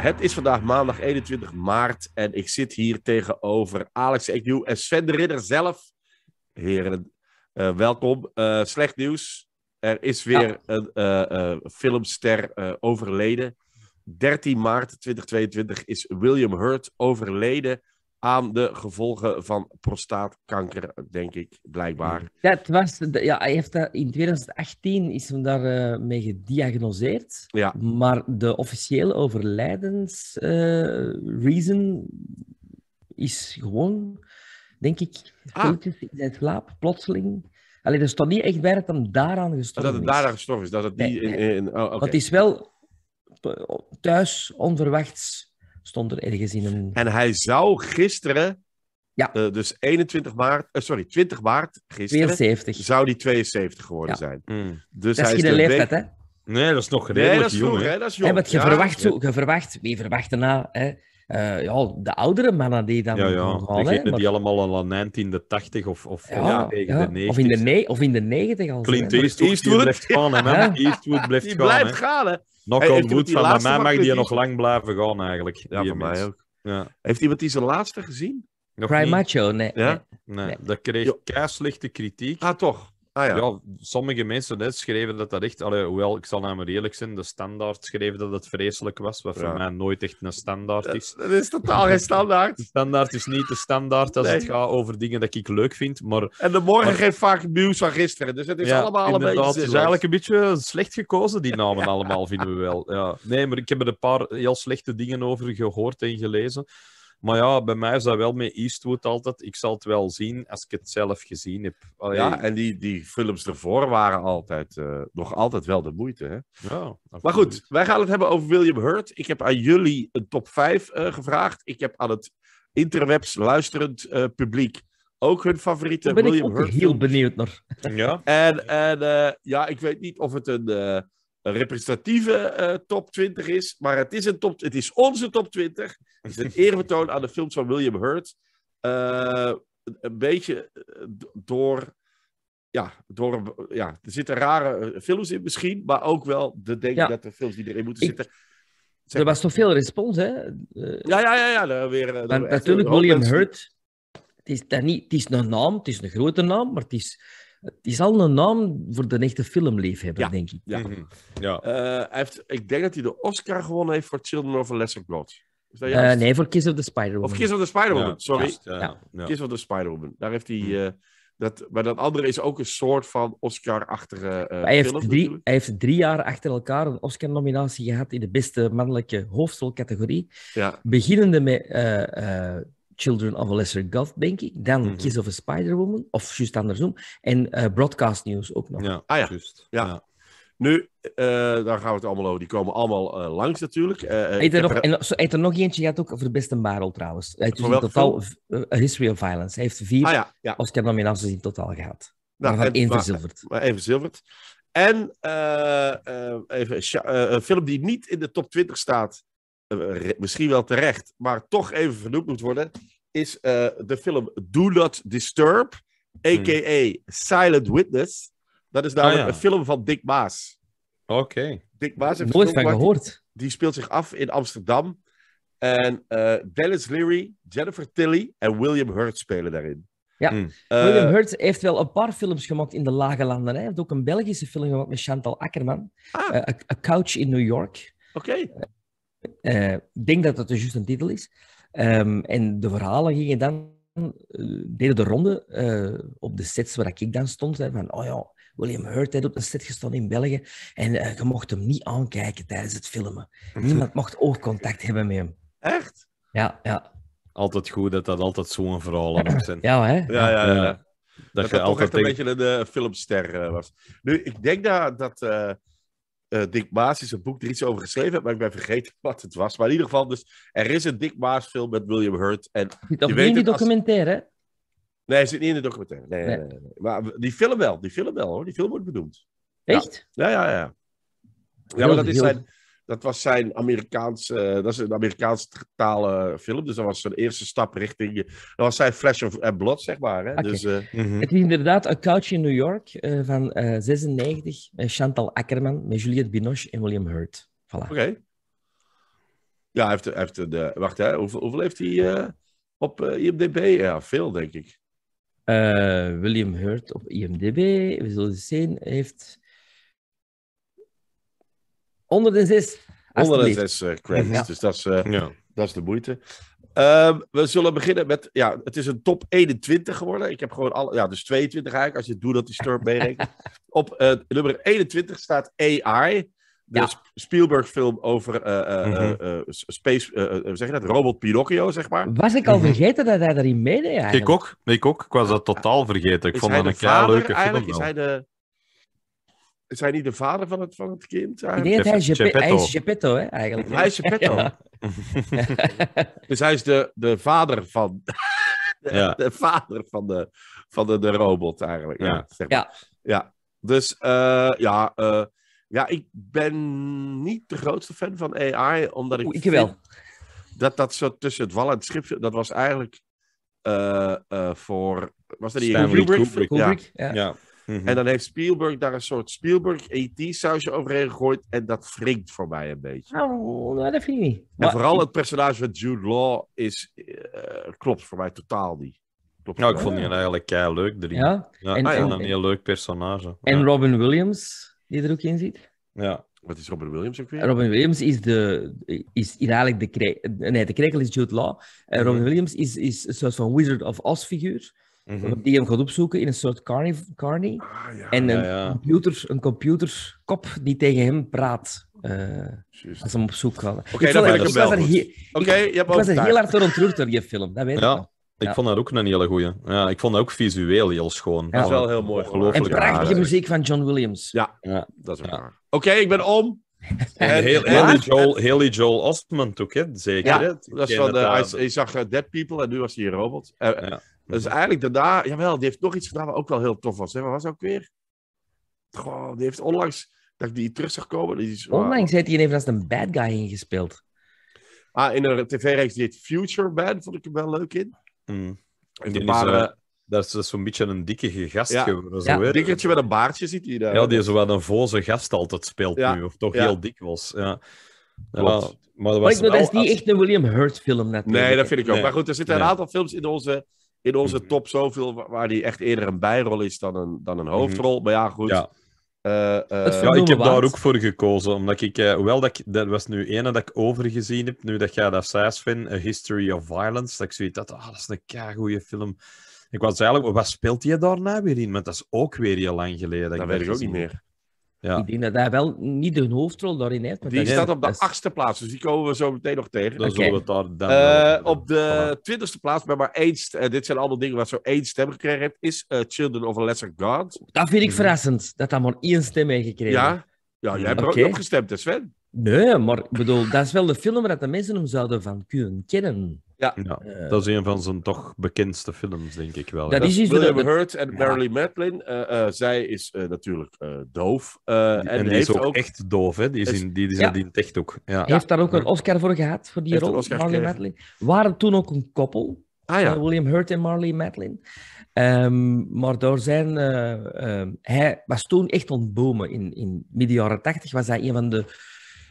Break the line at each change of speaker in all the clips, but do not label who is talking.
Het is vandaag maandag 21 maart en ik zit hier tegenover Alex Eknieuw en Sven de Ridder zelf. Heren, eh, welkom. Eh, slecht nieuws. Er is weer een eh, filmster overleden. 13 maart 2022 is William Hurt overleden aan de gevolgen van prostaatkanker, denk
ik, blijkbaar. Dat was, ja, hij heeft dat, in 2018 is hem daarmee eh, uh, gediagnoseerd. Ja. Maar de officiële overlijdensreason uh, is gewoon, denk ik, ah. in zijn slaap, plotseling. Alleen er stond niet echt bij dat hem daaraan gestorven is. Dat het daaraan
gestorven is, dat het niet in... in oh, het is
wel thuis onverwachts stond er ergens in een...
En hij zou gisteren, ja. Uh, dus 21 maart, uh, sorry, 20 maart gisteren, 72. zou die 72 geworden ja. zijn. Mm. Dus dat hij is geen leeftijd, week... hè? Nee, dat is nog geen nee, dat is vroeg, hè?
Dat is jong. Hey, je, ja, verwacht, zo, je verwacht, wie verwacht daarna, hè? Uh, ja, de oudere mannen die dan. Ja, ja. Al, Degene, hè, maar... die
allemaal al aan 1980 of, of, ja, of ja. de 90. Of in de,
ne of in de 90 al. Clint Eastwood, Eastwood blijft gaan, hè? Eastwood blijft gaan. Die blijft gaan, hè? Nog on van de mij mag die, nog
lang
blijven gaan eigenlijk. Ja, voor mij ook. Ja. Heeft iemand die zijn laatste gezien? Nog Macho, nee. Ja? Nee, dat kreeg
kaarslichte kritiek. Ah, toch? Ah, ja. sommige mensen schreven dat dat echt... Allee, ik zal nou eerlijk zijn, de standaard schreven dat het vreselijk was, wat voor mij nooit echt een standaard is. Dat, is totaal geen standaard. De standaard is niet de standaard als het gaat over dingen dat ik leuk vind, maar...
En de morgen maar... geeft vaak nieuws van gisteren, dus het is allemaal een beetje... het is eigenlijk
een beetje slecht gekozen, die namen allemaal, vinden we wel. Ja. Nee, maar ik heb er een paar heel slechte dingen over gehoord en gelezen. Maar ja, bij mij is dat wel met Eastwood altijd. Ik zal het wel zien als ik het zelf
gezien heb. Ja, en die, die films ervoor waren altijd, eh, nog altijd wel de moeite. Hè? Ja, maar goed, wij gaan het hebben over William Hurt. Ik heb aan jullie een top 5 eh, gevraagd. Ik heb aan het interwebs luisterend eh, publiek ook hun favoriete William ik Hurt. Ik ben heel
benieuwd naar.
Ja. en en ja, ik weet niet of het een. representatieve top 20 is. Maar het is, een top, het is onze top 20. Het is een aan de films van William Hurt. Eh, een beetje eh, door. Ja, door, ja, er zitten rare eh, films in misschien, maar ook wel de denk dat er films die erin moeten zitten.
Er was toch veel respons, hè? ja,
ja, ja. ja weer, natuurlijk, William Hurt,
het is, dat niet, het is een naam, het is een grote naam, maar het is, het is al een naam voor de echte filmleefhebber, hebben, denk ik. Ja. Mhm.
ja. hij heeft, ik denk dat hij de Oscar gewonnen heeft voor Children of a Lesser God. Eh, nee,
voor Kiss of the Spider-Woman. Of Kiss of the Spider-Woman, sorry. ja.
Kiss of the Spider-Woman. Daar heeft hij... Mm. Eh, dat, maar dat andere is ook een soort van Oscar-achtige eh, hij, heeft drie,
hij heeft drie jaar achter elkaar een Oscar-nominatie gehad in de beste mannelijke hoofdrolcategorie. Ja. Beginnende met Children of a Lesser God, denk ik. Dan mm Kiss of a Spider-Woman, of juist andersom. En Broadcast News ook nog.
Ja, ah, ja. ja. Nu, eh, daar gaan we het allemaal over. Die komen allemaal eh, langs natuurlijk. Eh, eet, er nog, eentje.
Je eet er nog eentje, gaat ook voor de beste barrel trouwens. Het is in totaal History of Violence. Hij heeft vier Als ah, ik ja. Oscar-nominaties in totaal gehad. Nou, maar één verzilverd.
Maar één En even, een film die niet in de top 20 staat, misschien wel terecht, maar toch even vernoemd moet worden, is de film Do Not Disturb, a.k.a. Hmm. Silent Witness. Dat is ah, namelijk een film van Dick Maas. Oké. Dick Maas heeft Nooit van gehoord. Die speelt zich af in Amsterdam. En eh, Dennis Leary, Jennifer Tilly en William Hurt spelen daarin. Ja, hmm. eh, William Hurt
heeft wel een paar films gemaakt in de lage landen. Hij heeft ook een Belgische film gemaakt met Chantal Ackerman. Ah. Eh, A, Couch in New York. Oké. ik denk dat dat de juiste titel is. Ehm, en de verhalen gingen dan, deden de ronde op de sets waar ik dan stond. Hè, van, oh ja, William Hurt hij op een set gestaan in België en eh, je mocht hem niet aankijken tijdens het filmen. Niemand mocht oogcontact hebben met hem. Echt?
Ja, ja. Altijd goed dat dat altijd zo'n verhaal aan ja, hè? Ja, ja, ja. Dat, dat, je dat toch echt een beetje
een eh, filmster eh, was. Nu, ik denk dat, dat Dick Maas is een boek er iets over geschreven heeft, maar ik ben vergeten wat het was. Maar in ieder geval, dus, er is een Dick Maas film met William Hurt. En je weet die
documentaire,
Nee, hij zit niet in de documentaire. Nee, nee. nee, Maar die film wel, die film wel hoor. Die film wordt bedoeld. Echt? Ja, ja, ja.
Ja, maar dat is zijn...
Dat was zijn Amerikaanse, eh, dat is een Amerikaanse talen film. Dus dat was zijn eerste stap richting. Dat was zijn Flash of eh, Blood, zeg maar. Hè? Dus, eh, mhm. Het
is inderdaad A Couch in New York van 96. Chantal Ackerman met Juliette Binoche en William Hurt. Voilà.
Oké. Ja, hij heeft, heeft de. Wacht, hè, hoeveel, hoeveel heeft hij op IMDb? Ja, veel, denk ik.
Eh, William Hurt op IMDb, we zullen zien, heeft 106. 106 uh, credits, dus eh, dat is, de
moeite. Ehm, we zullen beginnen met, ja, het is een top 21 geworden. Ik heb gewoon alle, ja, dus 22 eigenlijk, als je doet dat die storm meerekent. Op eh, nummer 21 staat AI de ja. Spielberg-film over uh, uh, space, zeg je dat, robot Pinocchio, zeg maar. Was
ik al mhm. vergeten dat hij daarin meedeed eigenlijk? Ik
ook, ik ook. Ik was dat totaal vergeten. Ik vond dat een kei leuke film. Is hij de... niet de vader van het, van het kind?
hij is, Geppetto. hij is hè, eigenlijk. Hij is Geppetto. dus
hij is de, de vader van... de, vader van de, van de, de robot, eigenlijk. Ja, zeg maar. ja. ja. Dus, ja... Ja, ik ben niet de grootste fan van AI, omdat ik. ik wel. Dat dat soort tussen het wal en het schip. Dat was eigenlijk eh, eh, voor. Was dat die Stanley Kubrick? Kubrick? ja. ja. Mhm. En dan heeft Spielberg daar een soort Spielberg ET-sausje overheen gegooid. En dat wringt voor mij een beetje.
Nou, nou, dat vind ik niet. En maar... vooral het
personage van Jude Law is, eh, klopt voor mij totaal niet. nou, ik vond die eigenlijk kei leuk. Drie. Ja?
ja. en, ah, een heel
leuk personage. En
Robin Williams die er ook in zit.
Ja.
Wat is Robin Williams ook weer? Robin
Williams is, de, is, eigenlijk de krekel. Nee, de krekel is Jude Law. En eh, mhm. Robin Williams is, is een soort van Wizard of Oz figuur. Mm -hmm. Die hem gaat opzoeken in een soort carny. carny ah, en een, ja, een computerkop die tegen hem praat. Uh, als ze hem op zoek gaan. Oké, okay, dat ik, ik was er, ik was er heel hard door ontroerd door die film. Dat weet ik wel.
Ik vond dat ook een hele goeie. Ja, ik vond dat ook visueel heel schoon. Dat is wel heel mooi. En prachtige
muziek van John Williams. Ja,
ja. dat is waar.
Oké, ik ben
om. En Joel, Ostman. Joel Osment ook, hè? zeker. Hè? Dat is van de, hij, zag eh, Dead People en nu was hij een robot. Uh, dus eigenlijk daarna, jawel, die heeft nog iets gedaan wat ook wel heel tof was. Hè? Wat was ook weer? Goh, die heeft onlangs, dat ik die terug zag komen.
Is, Onlangs heeft hij even als een bad guy ingespeeld.
Ah, in een tv-reeks die Future Bad, vond ik hem wel leuk in. Mm. En die eh, dat is, zo'n beetje een dikke
gast ja. geworden. Zo,
Dikkertje met een baardje zit hij daar. Ja, die is
wel een voze gast altijd speelt nu, of
toch heel
dik was. Ja. maar dat, was maar ik, dat is
niet echt een William Hurt film net Nee, dat vind ik ook. Maar goed, er zitten een aantal
films in onze, in onze mm. top zoveel waar die echt eerder een bijrol is dan een, dan een hoofdrol. Mhm. Maar ja, goed. Eh, eh, ja, ik heb daar ook
voor gekozen, omdat ik, uh, dat dat was nu ene dat ik overgezien heb, nu dat jij dat saai vindt: A History of Violence, dat ik zoiets dat ah, dat is een goede film. Ik was eigenlijk, wat speelt je daarna nou weer in? Want dat is ook weer heel lang geleden. Dat, dat weet ik ook niet meer. Ja. Ik
denk dat hij wel niet de hoofdrol daarin heeft. Die staat op de
achtste plaats, dus die komen we zo meteen nog tegen. Dan we dan, eh, op de twintigste plaats, bij maar één... Eh, dit zijn allemaal dingen waar zo één stem gekregen heeft, is eh, Children of a Lesser God.
Dat vind ik mhm. verrassend, dat dat maar één stem heeft gekregen. Ja,
ja jij hebt ook
gestemd, Sven? Nee, maar ik bedoel, dat is wel de film waar de mensen hem zouden van kunnen kennen.
Ja, eh, dat is een van zijn toch bekendste films, denk ik wel. Dat, is William Hurt
en Marilyn Madlin. Eh, eh, zij is natuurlijk doof. en, en die heeft is ook, echt doof, hè? Die is, is... in, die, die, ja. die echt ook.
Ja. Heeft daar ook een Oscar voor gehad, voor die rol, Waren toen ook een koppel. Ah, ja. William Hurt en Marilyn Madeline. Ehm, maar door zijn... Ehm, hij was toen echt ontbomen. In, in midden jaren tachtig was hij een van de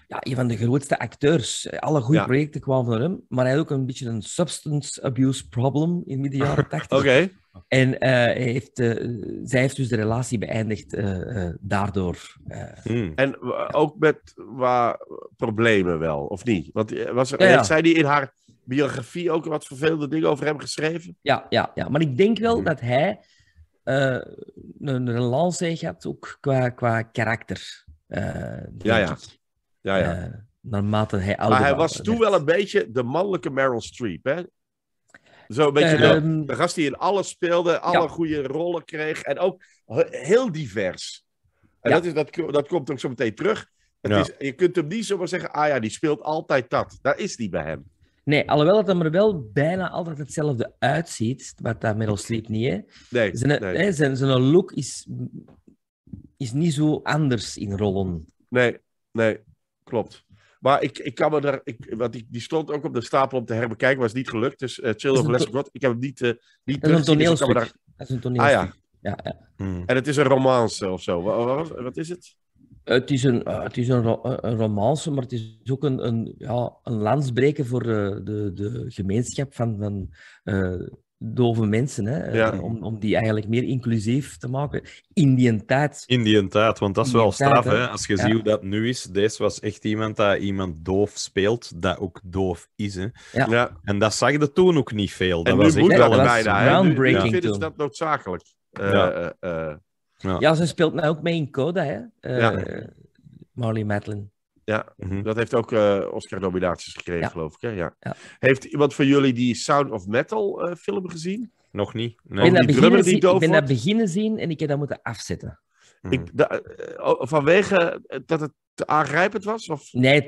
ja, een van de grootste acteurs. Alle goede projecten kwamen van hem, maar hij had ook een beetje een substance abuse problem in midden jaren tachtig Oké. En eh, heeft, eh, zij heeft dus de relatie beëindigd eh, daardoor. Hmm.
En ook met wat problemen wel, of niet? Want was er, zij die in haar biografie ook wat vervelende dingen over hem geschreven?
Ja, ja, ja. maar ik denk wel hmm. dat hij een relance heeft ook qua, qua karakter. ja, ja. Ja, ja. Uh, naarmate hij ouder Maar hij was
toen wel een beetje de mannelijke Meryl Streep, hè? Zo een beetje ehm, de, gast die in alles speelde, alle goede rollen kreeg. En ook heel divers. En dat, is, dat, dat komt ook zo meteen terug. Het is, je kunt hem niet zomaar zeggen, ah ja, die speelt altijd dat. Daar is die bij hem.
Nee, alhoewel het hem er wel bijna altijd hetzelfde uitziet, wat dat Meryl Streep niet, hè? Nee, zijn, zijn, zijn look is, is niet zo anders in rollen. Nee,
nee klopt. Maar ik, ik kan me daar. Ik, want die, die stond ook op de stapel om te herbekijken, was niet gelukt. Dus uh, Chill of Lesser God. Ik heb hem niet. Uh, niet dat, is een dus toneelstuk. dat is Ah ja. ja, ja. Hmm. En het is een romance of zo. Wat, wat, wat is het?
Het is een, eh, het is een, een, romance, maar het is ook een, een, ja, een landsbreker voor de, de gemeenschap van, van dove mensen, hè, eh, om, om die eigenlijk meer inclusief te maken in die tijd.
In die tijd, want dat is wel straf. hè? Als je ziet hoe
dat nu is,
deze was echt iemand dat iemand doof speelt, dat ook doof is. Hè? Ja. En dat zag je toen ook niet veel. Dat en was echt wel bijna. Groundbreaking is
dat noodzakelijk. Eh, eh, ja. ja. ze speelt nou ook mee in Coda, hè? Marley Madeline.
Ja, mhm. dat heeft ook eh, Oscar-nominaties gekregen, geloof ik. Hè? Ja. Heeft iemand van jullie die Sound of Metal uh, film gezien? Nog niet. Nee. Ik ben, die die ik dat
beginnen zien en ik heb dat moeten afzetten. Ik, mhm. eh, vanwege dat het te aangrijpend was? Of? Nee,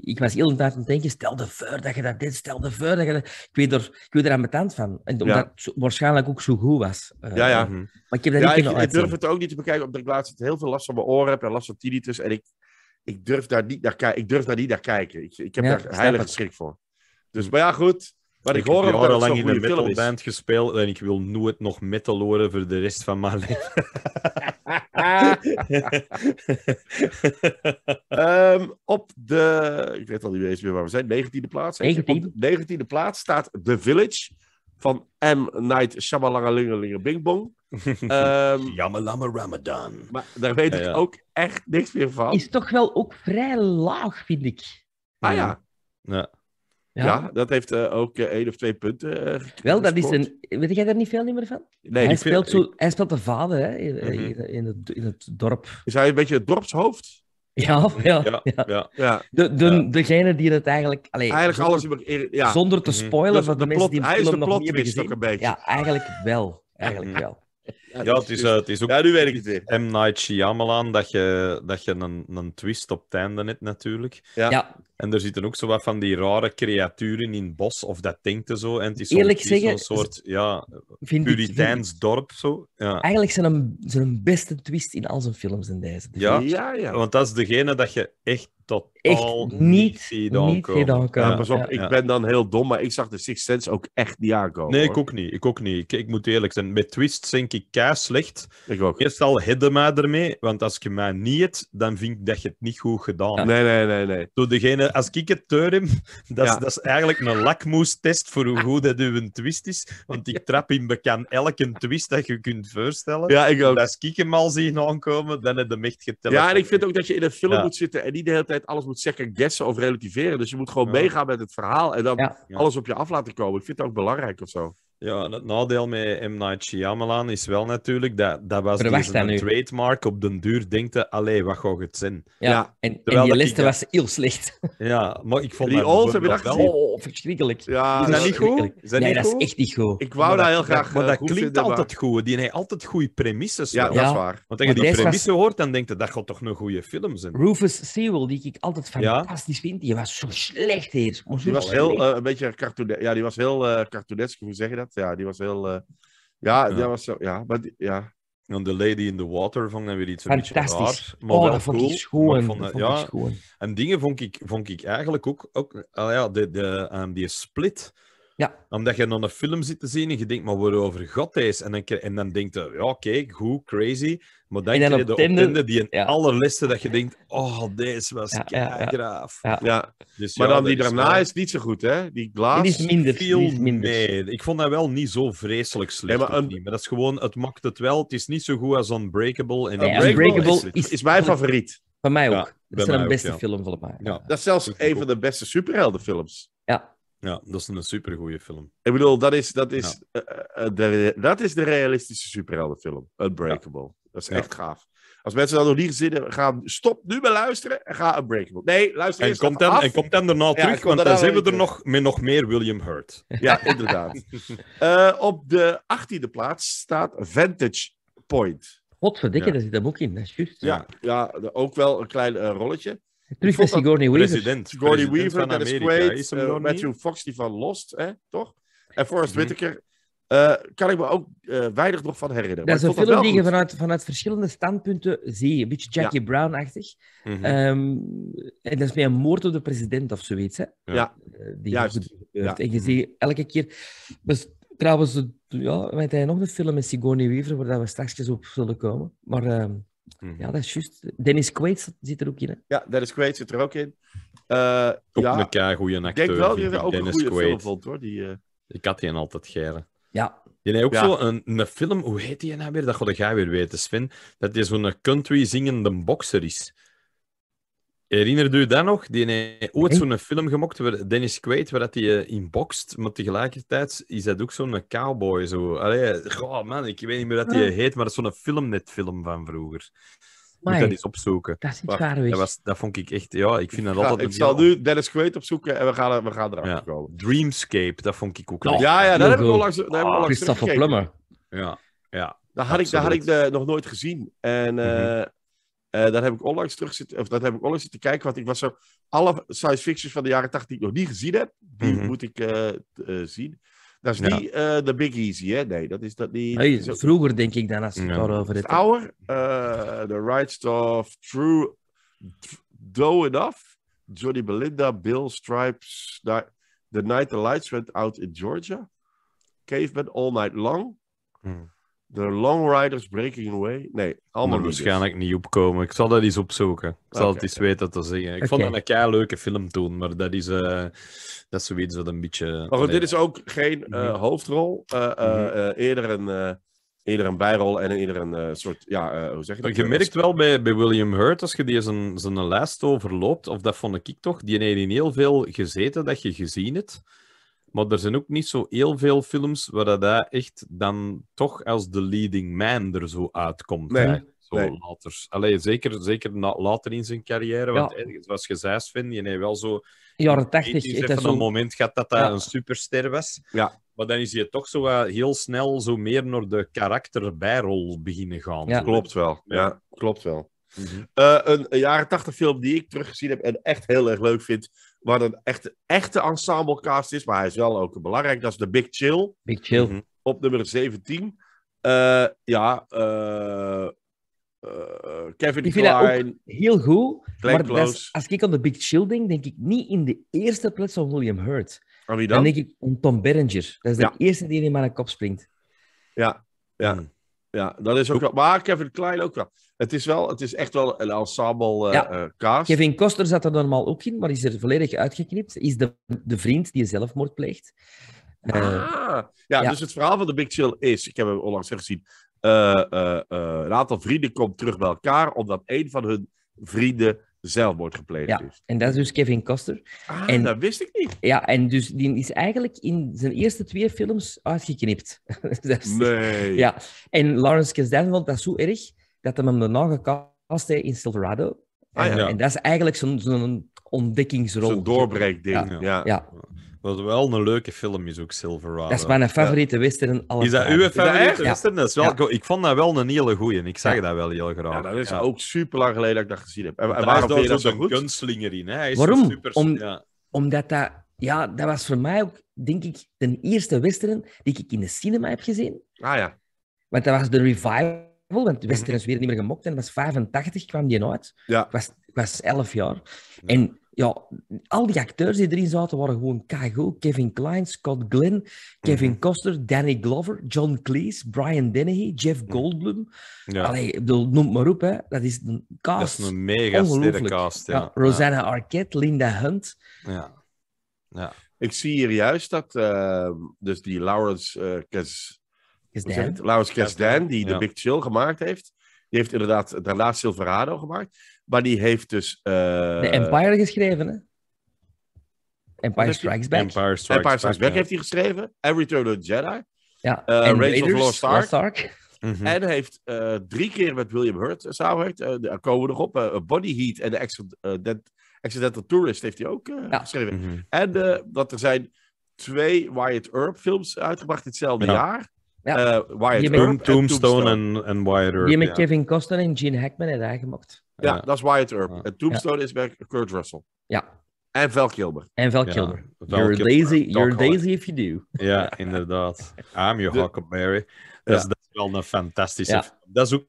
ik was heel de tijd aan het denken, stel de voor dat je dat dit, stel de voor dat je dat... Ik weet er, ik weet er aan mijn tand van. En omdat het waarschijnlijk ook zo goed was. ja, ja. Maar ik heb dat ik durf
het ook niet te bekijken, omdat ik laatst heel veel last van mijn oren heb en last van tinnitus. En ik ik durf daar niet naar, kijken. ik durf daar niet naar kijken. Ik, ik heb daar heilige schrik voor. Dus, maar ja, goed. wat ik, ik hoor heb jarenlang in een band
gespeeld en ik wil nooit nog metal horen voor de
rest van mijn leven. um, op de, ik weet al niet eens meer waar we zijn, 19e plaats. 19 19e plaats staat The Village van M. Night bing um, Ramadan. Maar daar weet ik ook echt niks meer van. Is toch
wel ook vrij laag, vind ik.
Ah ja.
Ja. Ja. dat heeft eh, ook eh, één of twee punten. Eh, wel, dat is een.
Weet jij daar niet veel meer van? Nee, hij, speelt, zo, hij speelt de vader hè, mhm. in, in, het, in het dorp. Is hij een beetje het dorpshoofd? Ja, ja, ja. ja. De, de, Degene die het eigenlijk... Allee, eigenlijk zonder, alles... Ja. Zonder te mhm. spoilen mm -hmm. dus voor de, de, mensen plot, die de nog niet hebben gezien. Een beetje. Ja, eigenlijk wel. Eigenlijk wel
ja, dus het is, dus eh, het is ook... Ja, nu weet ik het weer. M. Night Shyamalan, dat je, dat je een, een twist op het einde hebt, natuurlijk. Ja. En er zitten ook zo wat van die rare creaturen in het bos, of dat denkt zo. En het is zo'n een soort ja, puriteins dorp, zo. Ja.
Eigenlijk zijn een, zijn beste twist in al zijn films in deze. Ja, ja,
want dat is degene dat je echt tot echt niet, ziet aankomen. Ja, pas op, ik ben dan heel dom, maar ik zag de Sixth Sense ook echt niet aankomen. Nee, ik ook niet. Ik, ook niet. Ik, ik moet eerlijk zijn, met twists denk ik slecht. Ik ook. Meestal hidden mij ermee, want als je mij niet hebt, dan vind ik dat je het niet goed gedaan hebt. Nee, nee, nee. nee. Door degene, als ik het teur hem, dat, dat is eigenlijk een lakmoestest voor hoe goed dat uw twist is. Want ik trap in bekend elke twist dat je kunt voorstellen. Ja, ik ook. Als ik hem al zien aankomen, dan heb je hem echt geteld. Ja, en
ik vind ook dat je in een film moet zitten en niet de hele tijd alles moet zeggen, guessen of relativeren. Dus je moet gewoon meegaan met het verhaal en dan alles op je af laten komen. Ik vind het ook belangrijk of zo. Ja, het nadeel met M. Night
Shyamalan is wel natuurlijk dat dat was dus een trademark. Op den duur denkte, allee, wat gaat het zijn? Ja, En, die liste was heel slecht. Ja, maar ik vond die dat hebben
Oh, verschrikkelijk. Ja, is dat, niet goed? Is dat nee, dat is echt niet goed. Ik wou daar dat heel graag eh, Maar dat klinkt altijd
goed. Die heeft altijd goede premisses. Ja, dat is waar. Want als je die premisse hoort, dan denkt je, dat gaat toch een goede film zijn? Rufus
Sewell, die ik altijd fantastisch vind, die was zo slecht hier. Die was heel,
eh, een beetje cartoonesk. Ja, die was heel eh, cartoonesk. Hoe zeg je dat? ja, die was heel... ja, eh, ja, die was zo... Ja, maar ja, en the Lady in the Water vond ik weer iets een beetje raar. Oh, maar oh, dat vond cool. ik schoon. vond
ja, schoon. En dingen vond ik, vond ik eigenlijk ook... ook ah ja, de, de, um, die split. Ja. Omdat je dan een film zit te zien en je denkt, maar waarover gaat deze? En dan, en dan denk je, ja, oké, okay, goed, crazy. Maar en dan je de die in alle listen dat je denkt,
oh, deze was ja, Ja, dus maar dan die daarna is niet zo goed, hè? Die glaas is minder, viel
is minder. Nee, ik vond dat wel niet zo vreselijk slecht. Maar, maar, dat is gewoon, het maakt het wel. Het is niet zo goed als Unbreakable. En Unbreakable, Unbreakable is, is, mijn favoriet.
Van mij ook. dat is de beste film van mij. Ja.
Dat is zelfs een van de beste superheldenfilms. Ja. Ja, dat is een supergoeie film. Ik bedoel, dat is, dat is, eh, eh, eh, de, dat is de realistische superheldenfilm. Unbreakable. Dat is echt gaaf. Als mensen dan nog niet zitten, gaan stop nu maar luisteren en ga Unbreakable. Nee, luister en komt dan, af. En komt dan daarna terug, want dan zijn we er nog,
met nog meer William
Hurt. Ja, inderdaad. Eh, op de achttiende plaats staat Vantage
Point. Godverdikke, ja. daar zit een boek in, dat is juist. Ja,
ja ook wel een klein eh, rolletje. Terug naar Sigourney Weaver. President. Sigourney Weaver, Dennis Quaid, uh, Matthew Fox, die van Lost, hè, toch? En Forrest mm -hmm. Whitaker eh, kan ik me ook eh, weinig nog van herinneren. Dat is een film die je
vanuit, vanuit verschillende standpunten zie. Een beetje Jackie Brown-achtig. Mhm. Ehm, en dat is bij een moord op de president of zoiets. Hè? Ja, eh, die Juist. Ja. En je ziet elke keer... Dus, trouwens, ja, weet hij nog de film met Sigourney Weaver, waar we straks op zullen komen. Maar ehm, mhm. ja, dat is juist. Dennis Quaid zit er ook in. Hè?
Ja, Dennis Quaid zit er ook in. ook een kei goede acteur. Ik denk wel dat je ook een goede film vond, hoor. Die,
Ik had die altijd geren. Ja. Je hebt ook ja. zo een, een, film, hoe heet die nou weer? Dat ga weer weten, Sven. Dat die zo'n country zingende boxer is. Herinner je dat nog? Die heeft ooit zo'n film gemaakt, waar Dennis Quaid, waar hij eh, in bokst, maar tegelijkertijd is dat ook zo'n cowboy. Zo. Allee, goh, man, ik weet niet meer wat hij heet, maar dat is zo'n filmnetfilm van vroeger moet dat eens opzoeken. Dat is niet waar, dat, was, dat vond ik echt... Ja, ik vind dat altijd... Ik zal nu
Dennis Quaid opzoeken en we gaan, we gaan erachter
komen. Dreamscape, dat vond ik ook... ja, ja, dat heb ik al langs... Ah, Christopher Plummer. Ja, ja.
Dat had ik, dat had ik de, nog nooit gezien. En mm -hmm. uh, daar heb ik onlangs terug zitten, of dat heb ik onlangs zitten kijken. Want ik was zo. Alle science fictions van de jaren 80 die ik nog niet gezien heb, die mm -hmm. moet ik uh, zien. Dat is niet eh, de Big Easy, hè? Nee, dat is dat niet. Nee, Vroeger
denk ik dan, als het over dit. is.
Ouder, eh, The Right Stuff, True, Do Enough, Johnny Belinda, Bill Stripes, The Night the Lights Went Out in Georgia, Caveman All Night Long. Hmm. De Riders Breaking Away? Nee, allemaal niet dus. waarschijnlijk
niet opkomen. Ik zal dat eens opzoeken. Ik zal het eens weten te zeggen. Ik vond dat een kei leuke film toen, maar dat is, uh, dat zoiets wat een beetje... Maar goed, dit is ook
geen eh, mhm. hoofdrol. Eh, mhm. eerder een eerder een bijrol en eerder een soort, ja, hoe zeg je dat? Je merkt
wel bij, bij William Hurt, als je die zijn, zijn lijst overloopt, of dat vond ik toch, die heeft in heel veel gezeten dat je gezien hebt. Maar er zijn ook niet zo heel veel films waar dat hij echt dan toch als de leading man er zo uitkomt. Nee. Zo nee. later. Allee, zeker zeker later in zijn carrière. Want ja. zoals je zei, Sven, je hebt wel zo... Jaren 80. Even een moment gehad dat hij een superster was. Ja. Maar dan is hij toch zo eh, heel snel zo meer naar de karakterbijrol
beginnen gaan. Ja. Klopt wel. Ja, klopt wel. Mhm. Eh, een, een jaren tachtig film die ik teruggezien heb en echt heel erg leuk vind, waar een echte, echte ensemblecast is. Maar hij is wel ook belangrijk. Dat is de Big Chill. Big Chill. Mhm. Op nummer 17. Eh, ja, uh, uh, Kevin die Klein.
heel goed. maar als ik aan de Big Chill denk, denk ik niet in de eerste plaats van William Hurt. Aan oh, wie dan? Dan denk ik om Tom Berenger. Dat is de eerste die in mijn kop springt.
Ja, ja. Mhm ja, dat is ook wel. Maar Kevin Klein ook wel. Het is, wel, het is echt wel een ensemble uh, ja. kaas. Eh, Kevin
Koster zat er normaal ook in, maar is er volledig uitgeknipt. Is de, de vriend die zelfmoord pleegt. Uh,
ah, ja, dus het verhaal van de Big Chill is, ik heb hem onlangs gezien, een aantal vrienden komt terug bij elkaar omdat een van hun vrienden zelf
wordt gepleegd ja, En dat is dus Kevin Coster. Ah, en, dat wist ik niet. Ja, en dus die is eigenlijk in zijn eerste twee films uitgeknipt. nee. Ja, en Lawrence Kasdan vond dat zo erg dat hij hem daarna gecast heeft in Silverado. Ah, ja. Eh, en, dat is eigenlijk zo'n zo ontdekkingsrol. Zo'n doorbreekding. ding. ja. ja.
Wat wel een leuke film is ook, Silverado. Dat is mijn favoriete
western Is dat uw favoriete western? ja.
Ik vond dat wel een hele goeie ik zag dat wel heel graag. Ja, dat is ook super lang geleden dat ik dat gezien heb. En, waarom vind je dat zo gunslinger in. Hè? is waarom? Super...
omdat dat... Ja, dat was voor mij ook, denk ik, de eerste western die ik in de cinema heb gezien. Ah ja. Want dat was de revival, want de western is weer niet meer gemokt. En dat was 85 kwam die uit. Ja. was, ik was 11 jaar. En ja, al die acteurs die erin zaten waren gewoon KGO: Kevin Klein, Scott Glenn, Kevin mm Danny Glover, John Cleese, Brian Dennehy, Jeff mhm. Goldblum. Ja. Allee, noem maar op, hè. dat is een cast. Dat is een mega sterke cast, ja. Rosanna Arquette, Linda Hunt.
Ja. ja. Ik zie hier juist dat ehm, dus die Lawrence uh, eh, Kes... Lawrence Kasdan, die de Big Chill gemaakt heeft, die heeft inderdaad daarna Silverado gemaakt. Maar die heeft dus... Uh...
De Empire geschreven, hè? Empire Strikes Back. Empire Strikes, Back, heeft
hij geschreven. Every Return of the Jedi. Ja. Uh, Raiders, of Lost Ark. Mhm. En heeft eh, drie keer met William Hurt samenwerkt. Uh, daar komen we nog op. Body Heat en de Accidental, Tourist heeft hij ook geschreven. Mhm. En dat er zijn twee Wyatt Earp films uitgebracht hetzelfde jaar. Ja. Uh, eh, Wyatt Tombstone en, Wyatt Earp. Die met
Kevin Costner en Gene Hackman hebben hij gemaakt. Ja, dat is Wyatt Earp. En Tombstone is
bij Kurt Russell. Ja. En Val Kilmer. En Val Kilmer. you're lazy, you're lazy
if you do. Ja, inderdaad. I'm your Huckleberry. Dat, is, dat is wel een fantastische film.
Dat is ook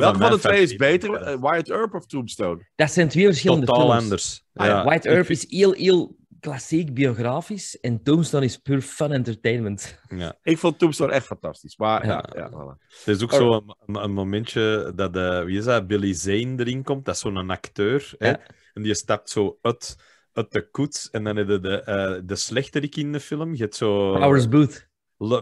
Welk van de twee is beter? Eh, Wyatt Earp of Tombstone? Dat zijn twee verschillende Totaal films. anders. White ah Wyatt Earp is
heel, heel klassiek, biografisch. En Tombstone is puur fun entertainment. Ja. Ik vond Tombstone echt fantastisch. Maar ja, ja, Er is ook zo'n
een, momentje dat, de, eh, wie is dat, Billy Zane erin komt. Dat is zo'n acteur. Hè? En die stapt zo uit, uit de koets. En dan heb je de, de, eh, de slechterik in de film. Je hebt zo... Powers Booth.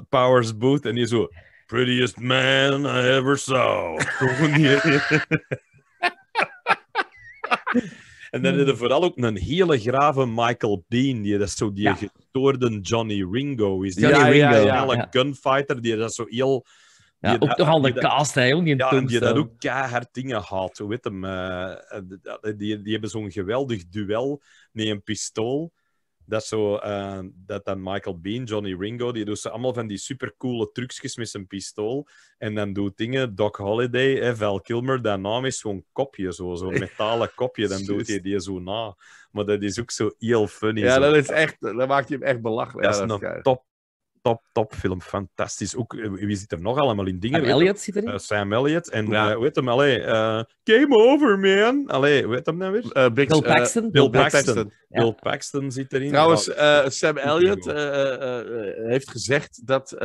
Powers Booth. En die zo... Prettiest man I ever saw. En dan mm. is vooral ook een hele grave Michael Bean, die dat zo die ja. gestoorde Johnny Ringo is. Die Johnny Ringo. Ja, gunfighter, die dat zo heel... Ja, ook toch al de cast,
hè, die Ja, die dat ook
keihard dingen haat. weet hem? Eh, die, die hebben zo'n geweldig duel met een pistool. Dat is zo, eh, dat dan Michael Bean, Johnny Ringo, die doet ze allemaal van die supercoole trucjes met zijn pistool. En dan doet dingen, Doc Holiday, hè, Val Kilmer, dat naam is zo'n kopje, zo'n zo metalen kopje. Dan doet hij die zo na. Maar dat is ook zo heel funny. Ja, dat is
echt, dat maakt je hem echt belachelijk. Dat is
ja, top top, top film. Fantastisch. Ook, eh, wie zit er nog allemaal in dingen? Sam Elliott zit erin. Eh, Sam Elliott. En ja. uh, weet hem, allee, Game Over, man. Allee, weet hem nou weer? Bill, Paxton. Bill Paxton. Bill Paxton zit
erin. Trouwens, Sam Elliott heeft gezegd dat...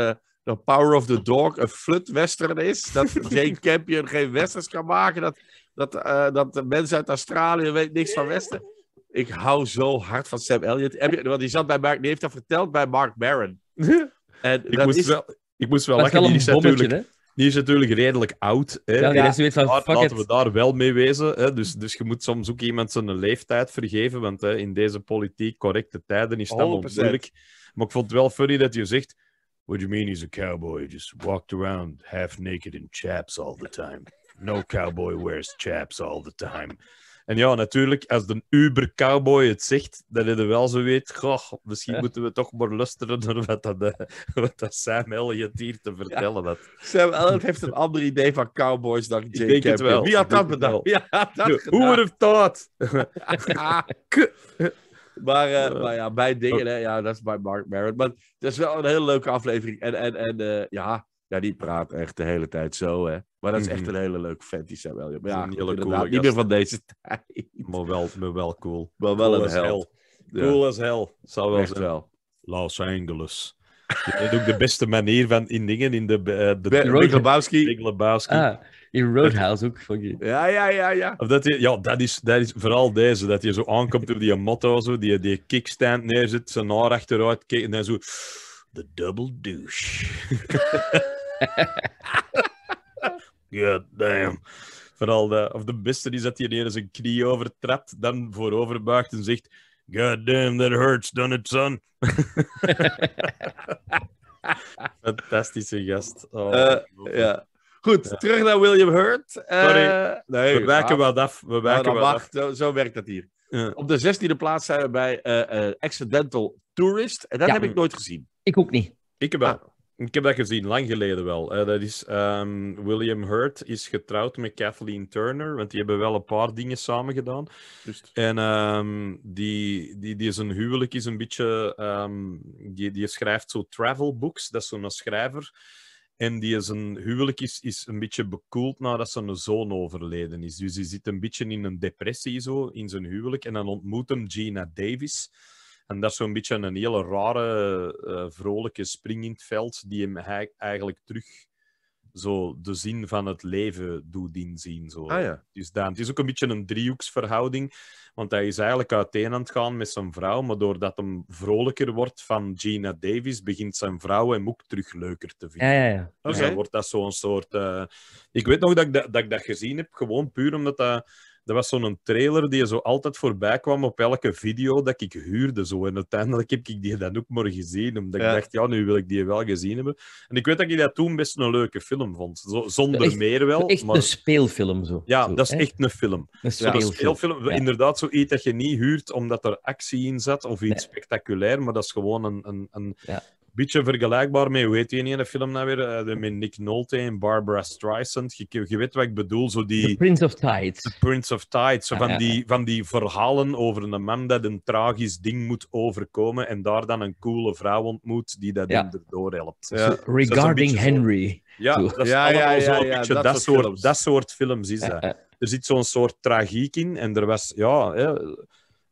The Power of the Dog een western is. Dat geen Campion geen westerns kan maken. Dat, dat, dat mensen uit Australië weet niks van westen. Ik hou zo hard van Sam Elliott. Want die, zat bij Mark, die heeft dat verteld bij Mark Barron. en ik, moest wel, ik moest wel lachen. Wel die, is natuurlijk,
die is natuurlijk redelijk oud. Hè? Ja, ja. Weet van, fuck laten we daar wel mee wezen. Hè? Dus, dus je moet soms ook iemand zijn leeftijd vergeven. Want hè, in deze politiek correcte tijden is dat werk. Maar ik vond het wel funny dat je zegt. What do you mean he's a cowboy? Just walked around half naked in chaps all the time. No cowboy wears chaps all the time. En ja, natuurlijk, als de Uber-cowboy het zegt, dat er wel zo weet, goh, misschien moeten we toch maar luisteren naar wat dat, eh, wat dat Sam Elliott hier te vertellen had. Ja.
Sam Elliott heeft een ander idee van cowboys dan Jake Ik denk het wel. Wie had dat bedacht? dat Who would have thought? Maar, eh, maar ja, mijn dingen, oh. hè, ja, dat is bij Mark Merritt. Maar het is wel een hele leuke aflevering. En, en, en eh, ja, ja, die praat echt de hele tijd zo, hè. Maar dat is echt mhm. een hele leuke vent, die wel ja, heel cool, niet meer van deze tijd. Maar wel,
maar wel cool. Maar wel cool een Cool as hell. Zou wel zijn. Los Angeles. Dat is ook de beste manier van in dingen in de... Eh, de ah, in Roadhouse ook, van je. Ja,
ja, ja, ja.
Of dat je, ja, dat is, dat is vooral deze, dat je zo aankomt door die motto, zo, die, die kickstand neerzet, zijn haar achteruit en dan zo... De double douche. God damn. Vooral de, of de beste die zet hier neer zijn knie overtrapt, dan vooroverbuigt en zegt: God damn, that hurts, done it, son. Fantastische gast. Oh, eh, ja. Goed, terug
naar William Hurt. Eh, nee, we wijken wat af. We wijken nou, wat af. Zo, zo, werkt dat hier. Op de 16e plaats zijn we bij eh, Accidental Tourist. En dat heb ik nooit gezien.
Ik ook niet. Ik heb wel. Ah. Ik heb dat gezien, lang geleden wel. Eh, dat is, ehm, William Hurt is getrouwd met Kathleen Turner, want die hebben wel een paar dingen samen gedaan. En um, die, die, die een huwelijk is een beetje... Ehm, die, die schrijft zo travel books, dat is zo'n schrijver. En die is een huwelijk is, is een beetje bekoeld nadat zijn zoon overleden is. Dus die zit een beetje in een depressie zo, in zijn huwelijk. En dan ontmoet hem Gina Davis... En dat is zo'n beetje een hele rare, eh, vrolijke spring in het veld, die hem eigenlijk terug zo de zin van het leven doet inzien. Zo. dus ah, dan, het is ook een beetje een driehoeksverhouding, want hij is eigenlijk uiteen aan het gaan met zijn vrouw, maar doordat hem vrolijker wordt van Gina Davis, begint zijn vrouw hem ook terug leuker te vinden. Ja, ja, ja. Dus wordt dat zo'n soort... Eh, ik weet nog dat ik dat, dat ik dat gezien heb, gewoon puur omdat dat dat was zo'n trailer die zo altijd voorbij kwam op elke video dat ik huurde. Zo. En uiteindelijk heb ik die dan ook maar gezien, omdat ik dacht, ja, nu wil ik die wel gezien hebben. En ik weet dat ik dat toen best een leuke film vond. Zo, zonder meer wel. Echt maar... een speelfilm zo. Ja, dat is echt een film. Een speelfilm. speelfilm. Ja. Inderdaad, zoiets dat je niet huurt omdat er actie in zat of iets spectaculair, maar dat is gewoon een, een, een, beetje vergelijkbaar met, weet je niet, een film nou weer? Eh, met Nick Nolte en Barbara Streisand. Je, weet wat ik bedoel, zo die... The Prince of Tides. The Prince of Tides. Zo ah, van, die, van die verhalen over een man dat een tragisch ding moet overkomen en daar dan een coole vrouw ontmoet die dat hem erdoor helpt. Ja. regarding Henry. Zo, ja, dat is ja, beetje dat, soort, dat soort films is eh, dat. Eh. Er zit zo'n soort tragiek in en er was... Ja,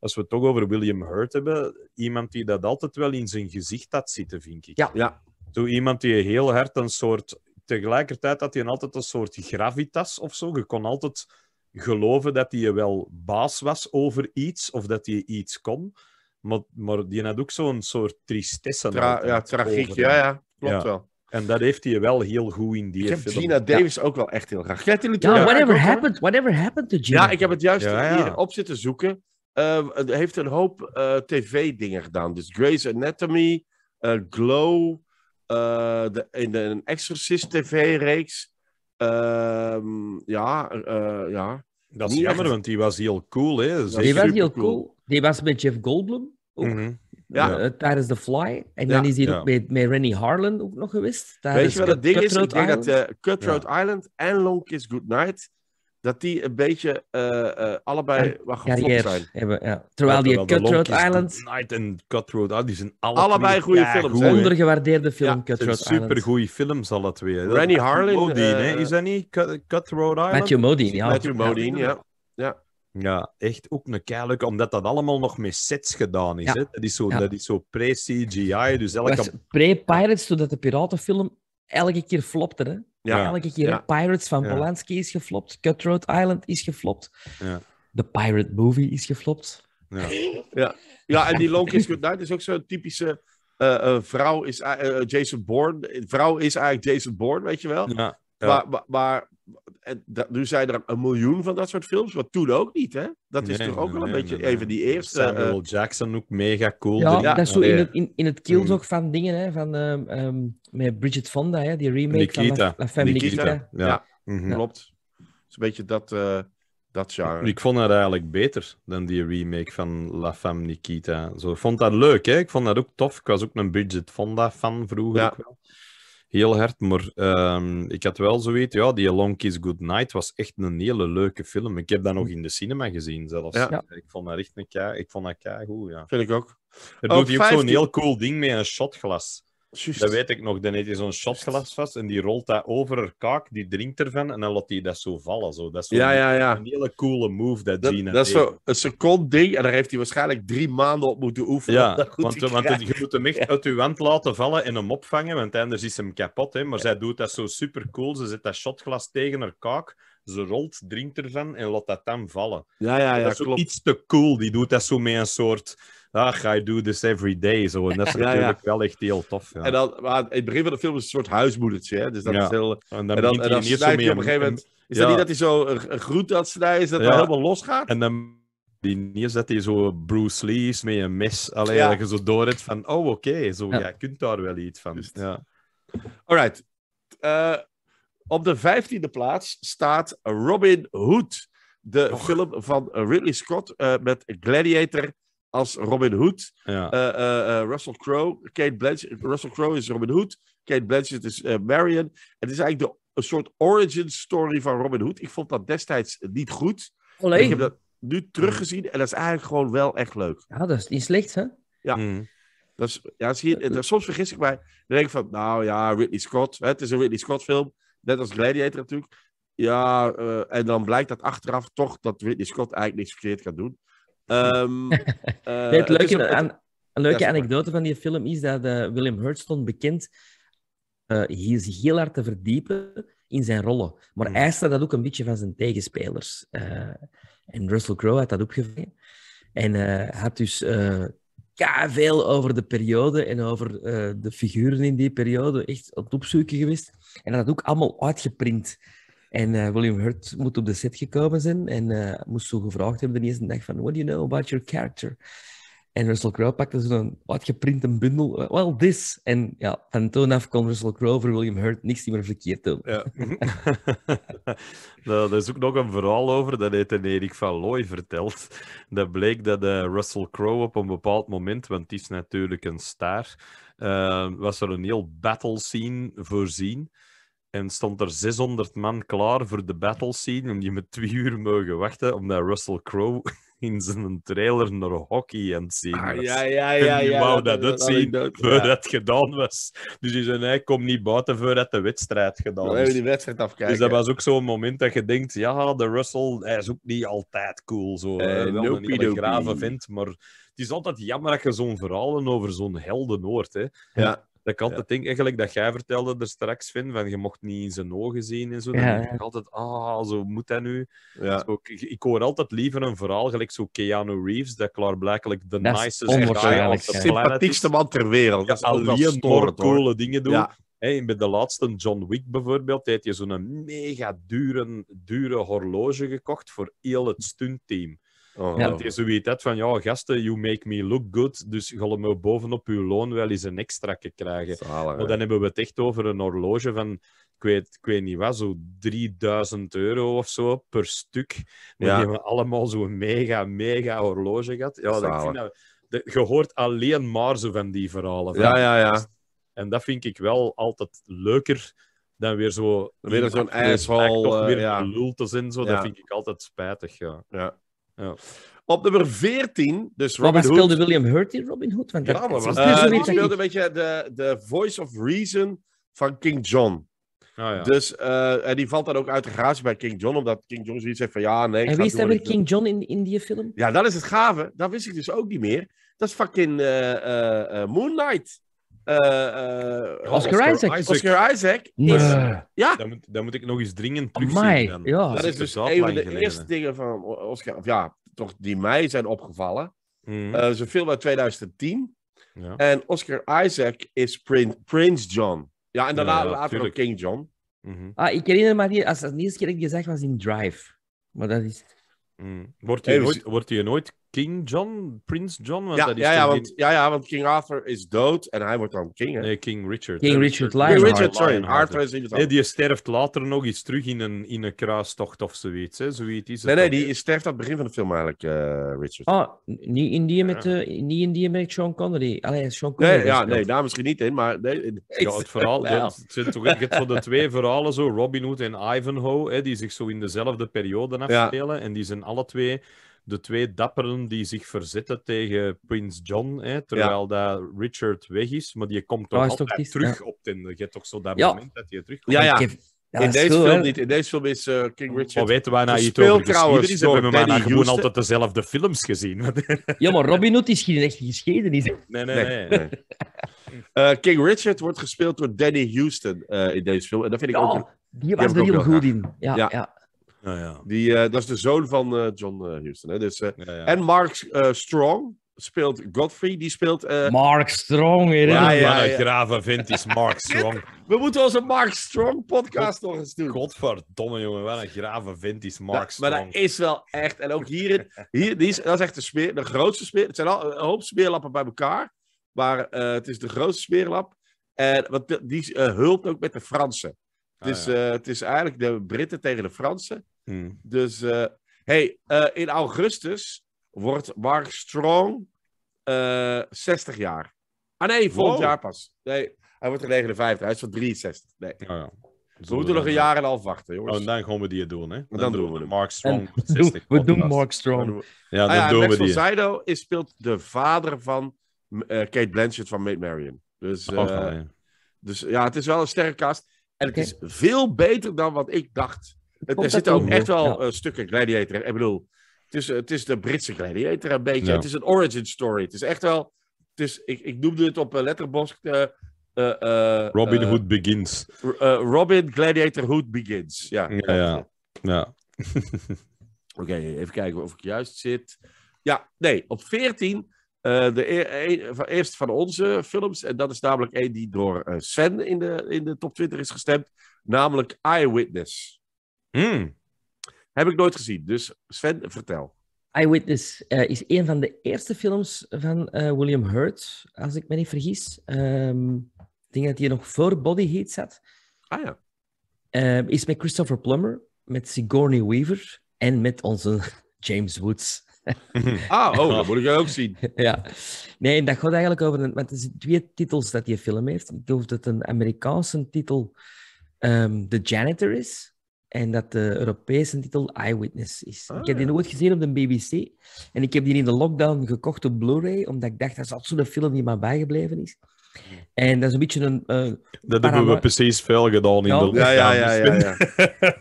als we het toch over William Hurt hebben, iemand die dat altijd wel in zijn gezicht had zitten, vind ik. Ja. ja. Zo iemand die heel hard een soort... Tegelijkertijd had hij altijd een soort gravitas of zo. Je kon altijd geloven dat hij wel baas was over iets of dat hij iets kon. Maar, maar die had ook zo'n soort tristesse. Tra ja,
tragiek, ja, ja. Klopt wel. En dat heeft hij wel heel goed in die ik heb Gina Davis ook wel echt heel graag. whatever
happened, whatever happened to Gina? Ja, ik heb het juist hier op
zitten zoeken. Hij ehm, heeft een hoop eh, tv-dingen gedaan. Dus Grey's Anatomy, eh, Glow, eh, de, in een Exorcist tv-reeks. Ehm, ja, ja. Dat is Niet jammer, want
die was heel cool. Hè? die was
heel cool.
Die was met Jeff Goldblum ook. Mhm. Ja. tijdens The Fly. En dan is hij ook met, met Rennie Harlan ook nog geweest. Weet je wat het ding is? Ik denk dat Cutthroat
Island en Long Kiss Goodnight dat die een beetje eh, eh, allebei wat geflopt zijn.
Hebben, ja. Terwijl die Cutthroat Island...
Night and Cutthroat Island, die zijn allebei goede films.
Goeie.
Ondergewaardeerde film, ja, Cutthroat Island. Supergoeie
films, alle twee. Rennie Harlin. Modine, hè? Eh, is dat niet? Cutthroat Island? Matthew Modine, ja. Matthew Modine, ja. ja. Ja, echt ook een keiluk, omdat dat allemaal nog met sets gedaan is. Hè? Dat is zo, dat is zo pre-CGI. Dus elke...
Pre-Pirates, toen de piratenfilm elke keer flopte. Hè? Ja. Elke keer Pirates van Polanski is geflopt, Cutthroat Island is geflopt, The Pirate Movie is geflopt.
Ja, ja. en die Long Kiss Dat is ook zo'n typische... Eh, eh, vrouw is eh, Jason Bourne. Vrouw is eigenlijk Jason Bourne, weet je wel. Ja, maar, nu zijn er een miljoen van dat soort films, wat toen ook niet, hè? Dat is toch ook wel een beetje even die eerste...
Eh, Samuel Jackson ook mega cool. Ja, dat zo in het, in,
in het van dingen, hè? Van, ehm, ehm, met Bridget Fonda, hè? Die remake van La, Femme Nikita. Mhm. Ja,
klopt. Het is een beetje dat, uh, dat genre. Ik
vond dat eigenlijk beter dan die remake van La Femme Nikita. Zo, ik vond dat leuk, hè? Ik vond dat ook tof. Ik was ook een Bridget Fonda-fan vroeger heel hard. Maar ehm, ik had wel zoiets, ja, die Long Kiss Goodnight was echt een hele leuke film. Ik heb dat nog hm. in de cinema gezien zelfs. Ja. Ik vond dat echt een kei, ik vond dat kei goed, ja. Vind
ik ook. Er doet hij ook zo'n heel
cool ding met een shotglas. Dat weet ik nog. Dan heeft hij zo'n shotglas vast en die rolt dat over haar kaak, die drinkt ervan en dan laat hij dat zo vallen. Zo. Dat is zo een
hele coole move dat, Dat is zo een seconde ding en daar heeft hij waarschijnlijk drie maanden op moeten oefenen. Ja, dat goed want, want je moet hem echt uit je wand laten
vallen en hem opvangen, want anders is hem kapot. Hè. Maar zij doet dat zo super cool. Ze zet dat shotglas tegen haar kaak ze rolt, drinkt ervan en laat dat dan vallen. Ja, ja, ja, dat is klopt. iets te cool. Die doet dat zo mee een soort... Ach, I do this every day. Zo. En dat is natuurlijk wel echt heel
tof. Ja. En dan, maar in het begin van de film is een soort huismoedertje. Hè? Dus dat is heel... En dan, en dan, en hij op een gegeven moment... Is dat niet dat hij zo een, groet dat snij is, dat hij helemaal losgaat? En dan die neerzet
hij zo Bruce Lee's met een mes. Alleen dat je zo door het van, oh oké, zo, ja. jij kunt daar
wel iets van. Ja. All Alright. Eh, op de vijftiende plaats staat Robin Hood. De film van Ridley Scott eh, met Gladiator als Robin Hood. Eh, eh, Russell Crowe. Kate Blanchett. Russell Crowe is Robin Hood. Kate Blanchett is Marion. Het is eigenlijk de, een soort origin story van Robin Hood. Ik vond dat destijds niet goed. Ik heb dat nu teruggezien en dat is eigenlijk gewoon wel echt leuk. Ja, dat is niet slecht, hè? Ja. Mm. Dat is, ja, soms vergis ik mij. Dan denk van, nou ja, Ridley Scott. Hè, het is een Ridley Scott film net als Gladiator natuurlijk. Ja, eh, en dan blijkt dat achteraf toch dat Whitney Scott eigenlijk niks verkeerd gaat doen.
Ehm, eh, leuke, dus, het, eh, een leuke anekdote van die film is dat William Hurt stond bekend hij zich heel hard te verdiepen in zijn rollen. Maar hmm. hij staat dat ook een beetje van zijn tegenspelers. en Russell Crowe had dat opgevangen. En uh, had dus uh, veel over de periode en over de figuren in die periode echt op opzoeken geweest. En dat had ook allemaal uitgeprint. En eh, William Hurt moet op de set gekomen zijn en eh, moest zo gevraagd hebben de eerste dag van What do you know about your character? En Russell Crowe pakte zo'n wat geprinte bundel. Eh, well, this. En ja, van toen af kon Russell Crowe voor William Hurt niks meer verkeerd doen. Ja.
nou, er is ook nog een verhaal over, dat heeft een Erik van Looy verteld. Dat bleek dat eh, Russell Crowe op een bepaald moment, want hij is natuurlijk een star, eh, was er een heel battle scene voorzien. En stond er 600 man klaar voor de battle scene, om die met twee uur mogen wachten, omdat Russell Crowe in zijn trailer naar hockey en zien Ah, ja, ja, ja. En die wou dat, dat uitzien voordat het gedaan was. Dus hij zei, hij komt niet buiten voordat de wedstrijd gedaan is. die wedstrijd afkijken. Dus dat was ook zo'n moment dat je denkt, ja, de Russell hij is ook niet altijd cool. Zo, eh, eh, wel een vindt, maar het is altijd jammer dat je zo'n verhalen over zo'n helden hoort. Hè. Ja. Dat ik altijd denk, eigenlijk dat jij vertelde er straks, Vin, van je mocht niet in zijn ogen zien en zo. Dan denk altijd, ah, zo moet dat nu. Ja. ik, ik, hoor altijd liever een verhaal, gelijk zo Keanu Reeves, dat klaarblijkelijk de nicest guy op de sympathiekste man ter wereld. Ja, alleen maar coole dingen doen. Hey, bij de laatste John Wick bijvoorbeeld, heeft je zo'n mega dure, dure horloge gekocht voor heel het stuntteam. Oh, ja. Oh. Dat je zoiets hebt van, ja, gasten, you make me look good, dus ga me bovenop uw loon wel eens een extra krijgen. maar dan hebben we het echt over een horloge van, ik weet, ik weet niet wat, zo 3000 euro of zo per stuk. Dan hebben we allemaal zo'n mega, mega horloge gehad. Ja, dat, vind dat, de, je hoort alleen maar zo van die verhalen. ja, ja, ja. En dat vind ik wel altijd leuker dan weer zo... Weer zo'n ijshal. Eh, weer, ja. te zijn, zo. dat vind ik altijd spijtig, ja. ja. Op nummer
14, dus Robin maar Hood. William
Hurt in Robin Hood? Want was
dus uh, eh, die speelde een beetje de, de voice of reason van King John. Ah, ja. Dus, eh, en die valt dan ook uit de bij King John, omdat King John zoiets heeft van ja, nee. En wie is daar weer King
John in, in die film?
Ja, dat is het gave. Dat wist ik dus ook niet meer. Dat is fucking eh, Moonlight. Eh, eh, Oscar, Isaac. Oscar Isaac nee. is... Ja. Dat moet, moet ik nog eens dringend terugzien. Oh ja. Dat, is dus, dus een de eerste dingen van Oscar... Of ja, toch die mij zijn opgevallen. Mm. Uh, bij 2010. Ja. En Oscar Isaac is
Prince, John.
Ja, en daarna later ook King John. Mhm.
ah, ik herinner me, niet. als, het niet eerste keer dat ik die zag, was in Drive. Maar dat is... Mhm. Wordt hij nooit,
nooit King John, Prins John? Want ja, ja, ja, want, King Arthur is dood en hij wordt dan king. Hè? Nee, King Richard. King eh, Richard King Richard, sorry. Arthur is iemand nee, die sterft later nog iets terug in een,
in een kruistocht of zoiets. Hè? zoiets is nee, nee, die
sterft aan het begin van de film eigenlijk, eh, Richard. Ah, niet in die, met, uh, niet in die met Sean Connery. Allee, Sean Connery. Nee, ja, nee
daar misschien niet in, maar... Nee, ja, het verhaal... Het, zijn toch, het van de twee verhalen zo, Robin Hood en Ivanhoe, hè, die zich zo in dezelfde periode afspelen. En die zijn alle twee de twee dapperen die zich verzetten tegen Prins John, hè, terwijl ja. dat Richard weg is, maar die komt toch oh, altijd terug op Tinder. Je hebt toch zo dat moment dat hij terugkomt. Ja, ja. in, deze film, niet. in deze
film
is eh, King
Richard.
We weten waar nou naar iets over trouwens, We hebben maar gewoon altijd dezelfde films gezien.
ja, maar Robin Hood is geen echte geschiedenis. Nee, nee, nee. nee.
Eh, King Richard wordt gespeeld door Danny Houston eh, in deze film. En dat vind ik ook.
Die was er heel goed in. ja. ja
ja. die, eh, dat is de zoon van eh, John eh, Houston. Hè? Dus, en Mark Strong speelt Godfrey. Die speelt...
Mark Strong, weer. Ja, ja, ja,
is Mark
Strong. We moeten onze Mark Strong podcast nog eens doen. Godverdomme, jongen. Wel een graven vindt is Mark Strong. Maar dat is wel echt. En ook het Hier, die is, dat is echt de, smeer, de grootste smeer... Het zijn al een hoop smeerlappen bij elkaar. Maar het is de grootste smeerlap. En want die hulpt ook met de Fransen. het, ah, is, dus, het is eigenlijk de Britten tegen de Fransen. Hmm. Dus, uh, hey, uh, in augustus wordt Mark Strong 60 eh, jaar. Ah nee, volgend jaar pas. Nee, hij wordt er 59, hij is van 63. Nee. Oh, ja. we moeten nog een jaar en half wachten, jongens. en oh, dan gaan we die doen, hè? Dan, dan doen, we, hem. Mark Strong. 60
we doen Mark Strong. Ja, dan doen we ah die.
Zaido is, speelt de vader van uh, Kate Blanchett van Maid Marian. Dus, uh, dus ja, het is wel een sterke cast. En het is veel beter dan wat ik dacht er zitten ook echt wel stukken Gladiator. Ik bedoel, het is, het is de Britse Gladiator een beetje. Het is een origin story. Het is echt wel. ik, ik noemde het op eh, Letterboxd. Uh, Robin Hood Begins. Robin Gladiator Hood Begins. Ja, ja.
ja.
Oké, even kijken of ik juist zit. Ja, nee, op 14. de e, e, eerste van onze films. En dat is namelijk een die door Sven in de, in de top 20 is gestemd. Namelijk Eyewitness. Hmm. Heb ik nooit gezien, dus Sven, vertel.
Eyewitness uh, is een van de eerste films van eh, William Hurt, als ik me niet vergis. Ehm, ik denk dat hij nog voor Body Heat zat. Ah ja. Ehm, is met Christopher Plummer, met Sigourney Weaver en met onze James Woods. ah, oh, dat moet ik ook zien. ja. Nee, dat gaat eigenlijk over... want er zijn twee titels dat die film heeft. Ik geloof dat een Amerikaanse titel um, The Janitor is. En dat de Europese titel Eyewitness is. ik heb ah, die nooit gezien op de BBC. En ik heb die in de lockdown gekocht op Blu-ray, omdat ik dacht, dat is altijd zo'n film die maar bijgebleven is. En dat is een beetje een... Eh, dat hebben we precies veel gedaan in de... Ja, ja, ja. Dus ja, ja,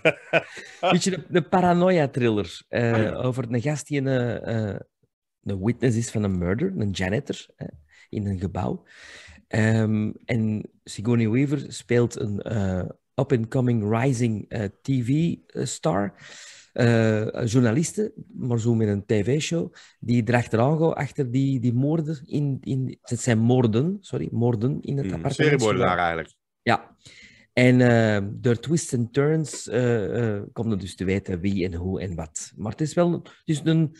een beetje de, paranoia-thriller. Eh, ah, over een gast die een, eh, een witness is van een murder, een janitor, in een gebouw. Ehm, en Sigourney Weaver speelt een, up-and-coming rising eh, TV-star. Eh, uh, eh, journaliste, maar zo met een tv-show, die erachteraan gaat achter die, die moorden in, in... Het zijn moorden, sorry, moorden in het mm, appartement. daar eigenlijk. Ja. En door twists and turns uh, komt het dus te weten wie en hoe en wat. Maar het is wel het is een,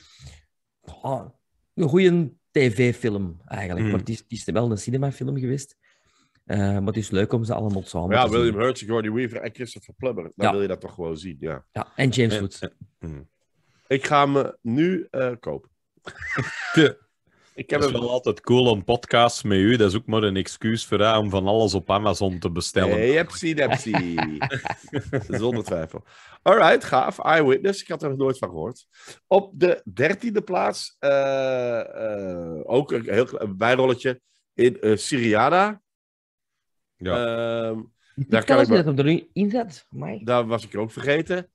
ah, een goede tv-film eigenlijk. Hmm. Maar het is, het is wel een cinemafilm geweest. Uh, maar het is leuk om ze allemaal samen ja, William
Hurt, Gordy Weaver en Christopher Plummer. Dan wil je dat toch gewoon zien, ja. Ja, en James Wood. Woods. Hmm. Ik ga me nu uh, kopen. Ik heb het wel
altijd cool, om podcasts met u. Dat is ook maar een excuus voor haar om van alles op Amazon te
bestellen. Hey, Epsi, Zonder twijfel. Alright, gaaf. Eyewitness. Ik had er nog nooit van gehoord. Op de dertiende plaats, eh, ook een heel klein bijrolletje in uh, Syriana.
Ja. Um, daar kan ik dat hem er nu inzet. Dat was ik ook vergeten.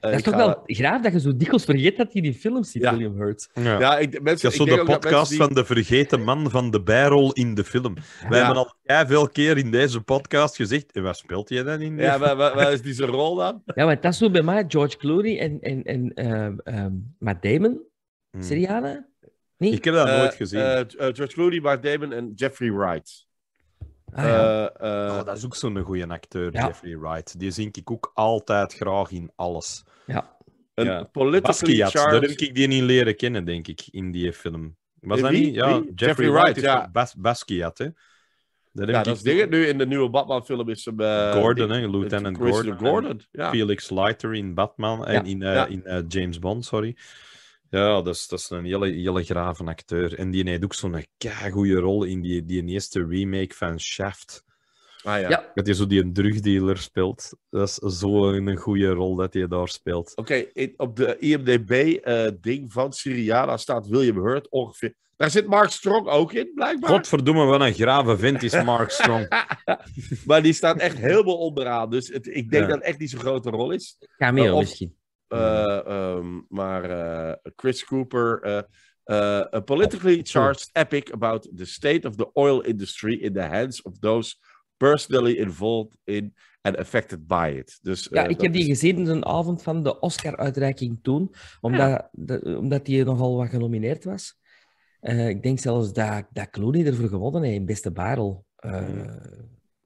Eh, dat is toch wel graaf dat je zo dikwijls vergeet dat hij die films ziet, William Hurt. Ja, ja ik, mensen, ja, zo de podcast van
de vergeten man van de bijrol in de film. Wij hebben al veel keer in deze podcast gezegd, en waar speelt hij dan in? Ja, waar,
is die rol dan?
Ja, maar dat is zo bij mij, George Clooney en, en, en ehm, ehm, Matt Damon, hmm. Nee? Ik heb dat nooit eh, gezien. Eh,
George Clooney, Matt Damon en Jeffrey Wright.
Ah, eh,
eh, oh, dat is ook zo'n goede acteur, Jeffrey Wright. Die zink ik ook altijd graag in alles. Ja. Een ja. politically heb ik die niet leren kennen, denk ik, in die film. Was eh, dat niet? Ja, Jeffrey, Wright, is ja. Bas Basquiat, hè. Dat ja, dat is dingen.
Nu in de nieuwe Batman-film is Gordon, hè? Lieutenant Gordon. Felix
Leiter in Batman. En in, in James Bond, sorry. Ja, dat is, dat is een hele, hele grave acteur. En die heeft ook zo'n goede rol in die, die eerste remake van Shaft. Ah, ja. ja. Dat hij zo die een drugdealer speelt. Dat is zo'n goede rol dat hij
daar speelt. Oké, op de IMDB-ding eh, van Syriana staat William Hurt ongeveer. Daar zit Mark Strong ook in, blijkbaar.
Godverdomme, wat een grave vent is Mark Strong.
maar die staat echt helemaal onderaan. Dus het, ik denk dat het echt niet zo'n grote rol is. Camille eh, misschien. Eh, ehm, maar eh, Chris Cooper. a eh, politically oh, charged epic about the state of the oil industry in the hands of those personally involved in and affected by it. Dus, ja, ik heb die
gezien in avond van de Oscar-uitreiking toen, omdat, ja. omdat die nogal wat genomineerd was. ik denk zelfs dat, dat Clooney ervoor gewonnen heeft, in Beste Barrel, mm.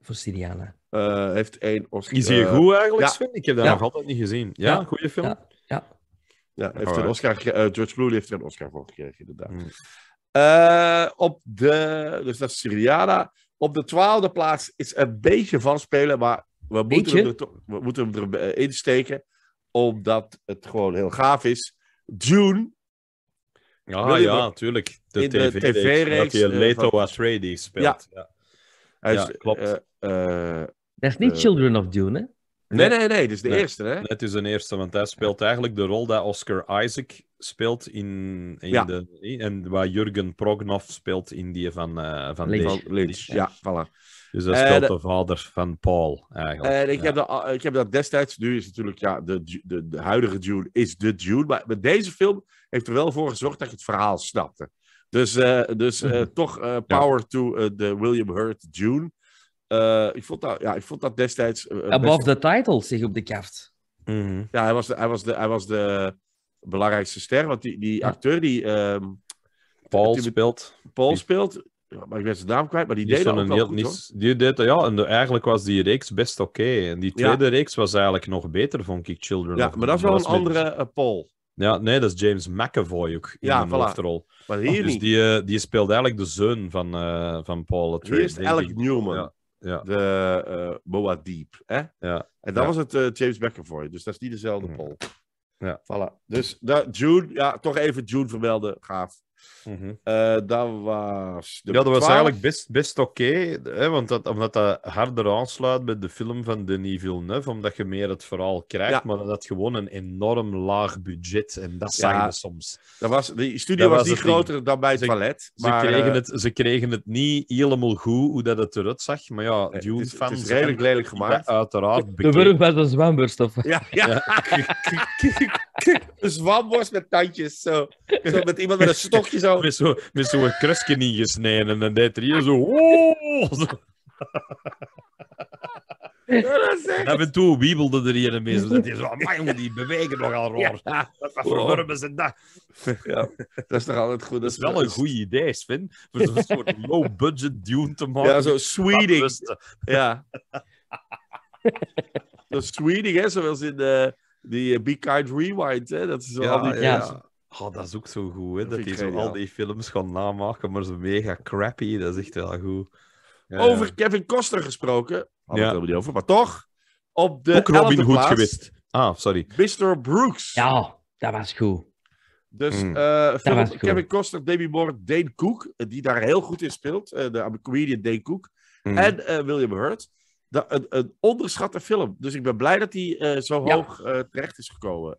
voor Syriana.
Uh, heeft één Oscar. Is hij eh, goed eigenlijk, Ik heb dat nog altijd niet gezien. Ja, een goede
film. Ja.
ja. heeft een Oscar, eh, George Clooney heeft er een Oscar voor gekregen, inderdaad. Hmm. op de, dus dat is Op de twaalfde plaats is een beetje van spelen, maar we moeten, hem er, erin steken, omdat het gewoon heel gaaf is. June. Ah, ja, ja, natuurlijk. De tv-reeks. dat je Leto van... Atreides speelt. Ja, ja.
klopt.
Dat is niet eh, Children of Dune, hè? Nee, nee, nee, Het is de eerste,
hè? Het is de eerste, want hij speelt eigenlijk de rol dat Oscar Isaac speelt in, in de... en waar Jurgen Prognov speelt in die van... Uh, van Lynch. Lynch. Ja, voilà. Dus dat eh, speelt de vader van Paul, eigenlijk. ik, heb
dat, ik heb dat destijds... Nu is natuurlijk, ja, de, de, de huidige Dune is de Dune, maar, met deze film heeft er wel voor gezorgd dat je het verhaal snapte. Dus, dus toch power to de William Hurt Dune. Uh, ik, vond dat, ja, ik vond dat destijds. Eh, eh, Above the
title, zeg op de kaart. Mm -hmm. Ja,
hij was, de, hij, was de, hij was de belangrijkste ster. Want die, die acteur die. Um, Paul speelt. Paul die... speelt. Maar ik ben zijn naam kwijt, maar die, deed dat ook goed, niet, Die deed
dat ja, en eigenlijk was die reeks best oké. En die tweede reeks was eigenlijk nog beter, vond ik, Children Ja, maar dat is wel een andere Paul. Ja, nee, dat is James McAvoy ook in ja, de voilà. hoofdrol. Maar hier dus die, die speelt eigenlijk de zoon van, uh, van Paul Atreides. Hier is Alec Newman. Ja
ja. de uh, Boa Deep. Hè? Ja. En dat was het eh, James Becker voor je. Dus dat is niet dezelfde hmm. pol. Ja. Voilà. Dus da, June, ja, toch even June vermelden. Gaaf. Mhm. Eh, dat was. ja, dat was eigenlijk
best, best oké, want omdat dat harder aansluit bij de film van Denis Villeneuve, omdat je meer het verhaal krijgt, maar dat had gewoon een enorm laag budget en dat ja. zag je soms. Dat was, de studio was, niet groter
dan bij het palet.
Ze, maar, ze kregen eh, het, ze kregen het niet helemaal goed hoe dat het eruit zag, maar ja,
nee, Dune fans. Het is redelijk lelijk gemaakt. Uiteraard. De wurf
best een zwamborst Of... Ja,
ja. zwamborst met tandjes. Zo. zo met iemand met een stok bochtje zo.
Met zo'n zo, zo ingesneden en dan deed er hier zo...
Oh, En af
en wiebelde er hier een mee. Dat is zo,
jongen, die bewegen nogal raar. Ja. Wat oh. vervormen zijn dat? Ja, dat is toch altijd goed. Dat is wel een goed idee, Sven. Voor zo'n soort low-budget dune te maken. Ja, zo sweeting. Ja. zo sweeting, hè. Zoals in de, eh, die eh, Be Kind Rewind, Dat is zo al die... Ja.
Oh, dat is ook zo goed, hè? Dat, hij die zo al die films gaan namaken, maar zo mega crappy. Dat is echt wel goed. over
Kevin Costner gesproken. Had
ah, ja. het over, maar toch.
Op de ook Robin Hood plaats, geweest.
Ah, sorry.
Mr. Brooks. Ja, dat was goed.
Dus film hmm. eh, Kevin Costner, Debbie Moore, Dane Cook, eh, die daar heel goed in speelt. Eh, de comedian Dane Cook. Hmm. En William Hurt. een, een, onderschatte film. Dus ik ben blij dat hij zo hoog terecht is gekomen.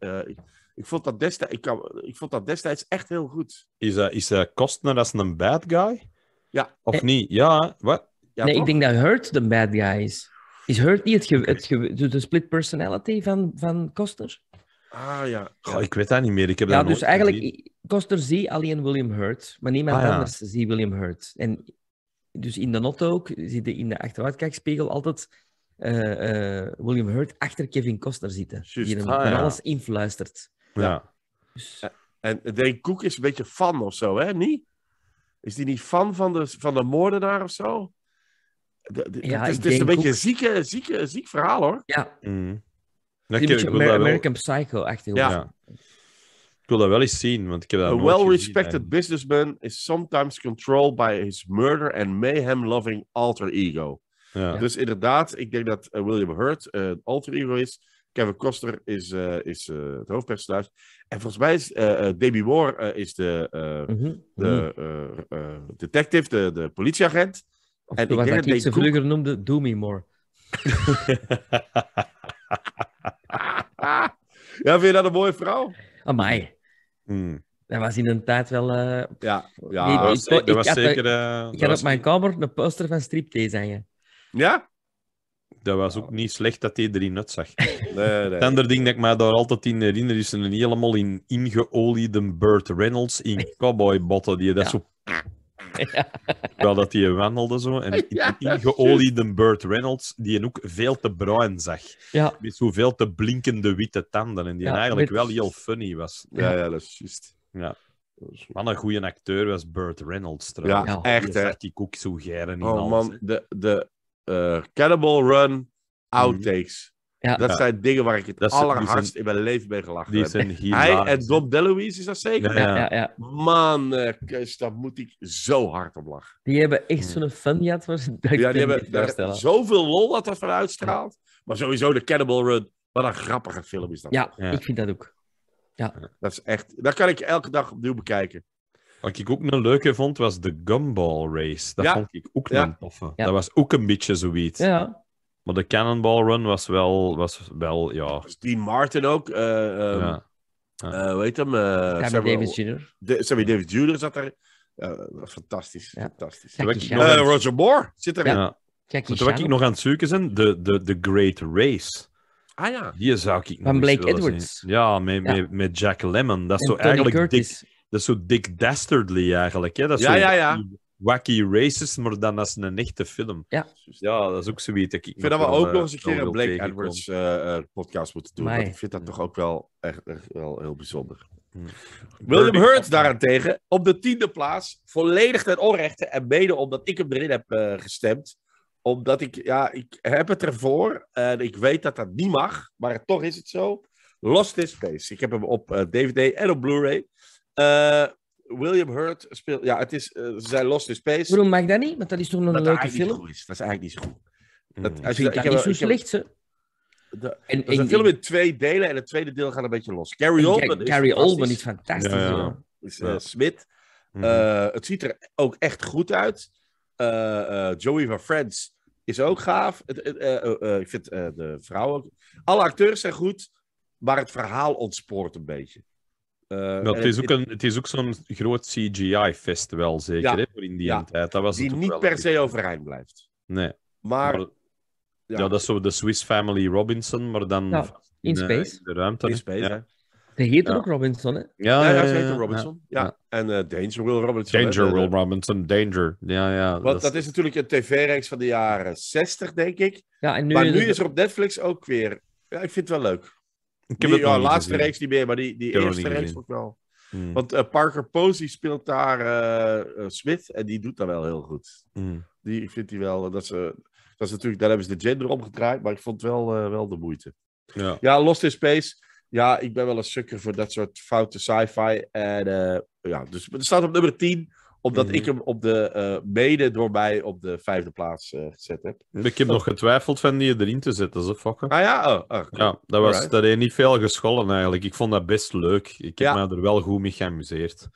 Ik vond dat destijds, ik, kan, ik vond dat destijds echt heel goed. Is, eh is uh,
Kostner als een bad guy? Ja. Of eh, niet? Ja, wat? nee, ik denk dat Hurt de bad guy is. Is Hurt niet het, het, ge de split personality van, van Koster? Ah ja.
Goh, ik weet dat niet meer. Ik heb ja, dus
eigenlijk, gezien. Koster zie alleen William Hurt, maar niemand ah, anders ja. zie William Hurt. En dus in de not ook, zie je in de achteruitkijkspiegel altijd eh, eh, William Hurt achter Kevin Koster zitten. die hem ah, alles influistert. Ja.
Dus- en Dane Cook is een beetje fan of zo, hè? Niet? Is die niet fan van de, van de moordenaar of zo? ja, het is, een beetje een zieke, zieke, ziek verhaal, hoor. Ja. Mm. American Psycho, echt heel ja.
Ik wil dat wel eens zien, want ik heb dat A well-respected
businessman is sometimes controlled by his murder and mayhem-loving alter ego. Ja. Dus inderdaad, ik denk dat eh, William Hurt eh, een alter ego is Kevin Koster is, eh, is eh, het hoofdpersonage. En volgens mij is uh, eh, Debbie Moore is de, mhm, de mhm. detective, de, de politieagent. Of en wat ik denk dat ze vroeger
Cook... noemde, Doomy Moore. ja, vind je dat een mooie vrouw? Amai. Mm. Dat was in een tijd wel... Ja, ja nee, dat was, ik, was zeker... ik had op mijn kamer een poster van Striptease je.
Ja? Dat was ook niet slecht dat hij erin uitzag. Nee, Het andere ding dat ik me daar altijd in herinner is een helemaal in ingeoliede Burt Reynolds in cowboybotten. Die dat zo. Ja. Terwijl dat hij wandelde zo. En ja, ingeoliede Burt Reynolds, die je ook veel te bruin zag. Ja. Met zoveel te blinkende witte tanden. En die eigenlijk wel heel funny was. Ja, ja dat is juist. Ja. Man, een goede acteur was Burt Reynolds trouwens. Ja, echt Die zag ik ook zo geren in Oh man, de, de, eh,
Cannibal Run, Outtakes. Dat zijn dingen waar ik het allerhardst in mijn leven mee gelachen die heb. Hij en Dom DeLuise, is dat zeker? Ja, ja. Man, eh, daar moet ik zo hard om lachen.
Die hebben echt zo'n fun gehad. Ja, die hebben
zoveel lol dat dat van uitstraalt. Maar sowieso de Cannibal Run. Wat een grappige film is dat. Ja, ik
vind dat ook. Ja.
Dat is echt... Dat kan ik elke dag opnieuw bekijken. Wat ik ook
een leuke vond, was de Gumball Race. Dat vond ik ook ja. toffe. Dat was ook een beetje zoiets. Ja. Maar de Cannonball Run was wel, was wel ja...
Die dus Martin ook. Uh, um, hem? Eh, Sammy Davis Jr. De, Sammy Davis Jr. zat daar. fantastisch, fantastisch. Roger Moore zit erin. Ja. ik nog
aan het zoeken zijn, de, de, de Great Race. Ah ja. Die zou ik nog Van Blake Edwards. Ja, met, Met, met Jack Lemmon. Dat is zo eigenlijk... Dik dat is zo Dick Dastardly eigenlijk. Hè? Dat is ja, zo ja, ja. Wacky, racist, maar dan als een echte film. Ja, dat is
ook zoiets. Ik, ik vind dat we ook nog eens een eh, keer een Blake Edwards eh, eh, podcast moeten doen. Want ik vind dat toch ook wel echt, echt wel heel bijzonder. Hmm. William Hurt daarentegen op de tiende plaats. Volledig ten onrechte. En mede omdat ik hem erin heb gestemd. Omdat ik, ja, ik heb het ervoor. En ik weet dat dat niet mag. Maar toch is het zo. Lost in Space. Ik heb hem op DVD en op Blu-ray. Eh, William Hurt speelt. Ja, het is, ze eh, zijn Lost in Space. Waarom
mag dat niet? Want dat is toch een leuke film? Dat is eigenlijk niet zo goed. Dat, hmm. als je, ik, heb, zo de, en, is een film in
twee delen en het tweede deel gaat een beetje los. Gary Oldman is Gary Oldman is fantastisch. Ja, ja. Is, eh, Smith. Hmm. het ziet er ook echt goed uit. Joey van Friends is ook gaaf. ik vind de vrouwen. Alle acteurs zijn goed, maar het verhaal ontspoort een beetje. Eh, het, is eh, ook een,
het is ook zo'n groot cgi festival zeker, hè, voor in die tijd. Dat was die niet
per se overeind blijft. Nee. Maar... ja.
dat
is zo de Swiss Family Robinson, maar dan... In, eh, space. In de ruimte.
space, hè. heet ook Robinson, hè? Ja,
ja, Robinson. Ja. En Danger Will Robinson. Danger Will Robinson, Danger. Ja, ja. Want dat is natuurlijk een tv-reeks van de jaren 60, denk ik. Ja, en maar nu is er op Netflix ook weer... Ja, ik vind het wel leuk. Ik heb ja, oh, laatste gezien. reeks niet meer, maar die, die eerste reeks nog wel. Hmm. Want eh, Parker Posey speelt daar uh, Smith en die doet dat wel heel goed. Hmm. Die, ik vind die wel, dat, ze, dat is natuurlijk, daar hebben ze de gender omgedraaid, maar ik vond wel, wel de moeite. Ja. ja. Lost in Space. Ja, ik ben wel een sukker voor dat soort foute sci-fi. En ja, dus het staat op nummer 10 omdat ik mhm. hem op de, eh, mede door mij op de vijfde plaats eh, gezet heb.
Ik heb nog getwijfeld van die erin te zetten, ze is Ah ja?
Oh, oh ja dat, was, dat
heeft niet veel geschollen eigenlijk. Ik vond dat best leuk. Ik heb me er wel goed mee geamuseerd.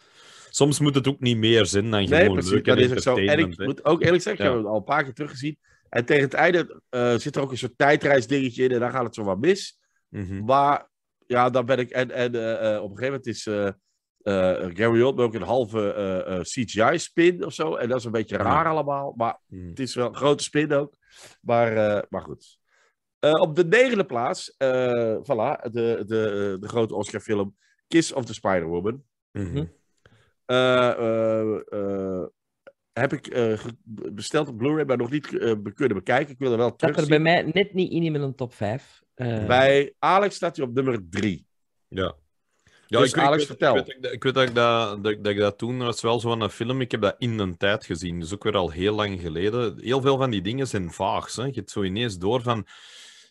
Soms moet het ook niet meer zin dan gewoon nee, leuk en is zo. ik moet ook
eerlijk zeggen, ik heb het al een paar keer teruggezien. En tegen het einde eh, zit er ook een soort tijdreisdingetje in en dan gaat het zo wat mis. Mm Maar ja, dan ben ik... En, en op een gegeven moment is eh, eh, Gary Oldman ook een halve eh, CGI-spin of zo. En dat is een beetje raar allemaal. Maar hmm. het is wel een grote spin ook. Maar, maar goed. op de negende plaats, voilà, de, de, de grote Oscar-film Kiss of the Spider-Woman. Mhm. Hm. heb ik besteld op Blu-ray, maar nog niet kunnen bekijken. Ik wil
er wel terug. Dat er bij mij net niet in met een top 5.
Bij Alex staat hij op nummer 3.
Ja. Ja, dus ik, Alex, ik, Ik weet, dat, ik dat, ik dat toen, dat was wel zo'n film, ik heb dat in een tijd gezien, dus ook weer al heel lang geleden. Heel veel van die dingen zijn vaags. Hè? Je hebt zo ineens door van...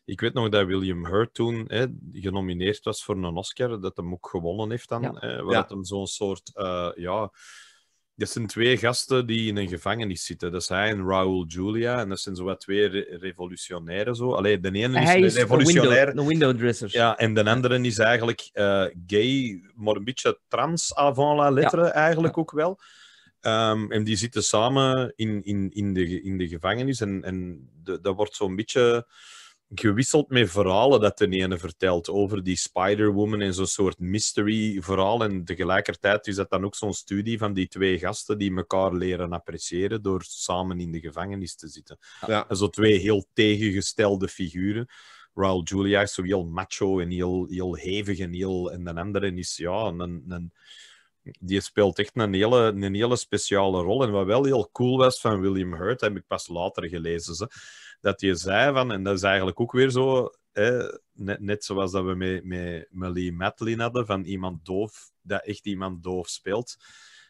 Ik weet nog dat William Hurt toen hè, genomineerd was voor een Oscar, dat hem ook gewonnen heeft dan. Ja. hem zo'n soort... Eh, ja, dat zijn twee gasten die in een gevangenis zitten. Dat is hij en Raul Julia. En dat zijn zo wat twee revolutionaire revolutionairen. Zo. Allee, de ene is, is revolutionair. Een window, Ja, en de andere is eigenlijk eh, gay, maar een beetje trans avant la lettre eigenlijk ook wel. Ehm, en die zitten samen in, in, in, de, in de gevangenis. En, en dat wordt zo'n beetje gewisseld met verhalen dat de ene vertelt over die Spider-Woman en zo'n soort mystery-verhaal. En tegelijkertijd is dat dan ook zo'n studie van die twee gasten die elkaar leren appreciëren door samen in de gevangenis te zitten. Ja. zo twee heel tegengestelde figuren. Raul Julia is zo heel macho en heel, heel hevig en heel... En de andere is, ja, een, die speelt echt een hele, een hele speciale rol. En wat wel heel cool was van William Hurt, heb ik pas later gelezen. Ze dat je zei van, en dat is eigenlijk ook weer zo, hè, net, net zoals dat we met, met Melie Matlin hadden, van iemand doof, dat echt iemand doof speelt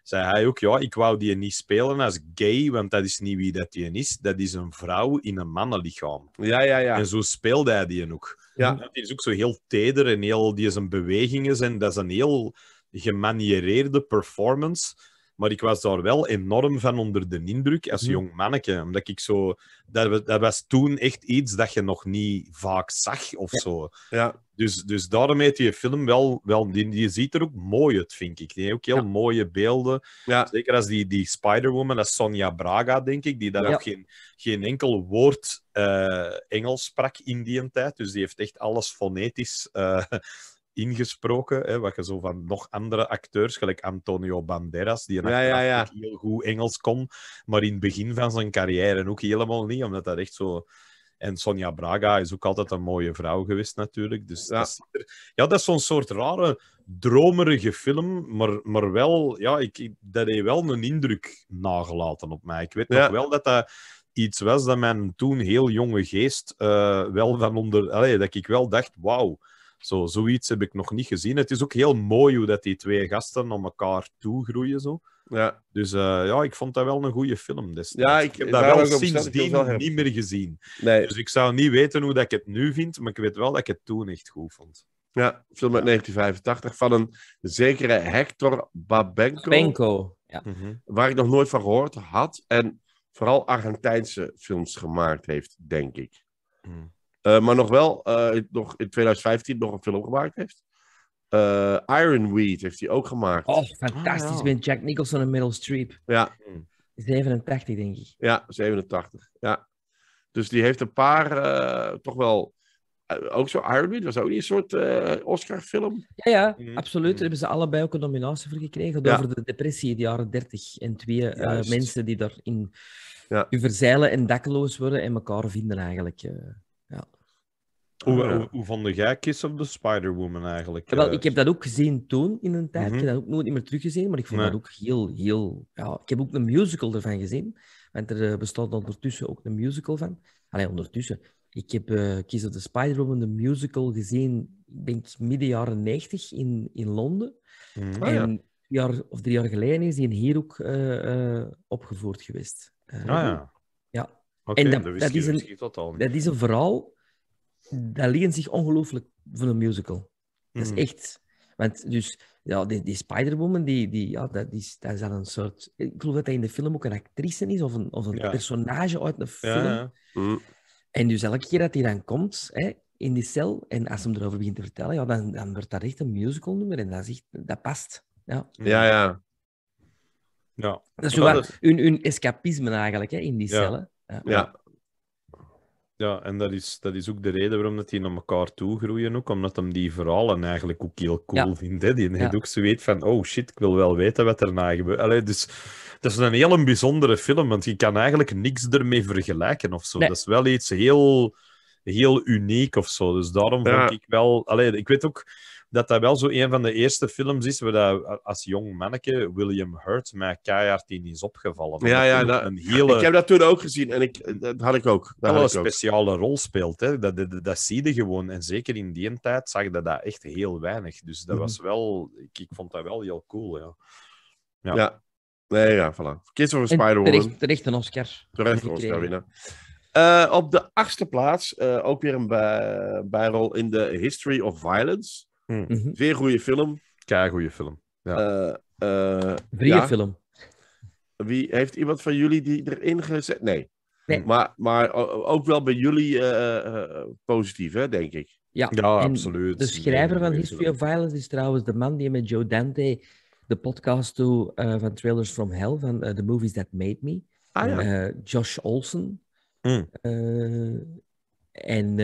zei hij ook, ja, ik wou die niet spelen als gay, want dat is niet wie dat die is. Dat is een vrouw in een mannenlichaam. Ja, ja, ja. En zo speelde hij die ook. Ja. Dat is ook zo heel teder en heel, die zijn bewegingen zijn, dat is een heel gemaniereerde performance. Maar ik was daar wel enorm van onder de indruk als mhm. jong manneke. Omdat ik zo... Dat, dat was toen echt iets dat je nog niet vaak zag of zo. Ja. Dus, dus daarom heeft die film wel... wel die, ziet er ook mooi uit, vind ik. Die heeft ook heel mooie beelden. Ja. Zeker als die, die Spider-Woman, dat is Sonja Braga, denk ik. Die daar ook geen, geen enkel woord eh, Engels sprak in die tijd. Dus die heeft echt alles fonetisch... Eh, ingesproken. Hè, wat je zo van nog andere acteurs, gelijk Antonio Banderas, die een heel goed Engels kon, maar in het begin van zijn carrière ook helemaal niet, omdat dat echt zo... En Sonja Braga is ook altijd een mooie vrouw geweest, natuurlijk. Dus ja. dat is, ja, dat is zo'n soort rare, dromerige film, maar, maar wel, ja, ik, dat heeft wel een indruk nagelaten op mij. Ik weet nog wel dat dat iets was dat mijn toen heel jonge geest eh, wel van onder... dat ik wel dacht, wauw, zo, zoiets heb ik nog niet gezien. Het is ook heel mooi hoe dat die twee gasten om elkaar toegroeien. Zo. Ja. Dus eh, ja, ik vond dat wel een goede film destijds. Ja, ik, heb dat wel sindsdien niet meer gezien. Nee. Dus ik zou niet weten hoe dat ik het nu vind, maar ik weet wel dat ik het toen echt goed vond. Ja, film uit
1985 van een zekere Hector Babenco. Babenco, ja. Mhm. Waar ik nog nooit van gehoord had. En vooral Argentijnse films gemaakt heeft, denk ik. Mhm. Eh, maar nog wel, eh, nog in 2015 nog een film gemaakt heeft. Eh, Ironweed heeft hij ook gemaakt. Oh,
fantastisch. Ah, Met Jack Nicholson en Middle Street. Ja. 87, denk ik.
Ja, 87. Ja. Dus die heeft een paar toch wel ook zo, Ironweed was ook niet een soort uh, Oscar-film.
Ja, ja, mhm. absoluut. Mhm. Daar hebben ze allebei ook een nominatie voor gekregen. Over de depressie in de jaren 30. En twee mensen die daarin ja. verzeilen en dakloos worden en elkaar vinden eigenlijk. Hoe,
hoe, vond jij Kiss of the Spider-Woman eigenlijk?
wel, eh? ik heb dat ook gezien toen in een tijd. Mm Ik heb dat ook nooit meer teruggezien, maar ik vond dat ook heel, heel... Ja, ik heb ook een musical ervan gezien. Want er eh, bestond ondertussen ook een musical van. Alleen ondertussen. Ik heb uh, Kiss of the Spider-Woman, de musical, gezien, ik denk midden jaren negentig in, in Londen. Mhm. Ah, en jaar of drie jaar geleden is die hier ook opgevoerd geweest. ah ja. Ja. dat, is een, dat is een verhaal dat liggen zich ongelooflijk voor een musical. Dat is mhm. echt... Want dus, ja, die, die Spider-Woman, die, die, ja, dat, is, dat is dan een soort... Ik geloof dat hij in de film ook een actrice is, of een, of een personage uit een film. Ja, ja. Mhm. En dus elke keer dat hij dan komt, hè, in die cel, en als hem erover begint te vertellen, ja, dan, dan wordt dat echt een musical nummer en dat, is echt, dat past. Ja, ja. ja. ja. Dat is hun, hun escapisme eigenlijk, hè, in die cellen. Ja.
Ja, en dat is, dat is ook de reden waarom dat die naar elkaar toe groeien. Ook omdat hem die verhalen eigenlijk ook heel cool vinden vindt. Hè? Die heeft ook zo weet van, oh shit, ik wil wel weten wat erna nou gebeurt. Allee, dus dat is een heel bijzondere film, want je kan eigenlijk niks ermee vergelijken of zo. Dat is wel iets heel, heel uniek of zo. Dus daarom vond ik wel... Allee, ik weet ook dat dat wel zo een van de eerste films is waar dat, als jong manneke William Hurt met keihard in is opgevallen. Ja, ja, dat, een hele... ik heb dat toen ook
gezien en ik, dat had ik ook. Dat had een
speciale rol speelt. Hè. Dat, dat, dat, zie je gewoon. En zeker in die tijd zag je dat echt heel weinig. Dus dat mhm. was wel... Ik, ik vond dat wel heel cool, ja.
ja. ja. Nee, ja, voilà. Kids over Spider-Woman. Terecht, een Oscar. Terecht een winnen. Eh, op de achtste plaats, eh, ook weer een bij, bijrol in de History of Violence. Mm -hmm. Mhm. Zeer goede film. Kei goede film. Ja. Uh, film. Wie, heeft iemand van jullie die erin gezet? Nee. Maar, maar ook wel bij jullie eh, positief, hè, denk ik. Ja, absoluut. De schrijver van History
of Violence is trouwens de man die met Joe Dante de podcast doet van Trailers from Hell, van The Movies That Made Me. Ah, ja. Josh Olsen. Hmm. en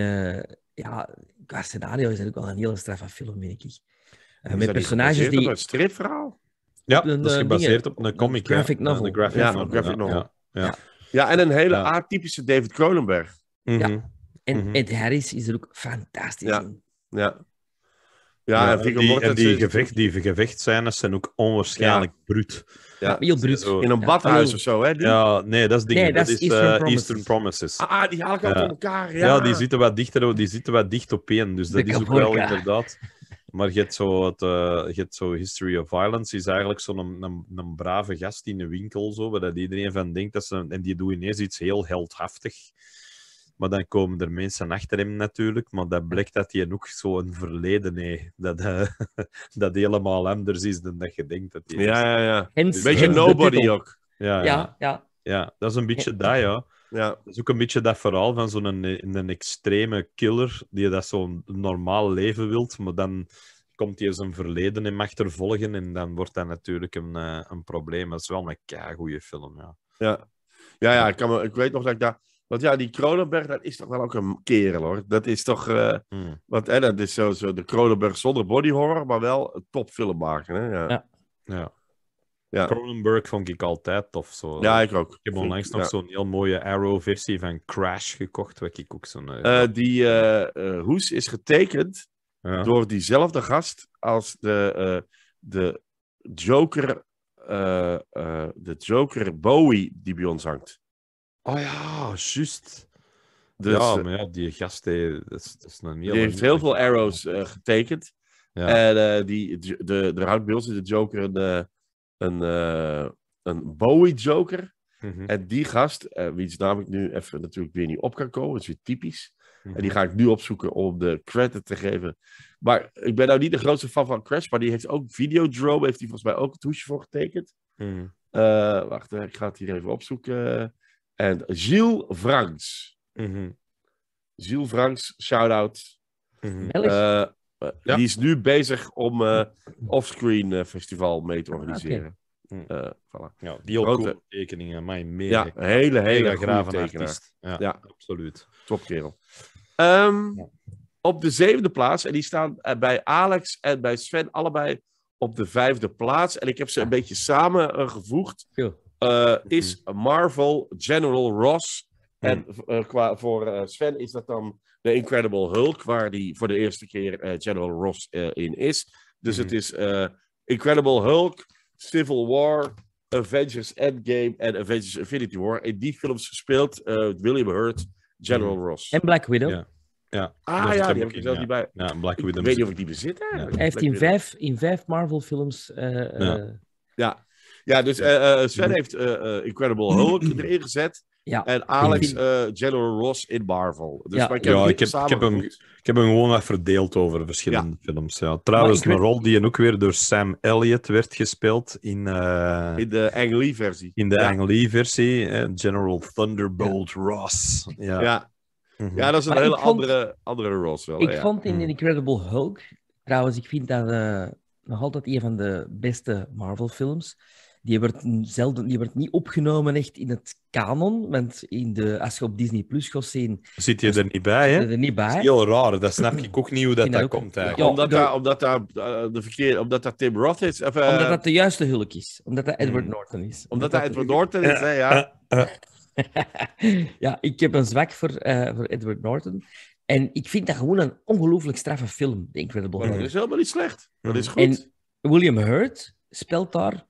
ja, qua scenario is dat ook wel een hele straffe film, vind ik. Uh, met personages die... een
stripverhaal?
Ja, dat is eh, gebaseerd op een comic. Graphic ja, novel. Een graphic novel. Ja,
ja, en een hele atypische David Cronenberg. Mhm. Ja.
En mm -hmm. Ed Harris is er ook fantastisch in.
Ja, ja,
die,
en die, gevecht, die gevechtscènes zijn ook onwaarschijnlijk ja. Ja, heel bruut. in een badhuis of zo, hè? Ja, nee, dat is ding. dat, is Eastern, uh, Promises. Eastern Promises. Ah, die haal ik elkaar. Ja, die, zitten wat dichter, die zitten wat dicht op één. Dus dat is ook wel inderdaad. Maar je hebt zo, eh, je hebt zo History of Violence, is eigenlijk zo'n een, een, brave gast in de winkel, zo, waar dat iedereen van denkt dat ze. En die doet ineens iets heel heldhaftig. Maar dan komen er mensen achter hem natuurlijk. Maar dat blijkt dat hij ook zo'n verleden heeft. Dat, eh, dat helemaal anders is dan dat je denkt dat hij is. Ja, ja, ja. Een beetje nobody ook. Ja ja, ja, ja, ja. dat is een beetje dat, ja. ja. Dat is ook een beetje dat verhaal van zo'n een, een extreme killer die dat zo'n normaal leven wilt, maar dan komt hij zijn verleden hem achtervolgen en dan wordt dat natuurlijk een, eh, een probleem. Dat is wel een goede film, ja.
Ja, ja, ja ik, kan ik weet nog dat ik dat want ja, die Kronenberg, dat is toch wel ook een kerel hoor. Dat is toch. Eh, hmm. want, en dat is zo, zo de Kronenberg zonder body horror, maar wel een topfilm maken. Hè? Ja. ja. ja. Cronenberg vond ik
altijd tof. Zo. Ja, ik ook. Ik heb onlangs nog zo'n heel mooie Arrow-versie van Crash gekocht, wat ik ook zo'n... Eh,
eh, die hoes is getekend door diezelfde gast als de, de Joker de Joker Bowie die bij ons hangt.
Oh ja, juist.
ja, dus, eh, maar ja, die gast die, dat is, is een die heeft heel veel arrows eh, getekend. Ja. En eh, die, de, de, er houdt bij ons in de Joker een, een, een Bowie-Joker. Mhm. En die gast, wie naam ik nu even natuurlijk weer niet op kan komen, dat is weer typisch. En die mhm. ga ik nu opzoeken om de credit te geven. Maar ik ben nou niet de grootste fan van Crash, maar die heeft ook Videodrome, heeft hij volgens mij ook een hoesje voor getekend. Mhm. wacht, ik ga het hier even opzoeken. En Gilles Franks. Mm -hmm. Gilles Franks, shout-out. Mhm. Eh, eh, die is nu bezig om eh, offscreen festival mee te organiseren. Ah, mhm. voilà. ja, die ook cool tekeningen, mijn meer. Ja, een hele, hele, graaf grave Ja, ja, absoluut. Topkerel. Um, ehm, Op de zevende plaats, en die staan bij Alex en bij Sven allebei op de vijfde plaats. En ik heb ze een beetje samengevoegd. Uh, eh, is mhm. Marvel General Ross. Mhm. En eh, qua, voor eh, Sven is dat dan de Incredible Hulk, waar die voor de eerste keer General Ross in is. Dus het mhm. is Incredible Hulk, Civil War, Avengers Endgame en Avengers Infinity War. In die films speelt William Hurt General Ross. En Black Widow. Ja, ah ja, die heb ik zelf niet bij. Ja, Black Widow. weet niet of ik die bezit Hij heeft in
vijf, in vijf Marvel films...
ja. Ja, dus eh, eh, Sven heeft eh, Incredible Hulk erin gezet. En Alex General Ross in Marvel. Dus ja. ik, heb, ik, heb
hem, ik heb hem gewoon echt verdeeld over verschillende films. Ja. Trouwens, een rol die ook weer door Sam Elliott werd gespeeld in... in
de Engelse versie In de
Engelse versie Eh, General Thunderbolt Ross. Ja. Ja.
Mhm. dat is een hele andere, andere Ross wel. Ik vond in mhm.
Incredible Hulk... Trouwens, ik vind dat nog altijd een van de beste Marvel-films... Die wordt, zelden, die niet opgenomen echt in het kanon, want in de, als je op Disney Plus gaat zien... Zit
je er niet bij, hè? Zit er niet bij. Dat is heel raar, dat snap ik ook niet hoe dat, komt. Eigenlijk. omdat, daar
omdat, eh, dat, de verkeerde, omdat dat Tim Roth is? Eh, omdat dat
de juiste hulk is. Omdat dat Edward hmm. Norton is. Omdat, omdat dat, Edward Norton is, hè, ja. Eh, ja, ik heb een zwak voor, voor Edward Norton. En ik vind dat gewoon een ongelooflijk straffe film, de Incredible Hulk. dat is
helemaal niet slecht.
Dat is goed. En William Hurt speelt daar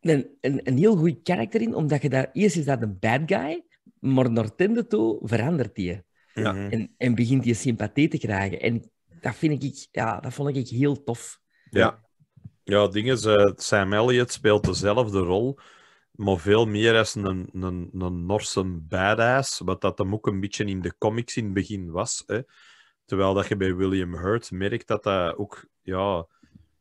een, een, heel goed karakter in, omdat je daar... Eerst is dat een bad guy, maar naar tende toe verandert die. Ja. Mhm. En, en begint je sympathie te krijgen. En dat vind ik... Ja, dat vond ik heel tof.
Ja. Ja, ding is, eh, Sam Elliott speelt dezelfde rol, maar veel meer als een, een, een Norse badass, wat dat hem ook een beetje in de comics in het begin was. Hè. Terwijl dat je bij William Hurt merkt dat dat ook, ja,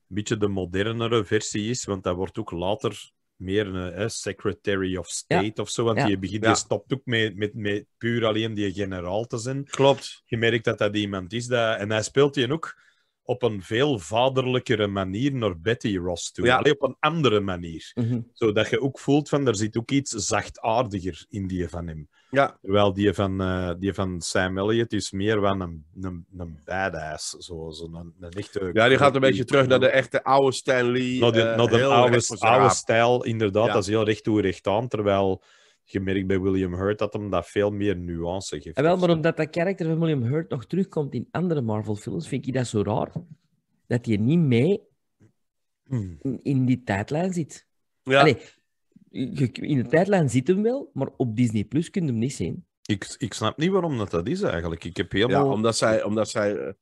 beetje de modernere versie is, want dat wordt ook later meer een Secretary of State of zo. Want ja. je, begint, je stopt ook met, met, met puur alleen die generaal te zijn. Klopt. Je merkt dat dat iemand is. Dat, en hij speelt je ook op een veel vaderlijkere manier naar Betty Ross toe. Ja. op een andere manier. Mm -hmm. Zodat je ook voelt van, er zit ook iets zachtaardiger in die van hem. Ja. Terwijl die van, eh, die van Sam Elliott is meer van een, een, een
badass. Zo, zo een, een echte, ja, die gaat een beetje terug naar de echte oude Stan Lee. Naar de, eh, oude, oude
stijl, inderdaad. Dat is heel recht toe recht aan. Terwijl je merkt bij William Hurt dat hem dat veel meer nuance
geeft. En ah, wel, maar omdat dat karakter van William Hurt nog terugkomt in andere Marvel-films, vind ik dat zo raar. Dat je niet mee hmm. in, die tijdlijn zit. Ja in de tijdlijn zit hem wel, maar op Disney Plus kunt hem niet zien. Ik, ik snap niet
waarom dat, dat is eigenlijk. Ik heb helemaal... Ja, omdat zij... Omdat zij eh,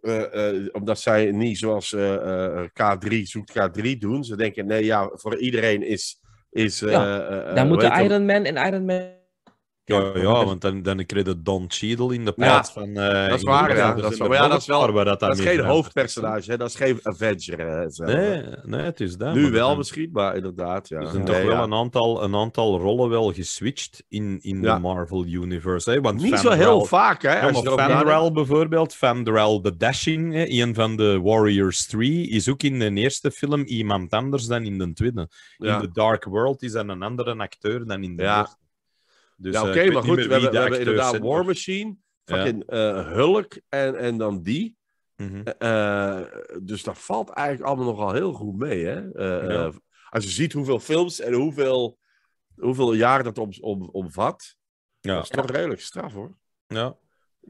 eh, eh, omdat zij niet zoals K3 zoekt K3 doen. Ze denken, nee, ja, voor iedereen is... is ja, dan moeten
Iron Man en Iron Man
ja, ja, want dan,
dan kreeg je Don Cheadle in de plaats van... Eh, dat is waar, ja. Dat is, wel, ja, dat is geen
hoofdpersonage, hè. Dat is geen Avenger. Eh, nee, nee, het is dat. Nu wel dan, misschien, maar inderdaad, ja. Er zijn toch wel een,
aantal, een aantal rollen wel geswitcht in, in de Marvel Universe, hè. Want Niet zo heel vaak, hè. Ja, Fandral bijvoorbeeld, Fandral the Dashing, hè, een van de Warriors 3, is ook in de eerste film iemand anders dan in de tweede. In The Dark World is dat een andere acteur dan in de eerste.
Dus, ja, eh, oké, maar goed, we hebben, we hebben
inderdaad War Machine,
fucking eh, Hulk en, en dan die. Mhm. Eh, dus dat valt eigenlijk allemaal nogal heel goed mee. Hè? als je ziet hoeveel films en hoeveel, hoeveel jaar dat om, om, omvat, ja. dat is toch redelijk straf hoor. Ja.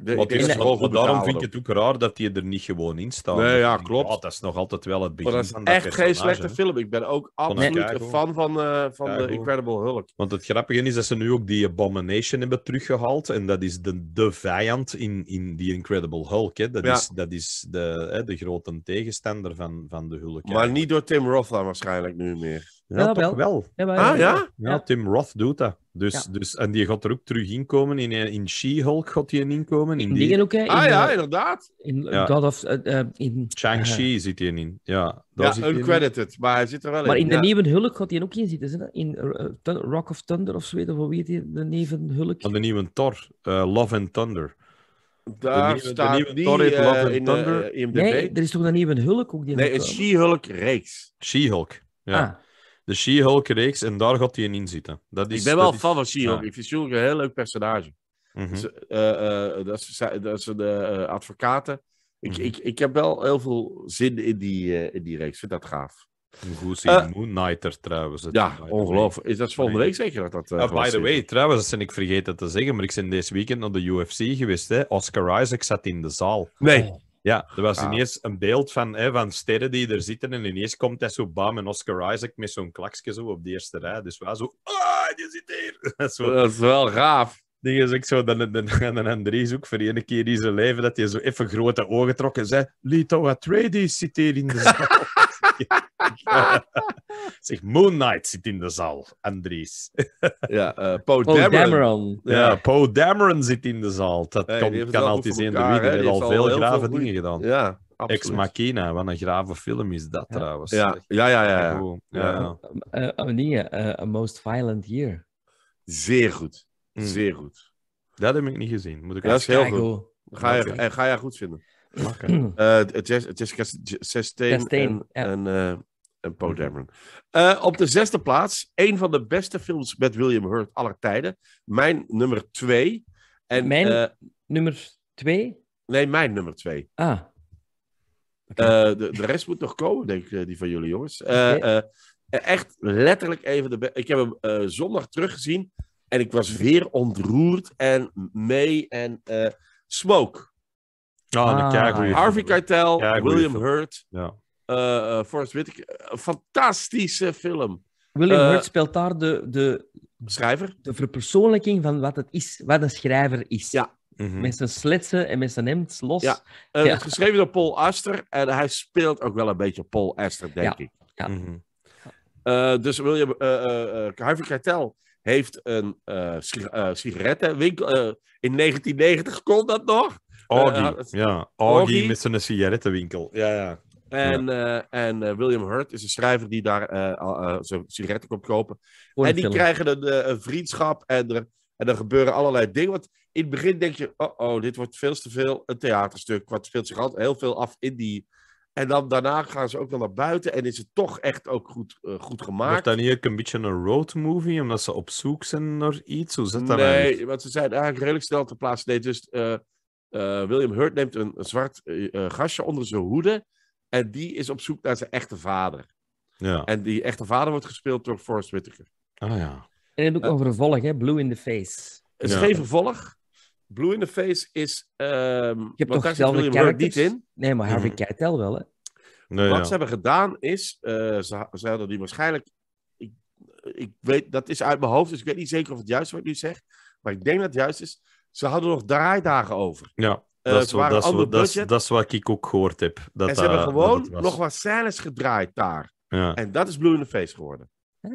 De, maar is daarom vind ik
het ook raar dat die er niet gewoon in staat. Nee, ja, klopt. dat is nog altijd wel het begin. Maar dat is echt geen slechte
film. Ik ben ook absoluut een fan van, uh, van de eh, Incredible Hulk.
Want het grappige is dat ze nu ook die Abomination hebben teruggehaald. En dat is de, de vijand in, in die Incredible Hulk. Dat, is, dat is de, hè, de grote tegenstander van, van de Hulk. Maar niet door Tim dan waarschijnlijk nu meer. Ja, ja wel. ah, ja? ja? Tim Roth doet dat. Dus, dus, en die gaat er ook terug inkomen. In, eh, in She-Hulk gaat hij inkomen. In, in die... dingen ook,
hè, ah ja, eh, inderdaad.
In
God of... Uh, in, Shang-Chi zit hij in. Ja, daar ja uncredited,
maar hij zit er wel in. Maar in de Nieuwe Hulk gaat hij ook in zitten. Hè? In Rock of Thunder of zoiets of hoe heet die, de Nieuwe Hulk? Van de Nieuwe Thor,
Love and Thunder.
Daar de de nieuwe Thor Love and Thunder. in de nee, er is toch een Nieuwe Hulk ook? Die nee,
She-Hulk-reeks. She-Hulk, ja. Ah de She-Hulk reeks en daar gaat hij in zitten. Dat is, ik ben wel fan van She-Hulk.
Ik vind she een heel leuk personage. Mhm. Eh, eh, dat zijn de eh, advocaten. Ik, mhm. ik, ik heb wel heel veel zin in die, in die reeks. Ik vind dat gaaf. Goed uh, Moon Knighter trouwens. Ja, ongelooflijk. Is dat volgende week zeker dat dat... Uh, by the way,
trouwens, ik vergeet ik vergeten te zeggen, maar ik ben deze weekend naar de UFC geweest. Hè. Oscar Isaac zat in de zaal. Nee. Oh. Ja, er was ah. ineens een beeld van, hè, van sterren die er zitten en ineens komt hij zo bam en Oscar Isaac met zo'n klakje zo op de eerste rij. Dus wij zo, ah, die zit hier! dat, is wel... gaaf. Die is ook zo, dan, André ook voor ene keer in zijn leven dat hij zo even grote ogen trok en zei, Lito Atreides zit hier in de zaal. zeg, Moon Knight zit in de zaal, Andries. ja, uh, Poe po Dameron. Ja, ja Poe Dameron zit in de zaal. Dat kan, kan altijd zijn. De Wiener heeft al veel grave dingen gedaan. Ja, Absoluut. Ex Machina, wat een grave film is dat trouwens. Ja, ja, ja. ja, ja. ja.
A eh, eh, Most Violent Year.
Zeer goed. Mm. Zeer goed. Dat heb ik niet gezien. Moet ik dat is heel goed. Ga je, ga je goed vinden. Jessica eh, Chastain en, ja. en, eh, en Poe Dameron. Eh, op de zesde plaats, een van de beste films met William Hurt aller tijden. Mijn nummer twee. En, mijn nummer twee? Nee, mijn nummer twee. Ah. de, de rest moet nog komen, denk ik, die van jullie jongens. echt letterlijk even de Ik heb hem zondag teruggezien en ik was weer ontroerd en mee en smoke.
Ah, ah, Harvey Keitel, William
Hurt, ja. uh, Forrest Een eh, fantastische film. William Hurt
speelt daar de, de... Schrijver? De verpersoonlijking van wat het is, wat een schrijver is. Ja. Mhm. Met zijn slitsen en met zijn hemd los. Ja. Uh,
geschreven door Paul Aster. En hij speelt
ook wel een beetje Paul Aster, denk ik.
Ja. Mhm. dus William, Harvey Keitel heeft een sigarettenwinkel. in 1990 kon dat nog. Augie, eh, eh, ja. Augie
met zijn sigarettenwinkel.
Ja, ja. En, eh, en William Hurt is een schrijver die daar zijn sigaretten komt kopen. en die krijgen een, vriendschap en er, en er gebeuren allerlei dingen. Want in het begin denk je, oh oh, dit wordt veel te veel een theaterstuk. Wat speelt zich altijd heel veel af in die... En dan daarna gaan ze ook wel naar buiten en is het toch echt ook goed, goed gemaakt. Wordt dan hier ook een
beetje een road movie, omdat ze op zoek zijn naar iets? Hoe zit dat Nee,
want ze zijn eigenlijk redelijk snel te plaatsen. Nee, dus eh, William Hurt neemt een, zwart uh, eh, eh, gastje onder zijn hoede. En die is op zoek naar zijn echte vader. Ja. En die echte vader wordt gespeeld door Forrest Whitaker. Ah ja.
En heb ik uh, over een volg, hè? Blue in the Face. Het is volg. Blue in the Face is... Ehm, Je hebt toch William Hurt niet in. Nee, maar Harvey mhm. Keitel wel, hè? Nee, Wat ze
hebben gedaan is... ze, ze hadden die waarschijnlijk... Ik, ik weet, dat is uit mijn hoofd, dus ik weet niet zeker of het juist wat ik nu zeg. Maar ik denk dat het juist is ze hadden nog draaidagen over. Ja. Eh, dat, is, wat,
dat, wat ik ook gehoord heb. Dat en ze hebben gewoon nog
wat scènes gedraaid daar. Ja. En dat is Blue in the Face geworden. Ah,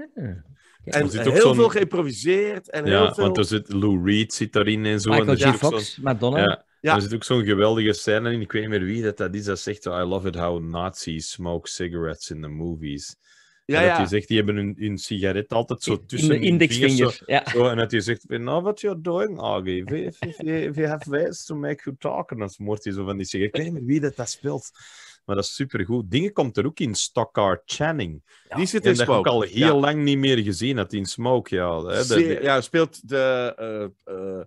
En heel veel geïmproviseerd. En ja, heel veel... want er
zit Lou Reed zit daarin en zo. Michael en G. Fox, Madonna. Ja. Ja. Er zit ook zo'n geweldige scène in, ik weet niet meer wie dat, dat is, dat zegt I love it how Nazis smoke cigarettes in the movies. Ja, dat ja. je zegt, die hebben hun, hun sigaret altijd zo tussen in de indexvinger. ja. en dat je zegt, know what you're doing, Augie, ah, if, We you, have ways to make you talk. En dan smoort hij zo van die sigaret. Ik weet niet wie dat, dat speelt. Maar dat is supergoed. Dingen komt er ook in Stockard Channing. Ja, die zit in Smoke. al heel lang niet meer gezien had in Smoke. Ja,
ja speelt de, eh, eh,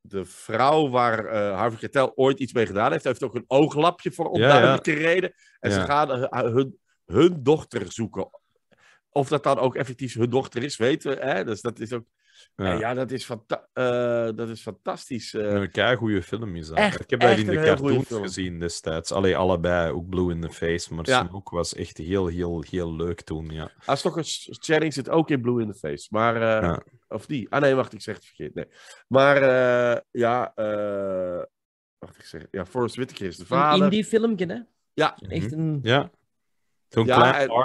de vrouw waar uh, Harvey Keitel ooit iets mee gedaan heeft. Hij heeft ook een ooglapje voor onduidelijke ja, reden. En ze gaan hun, hun dochter zoeken of dat dan ook effectief hun dochter is, weten we. Hè? Dus dat is ook. Ja, dat, is fanta uh, dat is fantastisch. Uh, een goede film is dat. ik heb dat in de cartoons
gezien destijds. Alleen allebei, ook Blue in the Face. Maar ja. Snook was echt heel, heel, heel leuk toen, ja.
Als toch een Channing zit ook in Blue in the Face. Maar, eh, of die. Ah nee, wacht, ik zeg het verkeerd. Nee. Maar, ja, wacht, ik zeg Ja, Forrest Whitaker is de vader. In indie filmpje, hè? Ja. Echt mhm. een...
Ja. Zo'n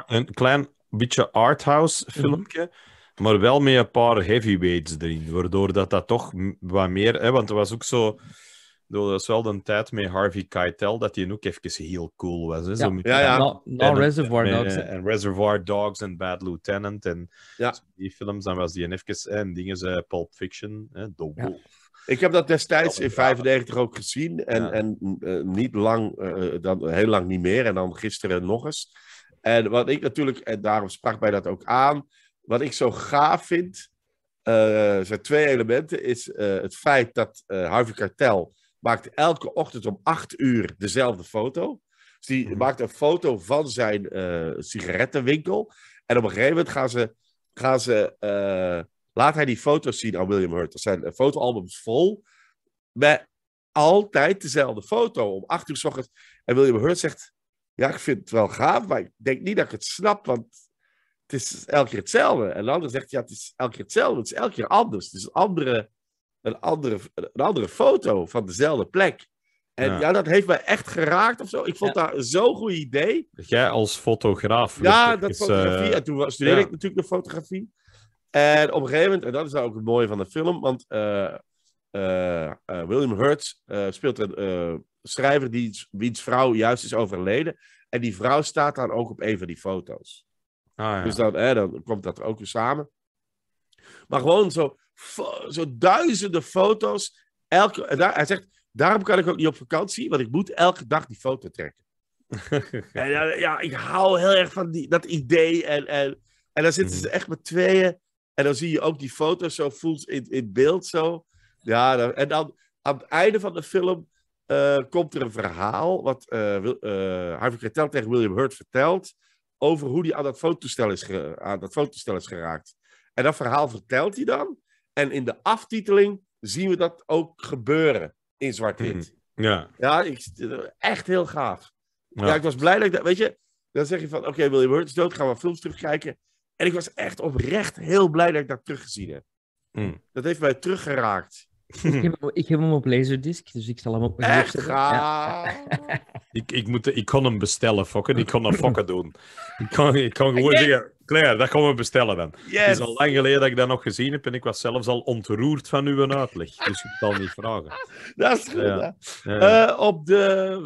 een klein beetje arthouse mhm. filmpje. Maar wel met een paar heavyweights erin. Waardoor dat, dat toch wat meer. Hè, want er was ook zo. Dat was wel een tijd met Harvey Keitel dat hij ook even heel cool was. Hè? Ja, zo ja, ja. en, Reservoir Dogs. En, Reservoir Dogs en Bad Lieutenant en die films. Dan was die en even en dingen ze Pulp Fiction, hè? The
Ik heb dat destijds in 1995 ook gezien en, en eh, niet lang, eh, dan, heel lang niet meer en dan gisteren nog eens. En wat ik natuurlijk, en daarom sprak mij dat ook aan, wat ik zo gaaf vind, eh, zijn twee elementen, is eh, het feit dat eh, Harvey Cartel maakt elke ochtend om acht uur dezelfde foto. Dus die mhm. maakt een foto van zijn sigarettenwinkel. En op een gegeven moment gaan ze, gaan ze laat hij die foto's zien aan William Hurt. Er zijn fotoalbums vol met altijd dezelfde foto om acht uur s ochtends. En William Hurt zegt, ja, ik vind het wel gaaf, maar ik denk niet dat ik het snap, want het is elke keer hetzelfde. En de ander zegt, ja, het is elke keer hetzelfde, het is elke keer anders. Het is een andere, een andere, een andere foto van dezelfde plek. En ja. dat heeft mij echt geraakt of zo. Ik vond ja. dat zo'n goed idee.
jij als fotograaf. Ja, dat is, eh, fotografie. En toen studeerde ik
natuurlijk de fotografie. En op een gegeven moment, en dat is nou ook het mooie van de film, want eh, eh, William Hurt speelt een schrijver die, wiens vrouw juist is overleden. En die vrouw staat dan ook op een van die foto's. Ah, ja. Dus dan, hè, dan komt dat er ook weer samen. Maar gewoon zo, zo duizenden foto's. Elke, en daar, hij zegt, daarom kan ik ook niet op vakantie, want ik moet elke dag die foto trekken. en, ja, ik hou heel erg van die, dat idee. En, en, en dan zitten ze hmm. echt met tweeën. En dan zie je ook die foto's zo voelt in, in beeld zo. Ja, en dan aan het einde van de film eh, komt er een verhaal wat eh, eh, Harvey Keitel tegen William Hurt vertelt over hoe hij aan dat fototoestel is, aan dat is geraakt. En dat verhaal vertelt hij dan. En in de aftiteling zien we dat ook gebeuren in zwart-wit. Mhm. ja. Ja, ik, echt heel gaaf. Ja. ik was blij dat ik dat... Weet je, dan zeg je van... Oké, William Hurt is dood, gaan we films terugkijken. En ik was echt oprecht heel blij dat ik dat teruggezien heb. Mhm. Dat heeft mij teruggeraakt.
Ik heb, hem, op Laserdisc, dus ik zal hem op mijn Echt?
ik, ik, moet, ik kon hem bestellen, fokken. Ik kon hem fokken doen. Ik kan, ik gewoon zeggen, Claire, dat gaan we bestellen dan. Het is al lang geleden dat ik dat nog gezien heb en ik was zelfs al ontroerd van uw uitleg. Dus ik zal niet vragen.
Dat is goed, eh, op de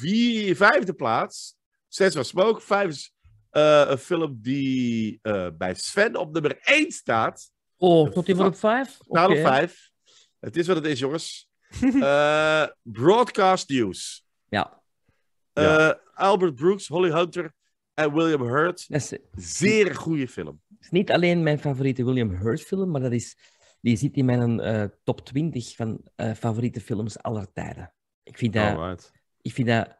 vier, vijfde plaats, zes was Smoke. Vijf is eh, een film die eh, bij Sven op nummer 1 staat.
Oh, tot die van op 5? nummer op
het is wat het is, jongens. Eh, broadcast news. Eh, ja. Albert Brooks, Holly Hunter en William Hurt. Is, Zeer goede film.
Het is niet alleen mijn favoriete William Hurt film, maar dat is, die zit in mijn eh, top 20 van favoriete films aller tijden. Ik vind dat... Ik vind dat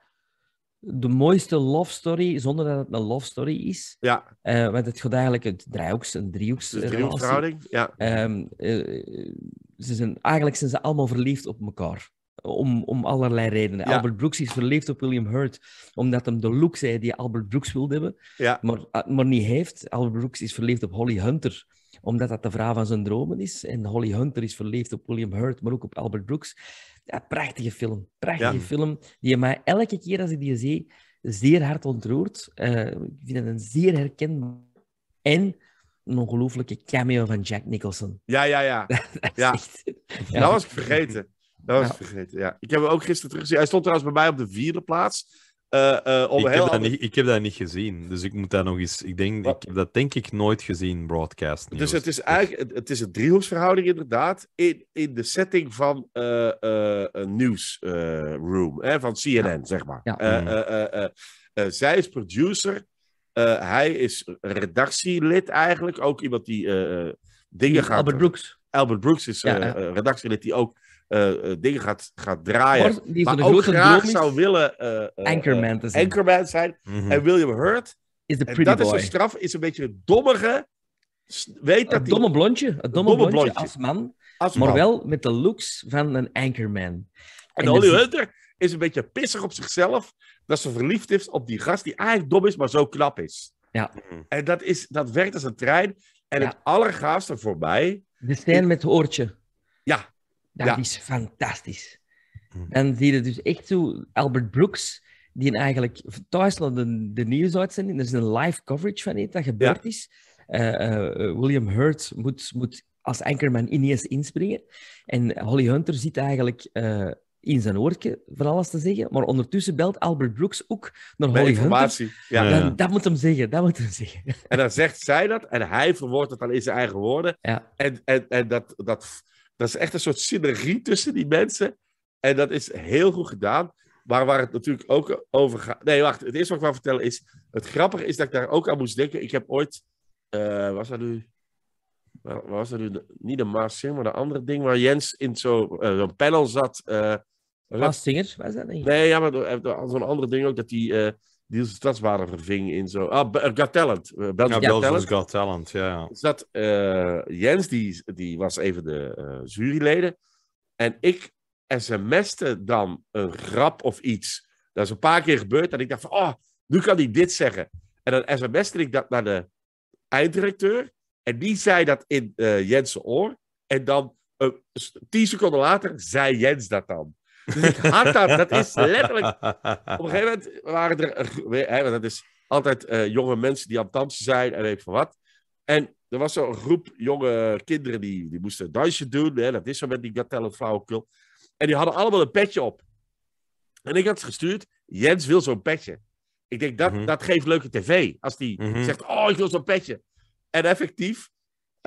de mooiste love story, zonder dat het een love story is. Ja. Eh, want het gaat eigenlijk een driehoeks, dus een driehoeks. verhouding. ja. Ehm, eh, ze zijn, eigenlijk zijn ze allemaal verliefd op elkaar. Om, om allerlei redenen. Albert Brooks is verliefd op William Hurt, omdat hem de look zei die Albert Brooks wilde hebben, ja. maar, eh, maar niet heeft. Albert Brooks is verliefd op Holly Hunter, omdat dat de vrouw van zijn dromen is. En Holly Hunter is verliefd op William Hurt, maar ook op Albert Brooks. Ja, prachtige film. Prachtige film die mij elke keer als ik die zie zeer hard ontroert. Uh, eh, ik vind het een zeer herkenbaar. En een ongelooflijke cameo van Jack Nicholson.
Ja, ja, ja. dat, ja. dat was ik vergeten. Dat was ik vergeten, ja. Ik heb hem ook gisteren teruggezien. Hij stond trouwens bij mij op de vierde plaats. Eh, eh, ik, heb dat niet,
ik heb dat niet gezien, dus ik moet daar nog eens... Ik denk, ik heb dat denk ik nooit gezien, broadcast
Dus het is eigenlijk het is een driehoeksverhouding inderdaad, in, in de setting van eh, een nieuwsroom, van CNN, zeg maar. Mm. zij is producer, hij is redactielid eigenlijk, ook iemand die dingen gaat... Albert Brooks. Albert Brooks is redactielid die ook eh, eh, dingen gaat, gaat draaien. die maar ook graag zou willen uh, Anchorman, zijn. Anchorman zijn. Mhm. En William Hurt. Is de pretty dat is een straf, is een beetje een dommige.
Weet dat een domme blondje. het domme, blondje, als man. maar wel met de looks van een Anchorman. En, en Holly Hunter is een beetje pissig op zichzelf. Dat ze verliefd is
op die gast die eigenlijk dom is, maar zo knap is. Ja. Mhm. En dat, is, dat werkt als een trein. En het
allergaafste voorbij. De steen met het oortje. Ja, dat is fantastisch. Hm. En zie je dus echt zo Albert Brooks, die eigenlijk thuis naar de, nieuws uitzending er is een live coverage van iets dat gebeurd is. Eh, eh, eh, William Hurt moet, moet als ankerman ineens inspringen. En Holly Hunter zit eigenlijk in zijn oortje van alles te zeggen. Maar ondertussen belt Albert Brooks ook naar Holly Hunter. Ja. Dan, dat moet hem zeggen, dat moet hem zeggen.
En dan zegt zij dat en hij verwoordt het dan in zijn eigen woorden. Ja. En, en, en dat... dat dat is echt een soort synergie tussen die mensen. En dat is heel goed gedaan. Maar waar het natuurlijk ook over gaat. Nee, wacht. Het eerste wat ik wil vertellen is. Het grappige is dat ik daar ook aan moest denken. Ik heb ooit. Eh, was dat nu. Was dat nu? Niet de Mars maar de andere ding waar Jens in eh, zo'n uh, zo panel zat. Uh, Mars was dat niet? Nee, ja, maar zo'n andere ding ook. Dat die dat waren verving in zo. Ah, eh, eh, Got Talent. ja, Got Got Talent, ja. Zat, dat, uh, Jens, die, die was even de juryleden. En ik sms'te dan een grap of iets. Dat is een paar keer gebeurd. En ik dacht van, oh, nu kan hij dit zeggen. En dan sms'te ik dat naar de einddirecteur. En die zei dat in Jens' oor. En dan tien seconden later zei Jens dat dan. Dus ik had dat. Dat is letterlijk... Op een gegeven moment waren er... Hè, want dat is altijd eh, jonge mensen die aan het dansen zijn en weet van wat. En er was zo'n groep jonge kinderen die, die moesten dansje doen. Hè, dat is zo met die Gatello flauwekul. En die hadden allemaal een petje op. En ik had gestuurd, Jens wil zo'n petje. Ik denk, dat, mhm. dat geeft leuke tv. Als die mhm. zegt, oh, ik wil zo'n petje. En effectief,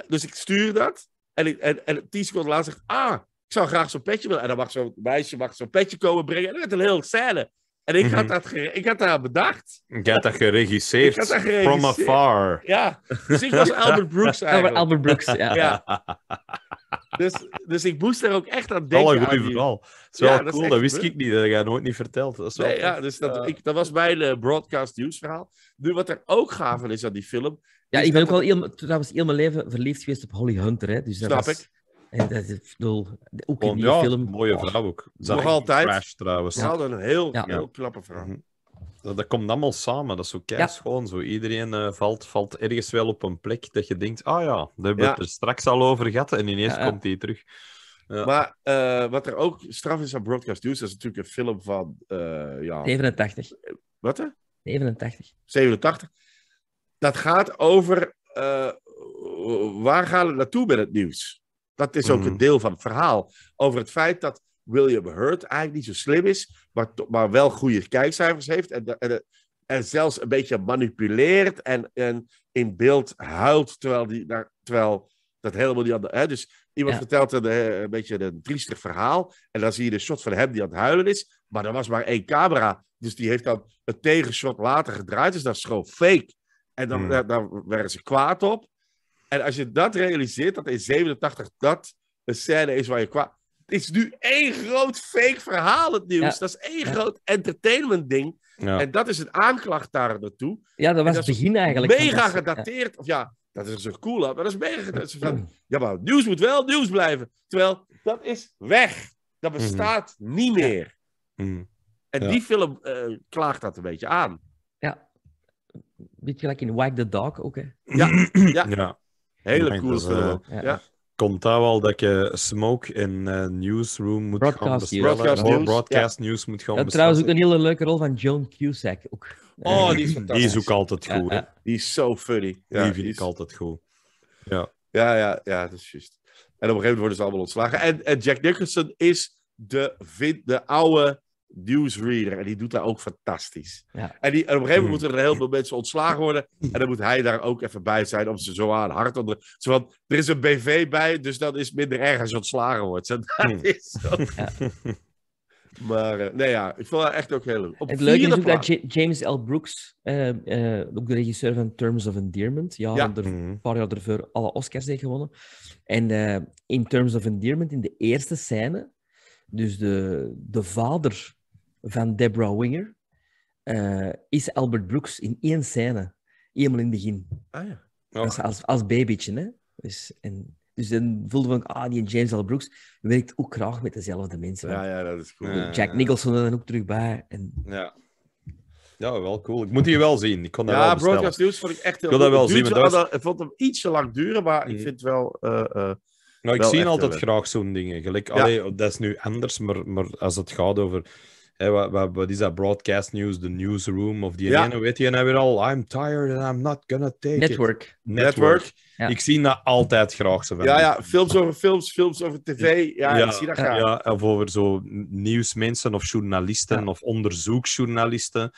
dus ik stuur dat. En, en, en tien seconden later zegt, ah, ik zou graag zo'n petje willen. En dan mag zo'n meisje zo'n petje komen brengen. En dat werd een heel scène. En ik had mhm. dat, ik had dat bedacht.
Ik had dat geregisseerd. Had dat geregisseerd. From afar. Ja, dus ik was Albert Brooks eigenlijk. Albert Brooks, ja.
Dus, dus ik moest er ook echt aan denken. Alle goede vooral. Dat is wel ja, cool, dat, wist ik
niet. Dat heb jij nooit niet verteld. Dat, is wel ja, dus
dat, eh, ik, dat was mijn uh, broadcast nieuwsverhaal. Nu, wat er ook gaaf is aan die film... Ja, ik ben ook wel heel,
trouwens heel mijn leven verliefd geweest op Holly Hunter. Hè, dus dat Snap ik. En dat is, ook ja, film. Mooie
vrouw ook. Nog altijd. Crash trouwens. Ja, een heel,
heel knappe vrouw. Mhm. Dat, komt allemaal samen. Dat is zo kei schoon. Zo. Iedereen eh, valt, valt ergens wel op een plek dat je denkt: ah ja, daar hebben we het er straks al over gehad. En ineens komt hij terug.
Ja. Maar eh, wat er ook straf is aan Broadcast News, dat is natuurlijk een film van... Eh, ja, 87.
Wat hè? 87.
87. Dat gaat over... waar gaan we naartoe met het nieuws? Dat is ook een mhm. deel van het verhaal. Over het feit dat William Hurt eigenlijk niet zo slim is, maar, maar wel goede kijkcijfers heeft. En, en, zelfs een beetje manipuleert en, in beeld huilt, terwijl, die, terwijl dat helemaal niet aan de... Hè? Dus iemand vertelt eh, een, beetje een triestig verhaal en dan zie je de shot van hem die aan het huilen is, maar er was maar één camera. Dus die heeft dan het tegenshot later gedraaid, dus dat is gewoon fake. En dan, mm. werden ze kwaad op. En als je dat realiseert, dat in 87 dat een scène is waar je qua... Het is nu één groot fake verhaal, het nieuws. Dat is één groot entertainment ding. En dat is een aanklacht daar naartoe. Ja, dat was het begin eigenlijk. Mega gedateerd. Of ja, dat is zo cool, maar dat is mega gedateerd. Ja, maar nieuws moet wel nieuws blijven. Terwijl, dat is weg. Dat mhm. bestaat niet meer. Mhm. En die film uh, klaagt dat een beetje aan.
Ja. Beetje gelijk in Wag the Dog ook, hè? ja. ja. Hele coole eh, ja.
Komt daar wel dat je Smoke in eh, Newsroom moet broadcast gaan bespreken. Broadcast, news. broadcast news moet gaan bespreken. Trouwens ook
een hele leuke rol van Joan Cusack. Ook.
Oh, die is ook altijd goed. Die is zo funny. die vind ik altijd goed. Ja. Ja, ja, ja, dat is juist. En op een gegeven moment worden ze allemaal ontslagen. En, en Jack Nicholson is de, vind, de oude nieuwsreader. En die doet daar ook fantastisch. Ja. En, die, en, op een gegeven moment mm. moeten er heel veel mensen ontslagen worden. En dan moet hij daar ook even bij zijn. Om ze zo aan hard onder. Zowel, er is een BV bij, dus dat is minder erg als je ontslagen wordt. dat mm. is Maar eh, nee, ja, ik vond dat echt ook heel leuk. Op het leuke is ook dat
James L. Brooks, uh, ook de regisseur van Terms of Endearment, ja, ja. Er, mm. een paar jaar ervoor alle Oscars heeft gewonnen. En in Terms of Endearment, in de eerste scène, dus de, de vader van Deborah Winger eh, is Albert Brooks in één scène, helemaal in het begin. Ah ja. Dus als, als babytje, hè. Dus, dus dan voelde ik, ah, die James L. Brooks werkt ook graag met dezelfde mensen. Ja, ja, dat is cool. Jack Nicholson er dan ook terug bij. En...
Ja. Ja, wel cool. Ik moet die wel zien.
Ik kon
dat ja, wel Broadcast News vond ik echt heel ik wil dat wel zien. dat Ik vond hem iets te lang duren, maar ik mhm. vind wel... Eh, eh, nou, ik zie altijd graag
zo'n dingen. Gelijk, dat is nu anders, maar, maar als het gaat over Hey, wat, wat, is dat? Broadcast news, the newsroom of die ja. ene, weet je nou weer al? I'm tired and I'm not gonna take it. Network. Network. Ik zie dat altijd graag. Zo van ja, ja,
films over films, films over tv. Ja, ja ik zie dat graag. Ja,
of over zo nieuwsmensen of journalisten of onderzoeksjournalisten.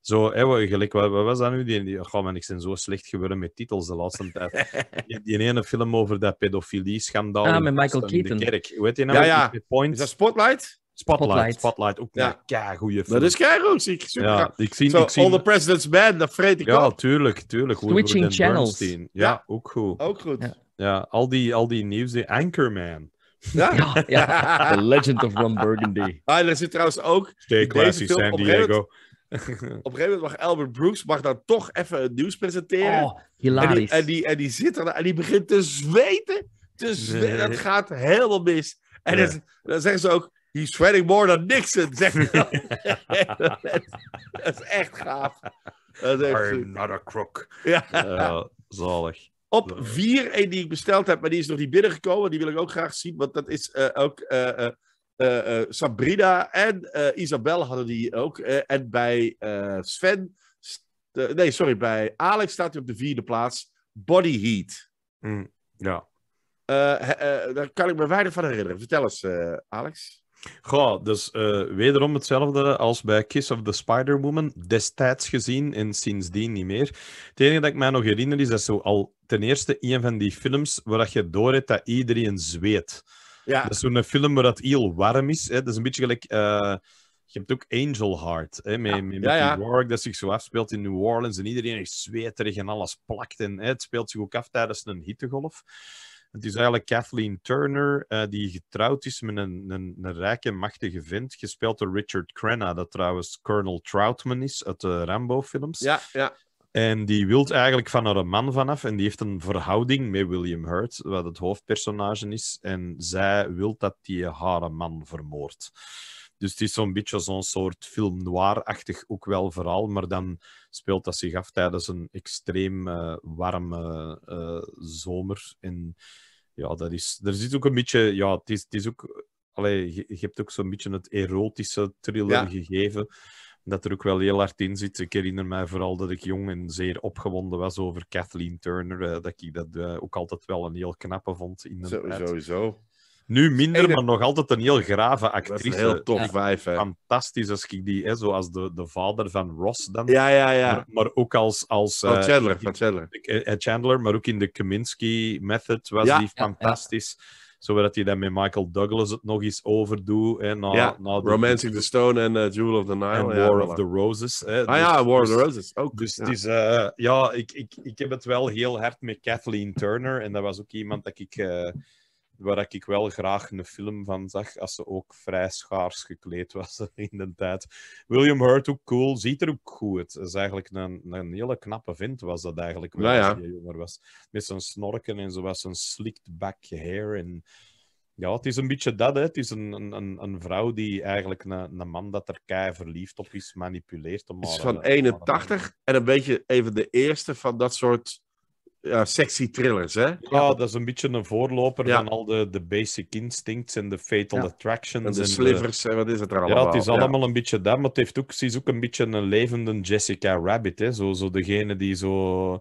Zo, wat gelijk, wat, wat, was dat nu? Die, die, oh man, ik ben zo slecht geworden met titels de laatste tijd. Die, ene film over dat pedofilie-schandaal. Ah, met Michael Keaton. De kerk. Weet je nou? Ja, ja. Is dat
Spotlight? Spotlight. Spotlight, ook ja. ja goede film. Dat is keigoed, zie ik. ja, ik zie, ik zie... All the President's Man, dat vreet
ik Ja, tuurlijk, tuurlijk. Switching Channels. Ja, ja, ook goed. Ook goed. Ja, al, die, al die nieuws, Anchorman.
Ja? ja, The Legend of Ron
Burgundy.
Ah, daar zit trouwens ook... Stay classy, San Diego. op een gegeven moment mag Albert Brooks mag dan toch even het nieuws presenteren. Oh, hilarisch. En die, en die, zit er en die begint te zweten. Te zweten. Dat gaat helemaal mis. En dan zeggen ze ook... He's sweating more than Nixon, zegt hij dat, is echt gaaf.
Dat is I'm not a crook. Ja. zalig.
Op vier, één die ik besteld heb, maar die is nog niet binnengekomen. Die wil ik ook graag zien, want dat is eh, ook... Eh, eh, Sabrina en Isabel hadden die ook. en bij Sven... nee, sorry, bij Alex staat hij op de vierde plaats. Body Heat. Mm, ja. Uh, daar kan ik me weinig van herinneren. Vertel eens, uh, Alex.
Goh, dus eh, wederom hetzelfde als bij Kiss of the Spider-Woman. Destijds gezien en sindsdien niet meer. Het enige dat ik mij nog herinner is dat zo al ten eerste een van die films waar je door dat iedereen zweet. Ja. Dat is zo'n film waar dat heel warm is. Hè? Dat is een beetje gelijk... Eh, je hebt ook Angel Heart, hè, met, ja. met, dat zich zo afspeelt in New Orleans en iedereen is zweterig en alles plakt. En hè, het speelt zich ook af tijdens een hittegolf. Het is eigenlijk Kathleen Turner, eh, die getrouwd is met een, een, een rijke, machtige vent, gespeeld door Richard Crenna, dat trouwens Colonel Troutman is uit de Rambo-films. Ja, ja. En die wilt eigenlijk van haar man vanaf. En die heeft een verhouding met William Hurt, wat het hoofdpersonage is. En zij wil dat die haar man vermoordt. Dus het is zo'n beetje zo'n soort film noir-achtig ook wel verhaal, maar dan speelt dat zich af tijdens een extreem eh, warme eh, zomer. En ja, dat is, er zit ook een beetje, ja, het is, het is ook, allee, je, hebt ook zo'n beetje het erotische thriller gegeven. Dat er ook wel heel hard in zit. Ik herinner mij vooral dat ik jong en zeer opgewonden was over Kathleen Turner. Eh, dat ik dat ook altijd wel een heel knappe vond. In de Zo, sowieso. Nu minder, maar nog altijd een heel grave actrice. heel tof vijf, hè. Fantastisch als ik die, hè, zoals de, de vader van Ross dan. Ja, ja, ja. Maar, ook als... als van eh, Chandler, van Chandler. Eh, eh, Chandler, maar ook in de Kaminsky Method was die fantastisch. Ja, Zodat hij dan met Michael Douglas het nog eens overdoet. Hè,
na, na the Stone en Jewel of the Nile. En ah dus- War of the Roses. ah ja, War of the
Roses ook. Dus het ja, ik, ik, ik heb het wel heel hard met Kathleen Turner. En dat was ook iemand dat ik waar ik wel graag een film van zag, als ze ook vrij schaars gekleed was in de tijd. William Hurt, ook cool, ziet er ook goed uit. Is eigenlijk een, een hele knappe vent, was dat eigenlijk, wel, Hij ja. als je jonger was. Met zijn snorken en zo was zijn slicked back hair en... Ja, het is een beetje dat. Hè. Het is een, een, een
vrouw die
eigenlijk een, man dat er kei verliefd op is,
manipuleert. Om het is van 81 en een beetje even de eerste van dat soort ja, sexy thrillers, hè? Ja,
dat is een beetje een voorloper van al de, de basic instincts en de fatal attractions. En de en slivers, wat is het er allemaal? Ja, het is allemaal een beetje dat, maar het, heeft ook, het is ook een beetje een levende Jessica Rabbit, hè? Zo, zo degene die zo...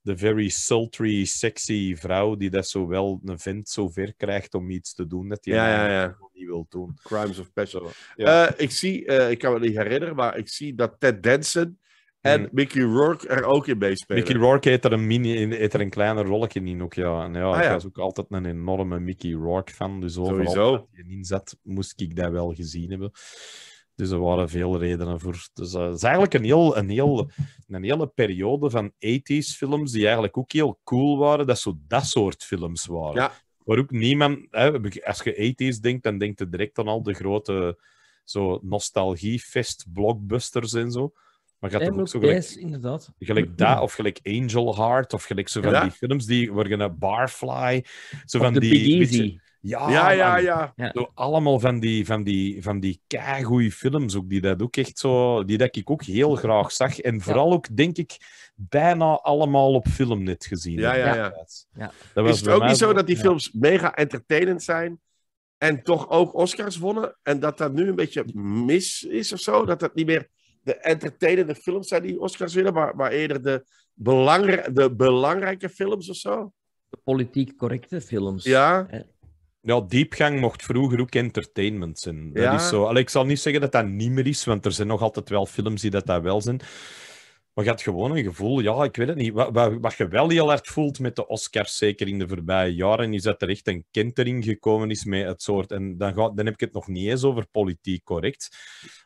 De very sultry, sexy vrouw
die dat zo wel een vent zo ver krijgt om iets te doen dat hij ja, ja, niet wil doen. Crimes of Passion. Uh, ik zie, eh, ik kan me niet herinneren, maar ik zie dat Ted Danson en Mickey Rourke er ook in meespelen. Mickey
Rourke heeft er een, mini, heeft er een kleiner rolletje in ook, ja. En ja, ah, ik was ook altijd een enorme Mickey Rourke-fan. Dus overal Sowieso. dat hij in zat, moest ik dat wel gezien hebben. Dus er waren veel redenen voor. Dus eh, het is eigenlijk een, heel, een, heel, een hele periode van 80s films die eigenlijk ook heel cool waren, dat zo dat soort films waren. Waar ook niemand, hè, als je 80s denkt, dan denkt je direct aan al de grote zo nostalgie-fest blockbusters en zo. Maar gaat er ook zo gelijk... inderdaad. Gelijk daar, of gelijk Angel Heart, of gelijk zo van die films die... worden naar barfly. Zo van die... Beetje,
ja, ja, ja,
ja. allemaal van die, van die, van die keigoeie films ook, die dat ook echt zo... Die dat ik ook heel graag zag. En vooral
ook, denk ik, bijna allemaal op filmnet gezien. Ja, ja, ja. Is het ook niet zo dat die films mega entertainend zijn, en toch ook Oscars wonnen. En dat dat nu een beetje mis is of zo. Dat dat niet meer de entertainende films zijn die Oscars winnen, maar, maar eerder de, de belangrijke films of zo. De politiek correcte films.
Ja. Ja, diepgang mocht vroeger ook entertainment zijn. Dat is zo. ik zal niet zeggen dat dat niet meer is, want er zijn nog altijd wel films die dat, dat wel zijn. Maar je had gewoon een gevoel, ja, ik weet het niet. Wat, wat, je wel heel hard voelt met de Oscars, zeker in de voorbije jaren, is dat er echt een kentering gekomen is met het soort. En dan, ga, dan heb ik het nog niet eens over politiek correct,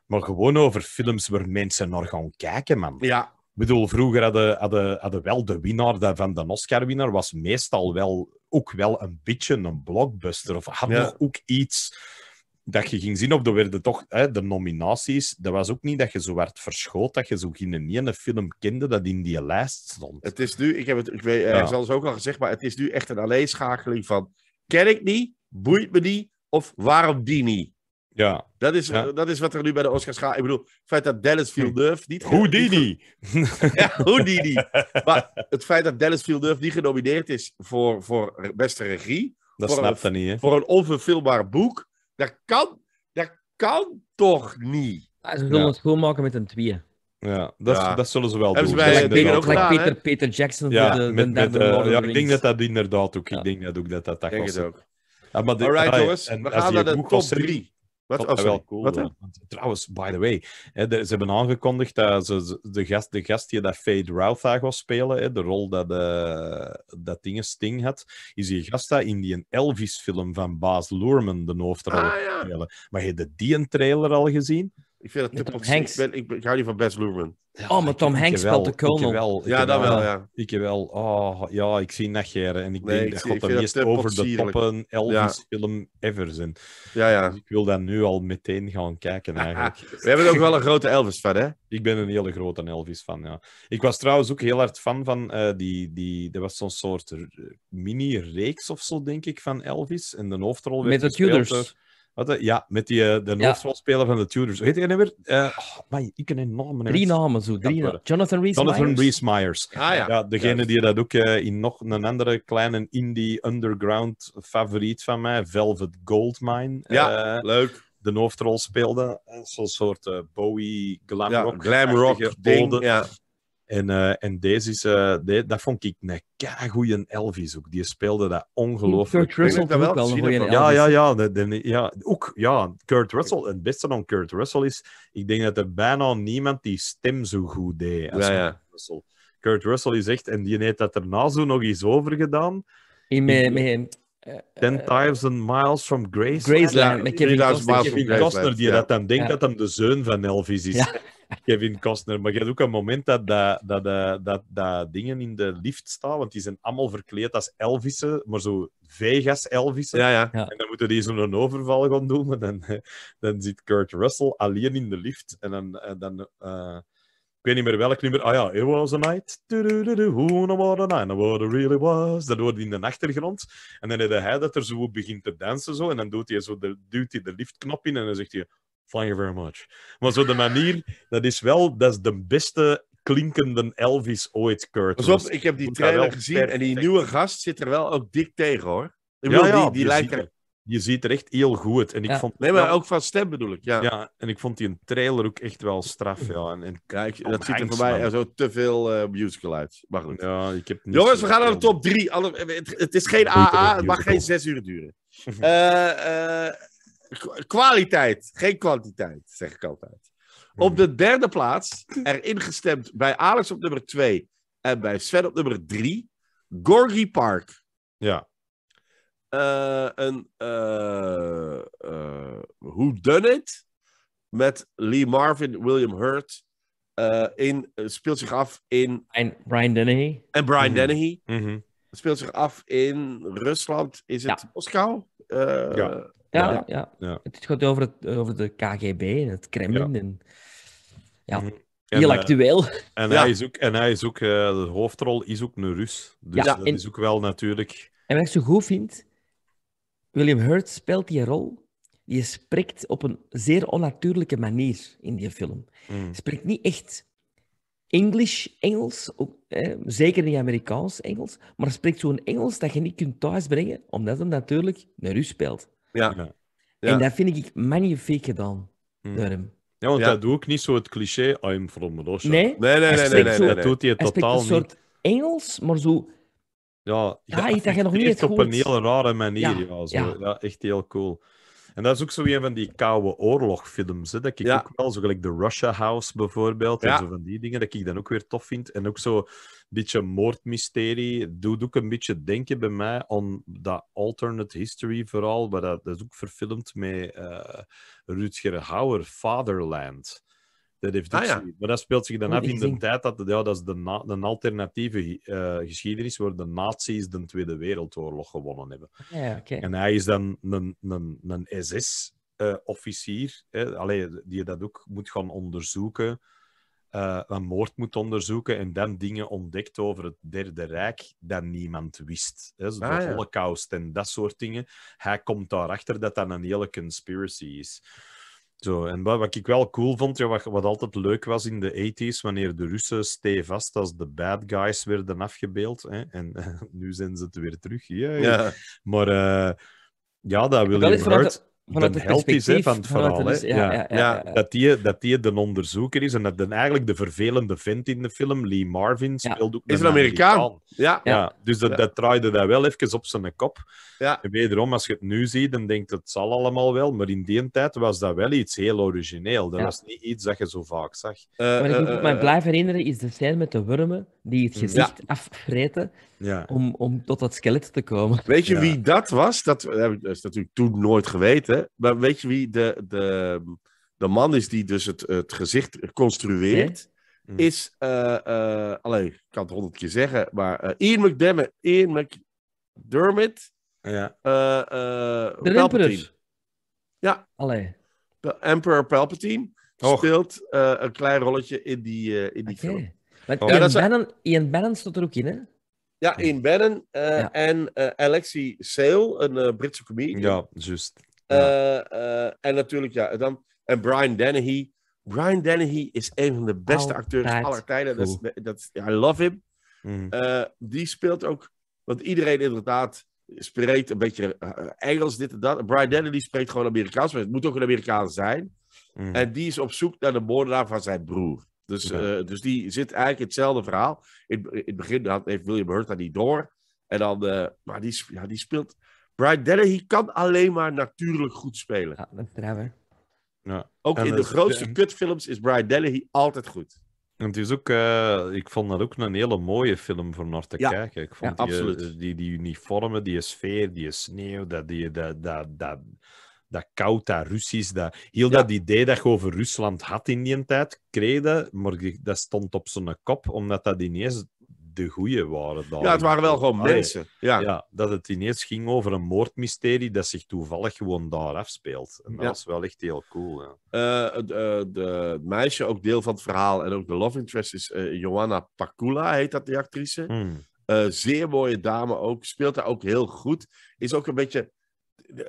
maar gewoon over films waar mensen naar gaan kijken, man. Ja. Ik bedoel, vroeger hadden, hadden, hadden wel de winnaar van de Oscar-winnaar was meestal wel ook wel een beetje een blockbuster. Of had nog ook iets dat je ging zien op de werden toch hè, de nominaties. Dat was ook niet dat je zo werd verschoot dat je zo geen een film
kende dat in die lijst stond. Het is nu, ik heb het ik weet, ja. zelfs ook al gezegd, maar het is nu echt een alleenschakeling van ken ik niet, boeit me niet of waarom die niet. Ja. Dat is, dat is wat er nu bij de Oscars gaat. Ik bedoel, het feit dat Dallas hm. Villeneuve niet... hoe die Niet, ja, Houdini! maar het feit dat Dallas Villeneuve niet genomineerd is voor, voor beste regie... Dat snapt een, niet, Voor een onverfilmbaar boek dat kan, dat kan toch
niet? ze willen het schoonmaken met een tweeën. Ja, dat, dat zullen ze wel doen. Ze bij, Peter, Peter, Jackson ja, met, eh, ik denk dat dat inderdaad ook.
Ik denk dat ook dat dat, dat Het ook. maar dit, we gaan naar de top 3. Oh, dat was wel cool. Eh, trouwens, by the way, ze hebben aangekondigd dat ze, de, gast, de gast die dat Fade Routha was spelen, hè, de rol dat, de, eh, dat Sting had, is die gast dat in die Elvis-film van Baz Luhrmann de hoofdrol ah, ja. spelen. Maar heb je die een trailer al gezien?
Ik vind dat te Hanks... ik, ben, ik, hou niet van Best Luhrmann.
oh, maar Tom Hanks speelt de Colonel. ja, dat wel, ja. Ik wel. Oh, ja, ik zie nachtjaren. En ik denk dat God de meest over de toppen Elvis-film ja. ever zijn. Ja, ja. Dus ik wil dat nu al meteen gaan kijken, eigenlijk. We hebben ook wel een grote Elvis-fan, hè? Ik ben een hele grote Elvis-fan, ja. Ik was trouwens ook heel hard fan van uh, die... die er was zo'n soort mini-reeks of zo, denk ik, van Elvis. En de hoofdrol werd Met het wat, eh, ja, met die, uh, de hoofdrolspeler van de Tudors. Heet hij nou weer? Uh, eh,
oh, ik ken een naam. Drie namen zo. Drie Jonathan
Rees Jonathan Rees
Myers. Ah, ja. degene die dat ook in nog een andere kleine indie underground favoriet van mij, Velvet Goldmine. Ja, leuk. De hoofdrol speelde. Zo'n soort Bowie glam rock. Glam rock. ja. En, uh, en deze is, uh, dat vond ik een goede Elvis ook. Die speelde dat ongelooflijk. Kurt Russell dat wel. een ja, ja, ja, ja. Ook, ja, Kurt Russell. Het beste dan Kurt Russell is, ik denk dat er bijna niemand die stem zo goed deed als ja, ja. Kurt Russell. Kurt Russell is echt, en die heeft dat erna zo nog eens overgedaan. In, in, times 10.000 Miles from Graceland. Graceland, dat Kevin, Kevin die dat dan denkt dat hem de zoon van Elvis is. Ja. Kevin Costner. Maar je hebt ook een moment dat, dat, dat, dat, dat dingen in de lift staan, want die zijn allemaal verkleed als Elvissen, maar zo Vegas-Elvissen. Ja, ja, En dan moeten die zo'n overval gaan doen, maar dan, dan zit Kurt Russell alleen in de lift. En dan... Eh, dan eh, ik weet niet meer welk nummer. Ah ja, It was a night. Do -do what a night. What it really was. Dat wordt in de achtergrond. En dan heeft hij dat er zo begint te dansen. Zo, en dan doet hij zo de, duwt hij de liftknop in en dan zegt hij... Thank you very much. Maar zo de manier, dat is wel dat is de beste klinkende Elvis ooit, Kurt. Pas op, dus ik heb die trailer gezien en
die nieuwe gast zit er wel ook dik tegen, hoor. Ik ja, ja, die, die lijkt er... Je ziet er echt heel goed. En ik vond, nee, maar ook van stem bedoel ik, ja. Ja, en ik vond die trailer ook echt wel straf, ja. En, en... dat ziet er voor mij zo te veel uh, musical uit. Ja, ik heb Jongens, we gaan naar de top 3. Het, het, is geen AA, het mag geen 6 uur duren. Eh... eh kwaliteit, geen kwantiteit, zeg ik altijd. Op mhm. de derde plaats, erin gestemd bij Alex op nummer 2 en bij Sven op nummer 3, Gorgie Park. Ja. Uh, een uh, uh, It met Lee Marvin, William Hurt. Eh, in, eh, speelt zich af in. En
Brian Dennehy. En Brian mhm. Dennehy. Mhm. Speelt zich
af in Rusland. Is het Moskou? ja. Ja,
ja. Het gaat over, het, over de KGB en het Kremlin. En, ja. Mhm. heel eh, actueel. En, hij
is ook, en hij is ook eh, de hoofdrol is ook een Rus. Dus dat is ook wel natuurlijk...
En wat ik zo goed vind, William Hurt speelt die rol. Je spreekt op een zeer onnatuurlijke manier in die film. Mhm. Spreekt niet echt English, Engels, ook, eh, zeker niet Amerikaans Engels, maar spreekt zo'n Engels dat je niet kunt thuisbrengen, omdat hij natuurlijk een Rus speelt. Ja. En dat vind ik magnifiek gedaan hmm. door
Ja, want dat doet ook niet zo het cliché I'm from Russia. Nee, nee, nee. nee, nee, Dat doet hij totaal niet. een soort
Engels, maar zo... Ja, ja, ja dat je nog niet op een heel rare manier. Ja, zo. ja
echt heel cool. En dat is ook zo een van die koude oorlogfilms. Hè, dat ik ook wel, zo gelijk de Russia House bijvoorbeeld, en zo van die dingen, dat ik dan ook weer tof vind. En ook zo een beetje moordmysterie doet ook een beetje denken bij mij aan dat alternate history vooral, maar dat, is ook verfilmd met uh, Rutger Hauer, Fatherland. Dat heeft ah, Maar dat speelt zich dan oh, af in de tijd dat... Ja, dat is de, na, de alternatieve eh, geschiedenis waar de nazi's de Tweede Wereldoorlog gewonnen hebben. Ah, ja, En hij is dan een, een, een SS-officier, eh, uh, die dat ook moet gaan onderzoeken, eh, een moord moet onderzoeken en dan dingen ontdekt over het Derde Rijk dat niemand wist. Hè? Ah, de holocaust en dat soort dingen. Hij komt daarachter dat dat een hele conspiracy is. Zo, en wat ik wel cool vond, ja, wat, wat altijd leuk was in de 80s, wanneer de Russen stevast als de bad guys werden afgebeeld. Hè? En nu zijn ze het weer terug.
Ja.
Maar eh, ja, dat wil je vanuit het perspectief is, van het verhaal. Het, ja, ja, ja, ja, dat, die, dat die de onderzoeker is en dat dan eigenlijk de vervelende vent in de film, Lee Marvin, speelde ook Is een Amerikaan. Amerikaan.
Ja. Dus dat, dat
draaide dat wel even op zijn kop. Ja. En wederom, als je het nu ziet, dan denkt het zal allemaal wel, maar in die tijd was dat wel iets heel origineel. Dat was niet iets dat je zo vaak zag. Eh, maar Wat ik eh, moet me eh, blijven
herinneren is de scène met de wormen die het mm. gezicht afvreten om, om tot dat skelet te komen. Weet je wie
dat was? Dat, dat is natuurlijk toen nooit geweten. Maar weet je wie de, de, de man is die dus het, het gezicht construeert? Mm. Is, uh, alleen, ik kan het honderd keer zeggen, maar eh, Ian McDermott. Ian McDermott. Ja. de Emperors. Ja. alleen De Emperor Palpatine speelt een klein rolletje in die, in die film. Maar Ian, ja,
Bannon, Ian stond er ook in, hè?
Ja, Ian Bannon en uh, Alexi Sale, een Britse comedian. Ja, juist. Eh, eh, en natuurlijk, ja, dan, en Brian Dennehy. Brian Dennehy is een van de beste oh, acteurs aller tijden. Dat, dat I love him. Mm. Eh, die speelt ook, want iedereen inderdaad spreekt een beetje Engels, dit en dat. Brian Dennehy spreekt gewoon Amerikaans, maar het moet ook een Amerikaan zijn. Mm. En die is op zoek naar de moordenaar van zijn broer. Dus, dus die zit eigenlijk hetzelfde verhaal. In, in het begin had, heeft William Hurt daar niet door. En dan, maar die, ja, die speelt Brian Dennehy kan alleen maar natuurlijk goed spelen. Ja, dat hebben ja. Ook in de grootste eh, kutfilms is Brian Dennehy altijd goed.
het is ook, eh, ik vond dat ook een hele mooie film voor naar te kijken. Ik vond die, eh, die, die, uniformen, die sfeer, die sneeuw, dat, die, dat, dat, dat, dat koud, dat Russisch. Dat, heel dat idee dat je over Rusland had in die tijd, kreeg maar dat stond op zijn kop, omdat dat ineens de goeie waren daar. Ja, het waren wel gewoon mensen. Ja. ja. dat het ineens ging over een moordmysterie dat zich toevallig gewoon daar afspeelt. En dat is was wel echt heel cool.
Ja. de, eh, eh, de, meisje, ook deel van het verhaal, en ook de love interest is uh, eh, Joanna Pacula, heet dat, die actrice. Hmm. zeer mooie dame ook, speelt daar ook heel goed. Is ook een beetje...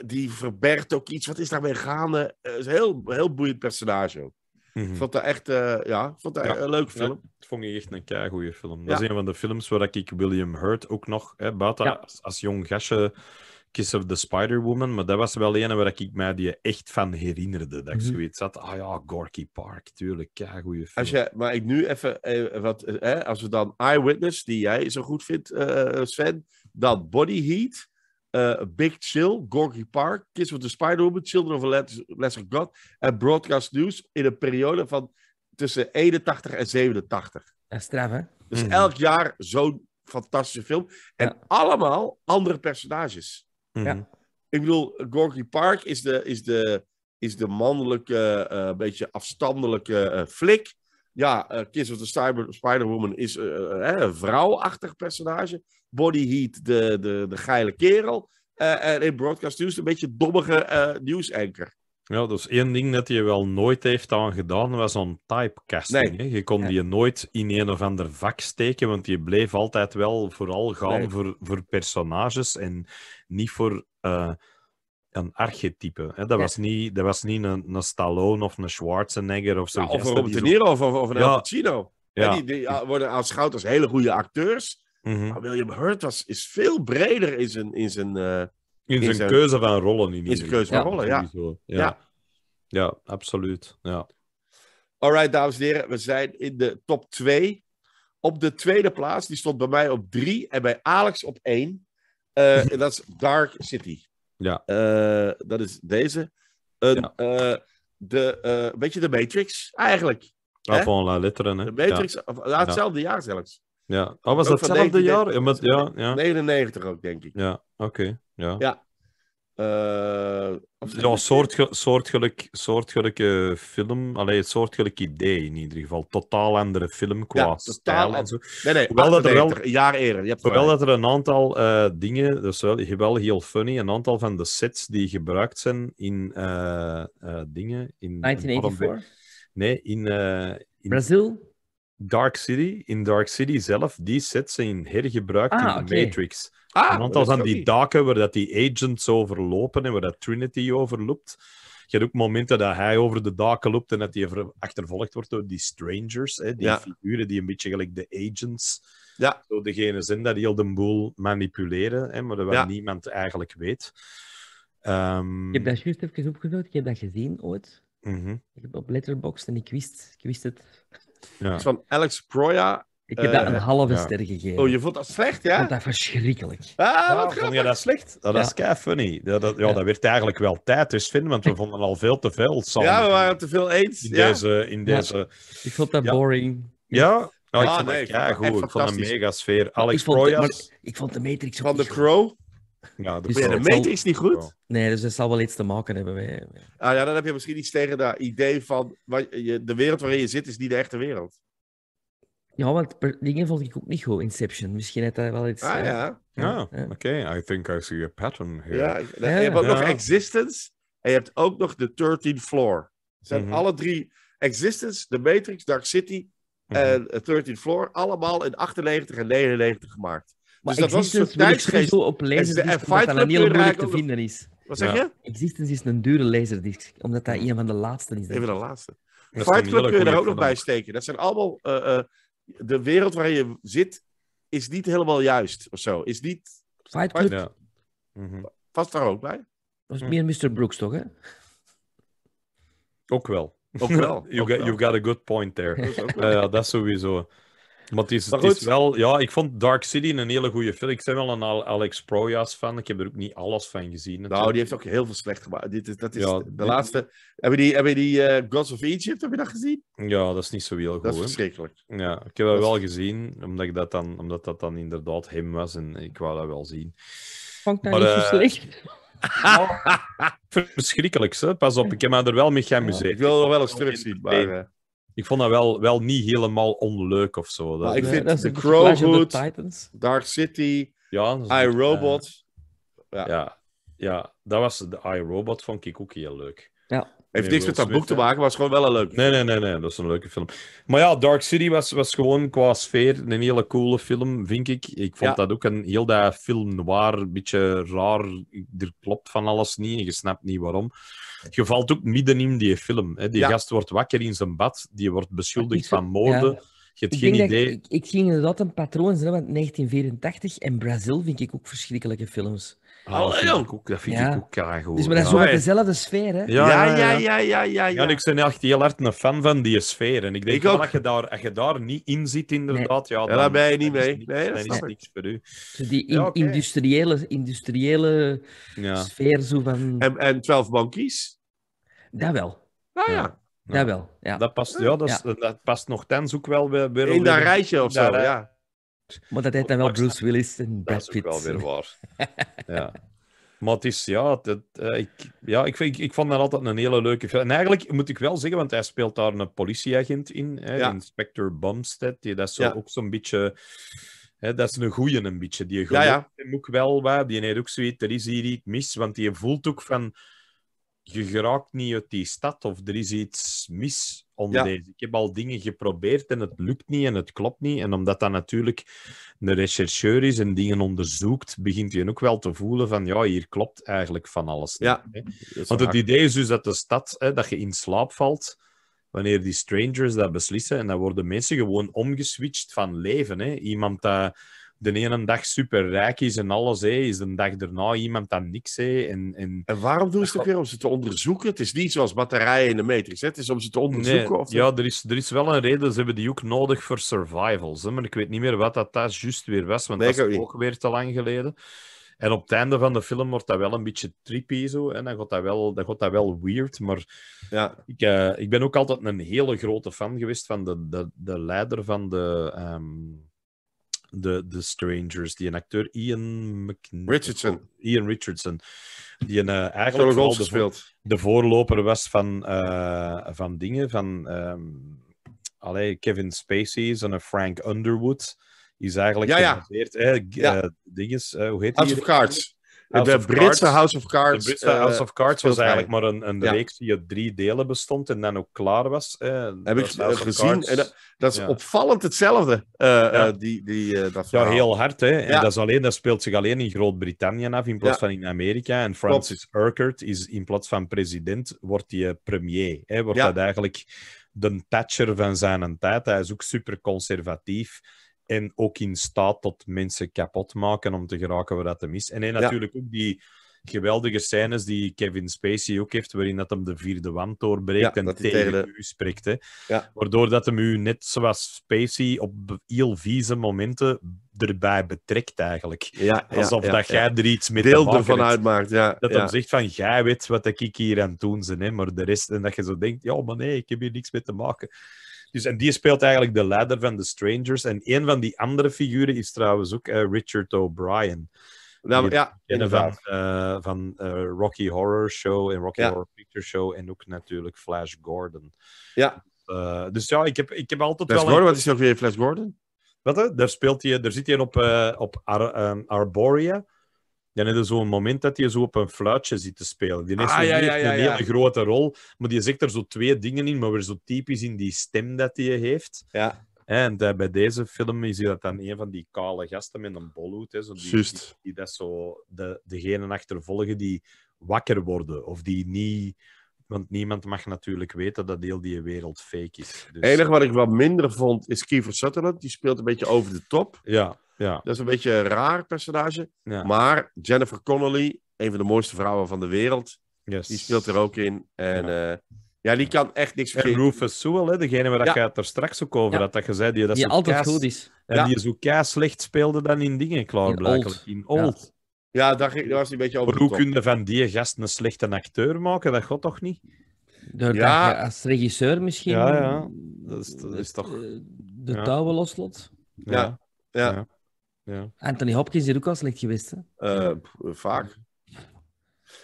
Die verbergt ook iets. Wat is daarmee gaande? Is heel, heel boeiend personage ook. Mhm. Vond dat echt eh, ja, vond dat een leuke film. Ja,
dat vond ik echt een kei goede film. Dat is een van de films waar ik William Hurt ook nog, hè, Bata als, jong gastje, Kiss of the Spider-Woman, maar dat was wel een waar ik mij die echt van herinnerde. Dat ik mhm. zoiets had, ah ja, Gorky Park, tuurlijk, kei film. Als je,
maar ik nu even, eh, wat, eh, als we dan Eyewitness, die jij zo goed vindt, eh, Sven, dan Body Heat. Eh, Big Chill, Gorky Park, Kiss of the Spider-Woman, Children of a Lesser God en Broadcast News in een periode van tussen 81 en 87. En is straf, hè? Dus mm. elk jaar zo'n fantastische film. En allemaal andere personages. ja. Mm-hmm. Ik bedoel, Gorky Park is de, is de, is de mannelijke, uh, beetje afstandelijke eh, flik. Ja, Kiss of the Spider-Woman is een vrouwachtig personage. Body Heat de, de, de geile kerel. en eh, in Broadcast News een beetje dommige eh, nieuwsanker. Ja, dus één ding
dat je wel nooit heeft aan gedaan was aan typecasting. Hè? Je kon je die nooit in een of ander vak steken, want je bleef altijd wel vooral gaan voor, voor personages en niet voor eh, een archetype. Hè? Dat, was niet, dat was niet een, een Stallone of een Schwarzenegger of zo. Ja, of een Robert De Niro of, of, een ja. Al
Pacino. Die, die, worden aanschouwd als hele goede acteurs, -hmm. Maar William Hurt was, is veel breder in zijn... In zijn, eh, in, zijn, keuze van rollen.
In, in zijn keuze van ja. rollen, ja. Ja. absoluut. Ja.
Alright, dames en heren. We zijn in de top 2. Op de tweede plaats, die stond bij mij op 3 en bij Alex op 1. Eh, dat is Dark City. Ja. Eh, dat is deze. Een, de, weet je de Matrix, eigenlijk. Ja, van La Letteren, hè? De Matrix, ja. hetzelfde jaar zelfs. Ja, oh, was dat hetzelfde jaar? Ja, ja, ja. 99 ook, denk ik. Ja, oké. ja. ja. Eh, ja,
soortge soortgelijk, soortgelijke film. alleen het soortgelijke idee in ieder geval. Totaal andere film qua ja, stijl en zo. Nee, nee, hoewel dat er wel,
een jaar eerder. Je hebt hoewel dat
er een aantal eh, dingen, dus wel, heel funny, een aantal van de sets die gebruikt zijn in eh, dingen... In, 1984? nee, in... in Brazil? Dark City, in Dark City zelf, die sets zijn hergebruikt ah, in de Matrix. Ah, een aantal van die daken waar dat die agents over lopen en waar dat Trinity overloopt. Je hebt ook momenten dat hij over de daken loopt en dat hij achtervolgd wordt door die strangers, hè, die figuren die een beetje gelijk de agents, ja. zo degene zijn dat heel de boel manipuleren, hè, maar dat ja. niemand
eigenlijk weet. Ehm, ik heb dat juist even opgevuld. ik heb dat gezien ooit. Mhm. Ik heb op Letterboxd en ik wist, ik wist het. Ja.
van Alex Proya. Ik heb dat een eh, halve ster gegeven. Oh, je vond dat slecht, ja? Ik vond dat
verschrikkelijk.
Ah, wat Vond je dat slecht?
Dat is kei funny. Dat, dat, ja, dat werd eigenlijk wel tijd dus vinden, want we vonden al veel te veel samen. Ja, we
waren te veel eens. In deze... In deze... Ik vond dat boring.
Ja, oh, ik ah, vond nee,
ja, goed. Ik vond een mega sfeer. Alex Proya. ik vond de Matrix Van de Crow?
Ja, de, dus de is niet goed. Nee, dus dat zal wel iets te maken hebben.
Ah, ja, dan heb je misschien iets tegen dat idee van wat je, de wereld waarin je zit is niet de echte wereld.
Ja, want dingen vond ik ook niet goed. Inception, misschien had je wel iets. Ah eh, ja. Ja,
oké. I think I see a pattern here. Ja, je hebt ook nog Existence en je hebt ook nog de 13th Floor. Dat zijn mhm. alle drie Existence, The Matrix, Dark City mhm. en mm eh, 13th Floor allemaal in 98 en 99 gemaakt. Maar dus dat was een tijdsgeest. op laserdisc, dat dat een heel moeilijk te vinden is. Wat zeg je?
Existence is een dure laserdisc, omdat dat een van de laatste is. Een van de laatste. Fight Club kun je daar ook nog bij
steken. Dat zijn allemaal... Eh, eh, de wereld waar je zit is niet helemaal juist of zo. Is niet. Fight Club. Ja. Mhm.
Vast daar ook bij. Dat is mhm. meer Mr. Brooks, toch? Hè?
Ook wel. Ook wel. you, got, wel. got a good point there. dat, is eh, dat sowieso. Maar het is, is wel... Ja, ik vond Dark City een hele goede film. Ik ben wel een Alex Proyas fan. Ik heb er ook niet alles van gezien. Nou, die heeft
ook heel veel slecht gemaakt. Dit dat is ja, de laatste... Hebben die, die eh, Gods of Egypt, heb je dat gezien?
Ja, dat is niet zo heel goed. Dat is verschrikkelijk. Ja, ik heb dat, wel gezien, omdat, ik dat dan, omdat dat dan inderdaad hem was. En ik wou dat wel zien.
Vond ik niet zo eh, slecht?
Verschrikkelijk, Pas op, ik heb me er wel mee geamuseerd. Ja, ik wil er wel eens terugzien. Maar, ik vond dat wel, wel niet helemaal onleuk of zo. ik vind de Crow Hood Dark City, ja, iRobot. Eh, ja. ja. Ja, dat was de iRobot vond ik ook heel leuk. Ja. Heeft niks met dat boek te eh, maken, was gewoon wel een leuk. Nee, nee, nee, nee, dat is een leuke film. Maar ja, Dark City was, was gewoon qua sfeer een hele coole film, vind ik. Ik vond dat ook een heel dat film noir, een beetje raar. Er klopt van alles niet en je snapt niet waarom je valt ook midden in die film. Hè. Die gast wordt wakker in zijn bad, die wordt beschuldigd van moorden. Je hebt geen idee. ik, ik,
ging inderdaad een patroon zijn. want 1984 en Brazil vind ik ook verschrikkelijke films. Half koek, dat vind dus ik ook kago. Is maar zo is dezelfde sfeer, hè? Ja, ja, ja,
ja, ja. Ja,
ik ben echt heel hard een fan van die sfeer. En ik denk dat je daar, als je daar niet in zit, inderdaad,
ja, dan, ben je niet mee. Nee, dat is
niks
voor
u.
die industriële, industriële sfeer zo van...
En, en 12 Monkeys?
Dat wel. Nou ja.
Dat wel, ja. Dat past, ja,
dat,
past nog tens ook wel weer... In dat rijtje of zo, ja.
Maar dat heet dan wel Bruce Willis en Brad Pitt. Dat is wel weer waar. ja.
Maar het is, ja, eh, ik, ja ik, ik vond dat altijd een hele leuke film. En eigenlijk moet ik wel zeggen, want hij speelt daar een politieagent in, hè, ja. Inspector Bumstead. Die, dat is ook zo'n beetje... dat is een goeie, een beetje. Die gelooft ja, hem ook wel waar Die heeft ook zoiets, er is hier iets mis, want die voelt ook van je geraakt niet uit die stad of er is iets mis onder deze. Ik heb al dingen geprobeerd en het lukt niet en het klopt niet. En omdat dat natuurlijk een rechercheur is en dingen onderzoekt, begint je ook wel te voelen van ja, hier klopt eigenlijk van alles. Ja. Want het idee is dus dat de stad, hè, dat je in slaap valt wanneer die strangers dat beslissen en dan worden mensen gewoon omgeswitcht van leven. Hè. Iemand dat de ene dag super rijk is en alles, hé, is de dag erna
iemand dat niks. hè en, en... en waarom doen ze het weer? Om ze te onderzoeken? Het is niet zoals batterijen in de matrix, hè? het is om ze te onderzoeken. of ja,
er is, er is wel een reden, ze hebben die ook nodig voor survivals. Hè? Maar ik weet niet meer wat dat, daar juist weer was, want dat is ook weer te lang geleden. En op het einde van de film wordt dat wel een beetje trippy zo. En dan gaat dat wel, dan gaat dat wel weird. Maar ja. ik, eh, ik ben ook altijd een hele grote fan geweest van de, de, de leider van de. Ehm, de, de Strangers, die een acteur Ian Richardson. Ian Richardson. Die een, uh, eigenlijk de, voorloper was van, uh, van dingen, van um, allee, Kevin Spacey en Frank Underwood. Is eigenlijk ja, ja. Hè, ja. Eh, dinges, hoe heet House of Cards de Britse House of Cards. De Britse House of Cards was eigenlijk maar een, reeks die uit drie delen bestond en dan ook klaar was. Eh, Heb ik gezien. En dat, is eh, opvallend hetzelfde. Eh, ja.
die, die, dat ja, heel hard. Hè? En dat, is
alleen, dat speelt zich alleen in Groot-Brittannië af in plaats van in Amerika. En Francis Urquhart is in plaats van president, wordt hij premier. Hè? Wordt dat eigenlijk de Thatcher van zijn tijd. Hij is ook super conservatief en ook in staat tot mensen kapot maken om te geraken waar dat hem is. En hij natuurlijk ook die geweldige scènes die Kevin Spacey ook heeft, waarin dat hem de vierde wand doorbreekt en tegen u spreekt. Waardoor dat hem u, net zoals Spacey, op heel vieze momenten erbij betrekt eigenlijk. Ja, Alsof dat jij er iets mee Deel te ervan uitmaakt, ja. Dat hem zegt van, jij weet wat ik hier aan het doen ben, maar de rest... En dat je zo denkt, ja, maar nee, ik heb hier niks mee te maken. Dus, en die speelt eigenlijk de leider van de Strangers. En een van die andere figuren is trouwens ook eh, Richard O'Brien. Nou, ja, in Van, uh, van eh, Rocky Horror Show en Rocky Horror Picture Show. En ook natuurlijk Flash Gordon. Ja. dus ja, ik heb, ik heb altijd Flash wel... Gordon, wat is ook
weer Flash Gordon?
Wat, er? daar speelt hij, daar zit hij op, op Ar ehm, Arboria. Dan heb je zo'n moment dat je zo op een fluitje zit te spelen. Die ah, heeft ah, een hele grote rol, maar die zegt er zo twee dingen in, maar weer zo typisch in die stem dat hij heeft. Ja. En eh, bij deze film is dat dan een van die kale gasten met een bolhoed. Hè, zo die, Die, dat zo de, degenen achtervolgen die wakker worden of die niet. Want niemand mag natuurlijk
weten dat heel die wereld fake is. Het dus... enige wat ik wat minder vond is Kiefer Sutherland. Die speelt een beetje over de top. Ja. Ja. Dat is een beetje een raar personage. Maar Jennifer Connelly, een van de mooiste vrouwen van de wereld, yes. die speelt er ook in. En ja, eh, ja die kan echt niks vergeten. En Rufus Sewell, hè, degene waar je het er straks ook over had, dat je zei, die, dat die altijd goed is.
En die zo keihard slecht speelde dan in dingen, klaar, blijkbaar. In Old.
Ja, daar, daar was hij een beetje over. Hoe kun
van die gast een slechte acteur maken? Dat gaat toch niet? ja.
als regisseur misschien ja, ja.
Dat is, eh, toch, de, de touwen
loslot. Ja. Ja. Ja. Anthony Hopkins is ook al slecht geweest. Hè?
Eh, vaak.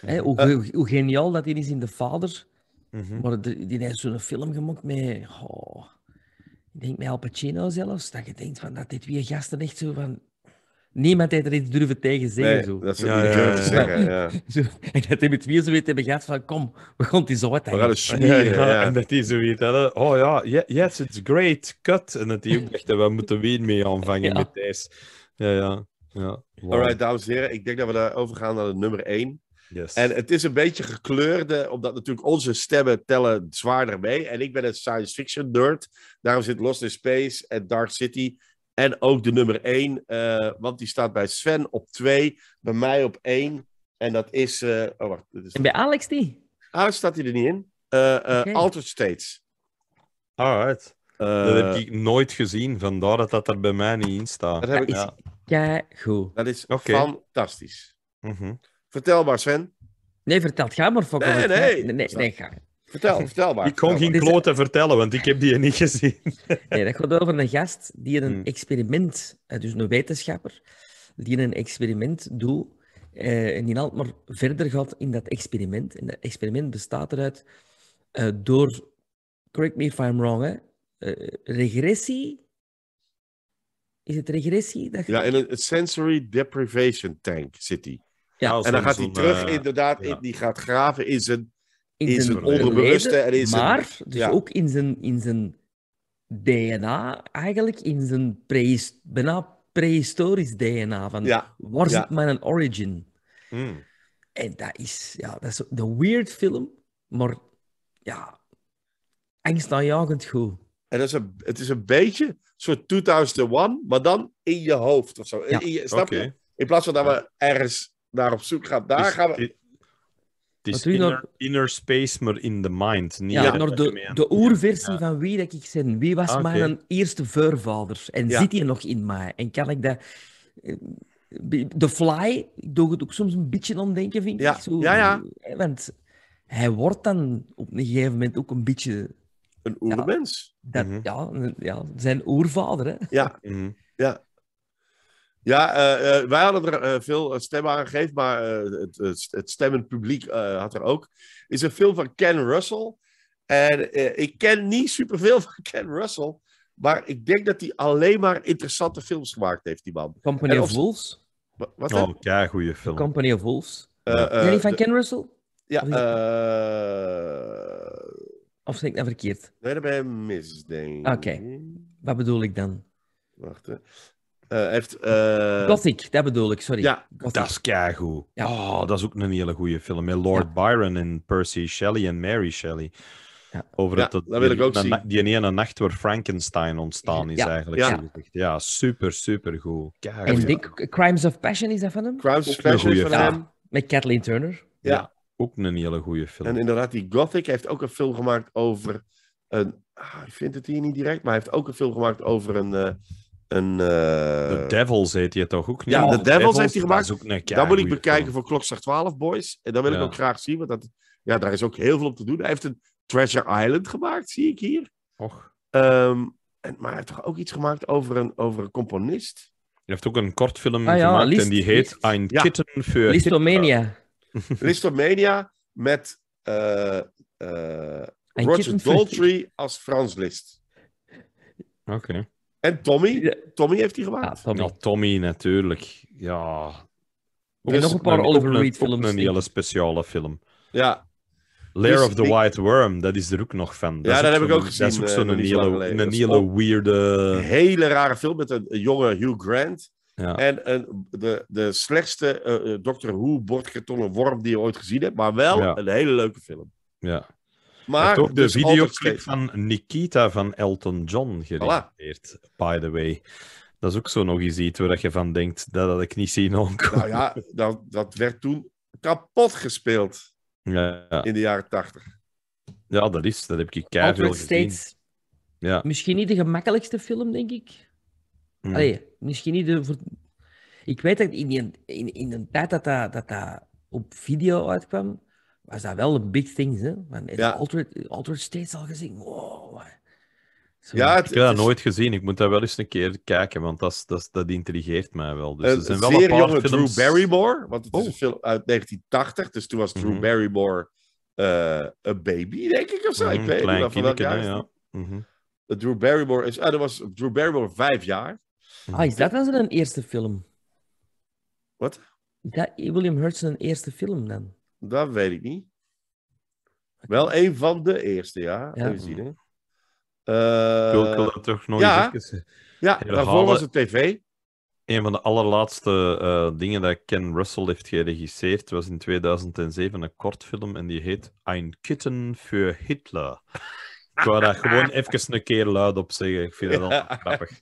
Eh. hoe,
hoe, geniaal dat hij is in mhm. De Vader. Maar die heeft zo'n film gemaakt met... Oh, ik denk met Al Pacino zelfs. Dat je denkt van, dat dit weer gasten echt zo van... Niemand heeft er iets durven tegen zeggen. Nee, zo. Dat ze ja, niet durven zeggen, ja. Zo, en dat hij met wie weet hebben gehad van, kom, we gaan die zo wat We gaan het smeren, En
dat zo zoiets hadden, oh ja, yes, it's great, cut. En dat die ook echt, we moeten weer mee
aanvangen met deze. Ja, ja. ja. Alright, dames en heren. Ik denk dat we daar overgaan naar de nummer 1. Yes. En het is een beetje gekleurde, omdat natuurlijk onze stemmen tellen zwaarder mee. En ik ben een science fiction nerd. Daarom zit Lost in Space en Dark City. En ook de nummer 1, eh, want die staat bij Sven op 2, bij mij op één En dat is. Eh, oh, wacht. is... En bij Alex die? Alex staat hij er niet in. Uh, eh, okay. Altered States. right dat heb eh,
ik nooit gezien, vandaar dat dat er bij
mij niet in staat. Dat, heb ik... ja. ja goed. dat is fantastisch. Mhm. Vertel maar, Sven. Nee, vertel. Ga maar, Fokker. Nee, nee. Nee, ga. Vertel, vertel maar. Ik kon
geen kloten vertellen, want ik heb die niet gezien. nee, dat gaat over een gast die een hmm. experiment, eh, dus een wetenschapper, die een experiment doet eh, en die altijd maar verder gaat in dat experiment. En dat experiment bestaat eruit eh, door, correct me if I'm wrong, hè, eh, regressie. Is het regressie? Dat ja,
in een sensory deprivation tank zit hij. Ja, en dan, gaat hij terug, eh, inderdaad, in, die gaat graven in zijn, in, zijn, onderbewuste. en in zijn, maar dus ook
in zijn, in zijn DNA, eigenlijk in zijn pre bijna prehistorisch DNA. Van, ja. Waar zit mijn origin? Hmm. En dat is, ja, dat is een weird film, maar ja, angstaanjagend goed. En dat is een, het is een beetje een soort 2001,
maar dan in je hoofd of zo. je, snap je? In plaats van dat we ergens naar op zoek gaan, daar dus gaan we...
Het is inner, nou- inner, space, maar in the mind. ja, naar de, de
oerversie van wie dat ik ben. Wie was ah, mijn eerste vuurvader? En zit hij nog in mij? En kan ik dat... Eh, de Fly, ik doe het ook soms een beetje aan denken, vind ik. Zo, ja, ja. Eh, want hij wordt dan op een gegeven moment ook een beetje een oermens. Ja, dat, mhm. ja, ja, zijn oervader. Hè? Ja, mhm. ja.
Ja, eh, eh, wij hadden er eh, veel stemmen aan gegeven, maar het, het stemmend publiek had er ook. Is een film van Ken Russell. En ik ken niet superveel van Ken Russell, maar ik denk dat hij alleen maar interessante films gemaakt heeft, die man. Company of, Wolves? oh,
ja, goede film. Company of Wolves. Uh, van Ken
Russell? Ja, of zeg ik dat verkeerd? Daarbij mis, denk Oké.
Wat bedoel ik dan? Wacht, hè. Eh,
heeft, uh... Gothic, dat bedoel ik, sorry. Ja, Gothic. dat is keigoed. Ja. Oh,
dat is ook een hele goede film. Met Lord Byron en Percy Shelley en Mary Shelley. Ja. Over het, dat, wil ik ook die, zien. Die ene nacht waar Frankenstein ontstaan is eigenlijk. Ja, ja super, super goed. Keigoed. En Dick,
Crimes of Passion is dat van hem? Crimes of Passion is van hem. Met Kathleen Turner. Ja. Ook een
hele goede film. En inderdaad, die Gothic heeft ook een film gemaakt over een... Ah, ik vind het hier niet direct, maar hij heeft ook een film gemaakt over een... Uh, een eh, The Devils heet hij toch ook niet? Ja, The Devils, heeft hij gemaakt. Dat, wil moet ik bekijken voor Klokslag 12, boys. En dat wil ik ook graag zien, want dat, ja, daar is ook heel veel op te doen. Hij heeft een Treasure Island gemaakt, zie ik hier. Och. Ehm, en, maar hij heeft toch ook iets gemaakt over een, over een componist? hij
heeft ook een kort ah, gemaakt en die heet List. Ein Kitten für voor
Listomania met eh, eh, Roger Daltrey als Frans List. Oké. En Tommy? Tommy heeft die gemaakt? Ja,
Tommy, natuurlijk. Ja. Er is nog een paar een, Oliver Reed films. Een hele speciale film.
Ja. Lair dus of the
White Worm, dat is er ook nog van. Dat ja, dat heb ik ook gezegd. Dat is ook zo'n eh, hele, een hele weirde...
Een hele rare film met een jonge Hugh Grant. En de, de slechtste uh, Doctor Who bordkartonnen worm die je ooit gezien hebt, maar wel een hele leuke film. Ja. Maar toch de dus videoclip
van Nikita van Elton John gerealiseerd, by the way. Dat is ook zo nog eens iets waar je van denkt, dat ik niet zien nog. Nou
ja, dat, dat werd toen kapot gespeeld ja, in de jaren tachtig.
Ja, dat is, dat heb ik
keihard gezien. Ja. Misschien niet de gemakkelijkste film, denk ik. Mm. Allee, misschien niet de... Ik weet dat in, in, de tijd dat dat, dat op video uitkwam, was dat wel een big thing, hè? Van, ja. Altered, Altered States al gezien? Wow. Ja, ik heb dat nooit
gezien. Ik moet dat wel eens een keer kijken, want dat, dat, dat intrigeert mij wel. Dus er zijn wel zeer een jonge Drew
Barrymore, want het is een oh. film uit 1980, dus toen was Drew mm Barrymore eh, een baby, denk ik, of zo. Mm ik mhm, weet niet van dat juist. Ja. Mm -hmm. Drew Barrymore is... Ah, dat was Drew Barrymore vijf jaar.
Ah, is dat dan zijn eerste film? Wat? Is dat William Hurt zijn eerste film dan?
Dat weet ik niet. Wel een van de eerste, ja. ja. Even zien, hè. ik wil dat toch nog eh, ja. even Ja, daarvoor was het tv.
Een van de allerlaatste eh, dingen dat Ken Russell heeft geregisseerd was in 2007 een kortfilm en die heet Ein Kitten für Hitler. ik wou daar gewoon even een keer luid op zeggen. Ik vind dat wel grappig.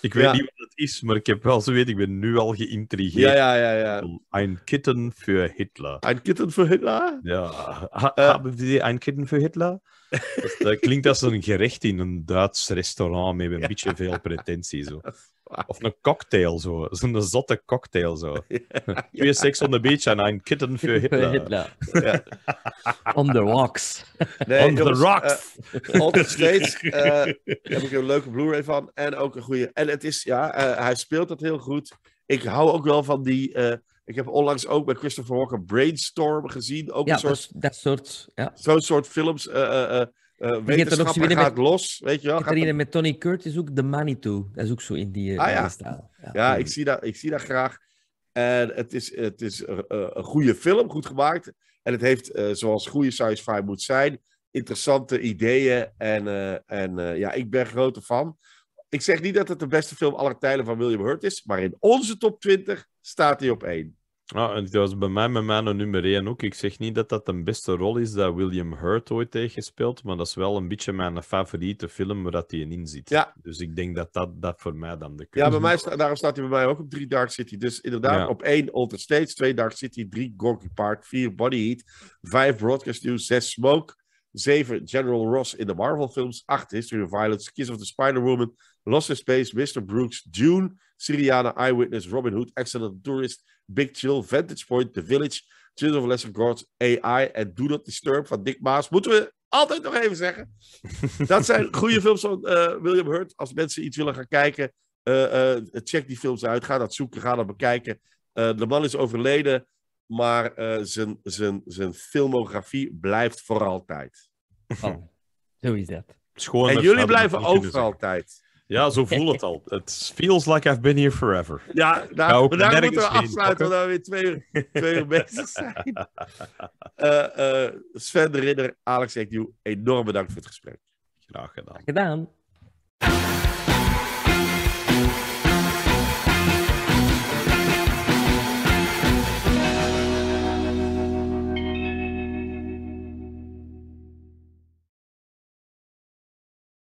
Ik weet niet is, maar ik heb wel, zo weet ik, ben nu al geïntrigeerd. Ja, ja, ja. Kitten voor
Hitler. Een
Kitten voor Hitler? Ja. Ha uh. die Kitten voor Hitler? Dat, eh, klinkt als een gerecht in een Duits restaurant met een beetje veel pretentie. Zo. Of een cocktail zo. Zo'n zotte cocktail zo. ja. Twee seks on the beach en een kitten
voor Hitler. Ja. On the rocks. Nee, on the rocks. Eh, altijd
steeds uh, heb ik een leuke Blu-ray van. En ook een goede. En het is, ja, eh, hij speelt dat heel goed. Ik hou ook wel van die. ik heb onlangs ook bij Christopher Walker Brainstorm gezien. Ook ja, een soort, dat soort. Ja. Zo'n soort films. Uh, eh, wetenschappen gaat met, los, weet je wel.
met, Tony Curtis ook The Money To. Dat is ook zo in die uh, ah, ja.
Ja, ik, zie dat, ik zie dat graag. En het is, het is eh, een goede film, goed gemaakt. En het heeft, zoals goede sci-fi moet zijn, interessante ideeën. En, en ja, ik ben grote fan. Ik zeg niet dat het de beste film aller tijden van William Hurt is, maar in onze top 20 staat hij op één ja ah, en dat was bij mij met mijn
nummer 1 ook. Ik zeg niet dat dat de beste rol is dat William Hurt ooit tegenspeelt maar dat is wel een beetje mijn favoriete film waar dat hij in zit. Ja. Dus ik denk dat dat, dat voor mij dan de keuze Ja, bij
mij daarom staat hij bij mij ook op 3 Dark City. Dus inderdaad, op 1 Altered States, 2 Dark City, 3 Gorky Park, 4 Body Heat, 5 Broadcast News, 6 Smoke, 7 General Ross in de Marvel films, 8 History of Violence, Kiss of the Spider-Woman, Lost in Space, Mr. Brooks, Dune, Syriana Eyewitness, Robin Hood, Excellent Tourist, Big Chill, Vantage Point, The Village, Children of Lesser Gods, AI en Do Not Disturb van Dick Maas. Moeten we altijd nog even zeggen. dat zijn goede films van eh, William Hurt. Als mensen iets willen gaan kijken, eh, eh, check die films uit. Ga dat zoeken, ga dat bekijken. de man is overleden, maar zijn, zijn, zijn filmografie blijft voor altijd. Oh,
zo is dat. en jullie blijven ook dus- voor
altijd. Ja, zo voel het al. It
feels like I've been here forever.
Ja, nou, daar moeten we afsluiten, want we weer twee uur, twee uur bezig zijn. Eh, eh, Sven de Ridder, Alex nieuw, enorm bedankt voor het gesprek.
Graag gedaan. Graag gedaan.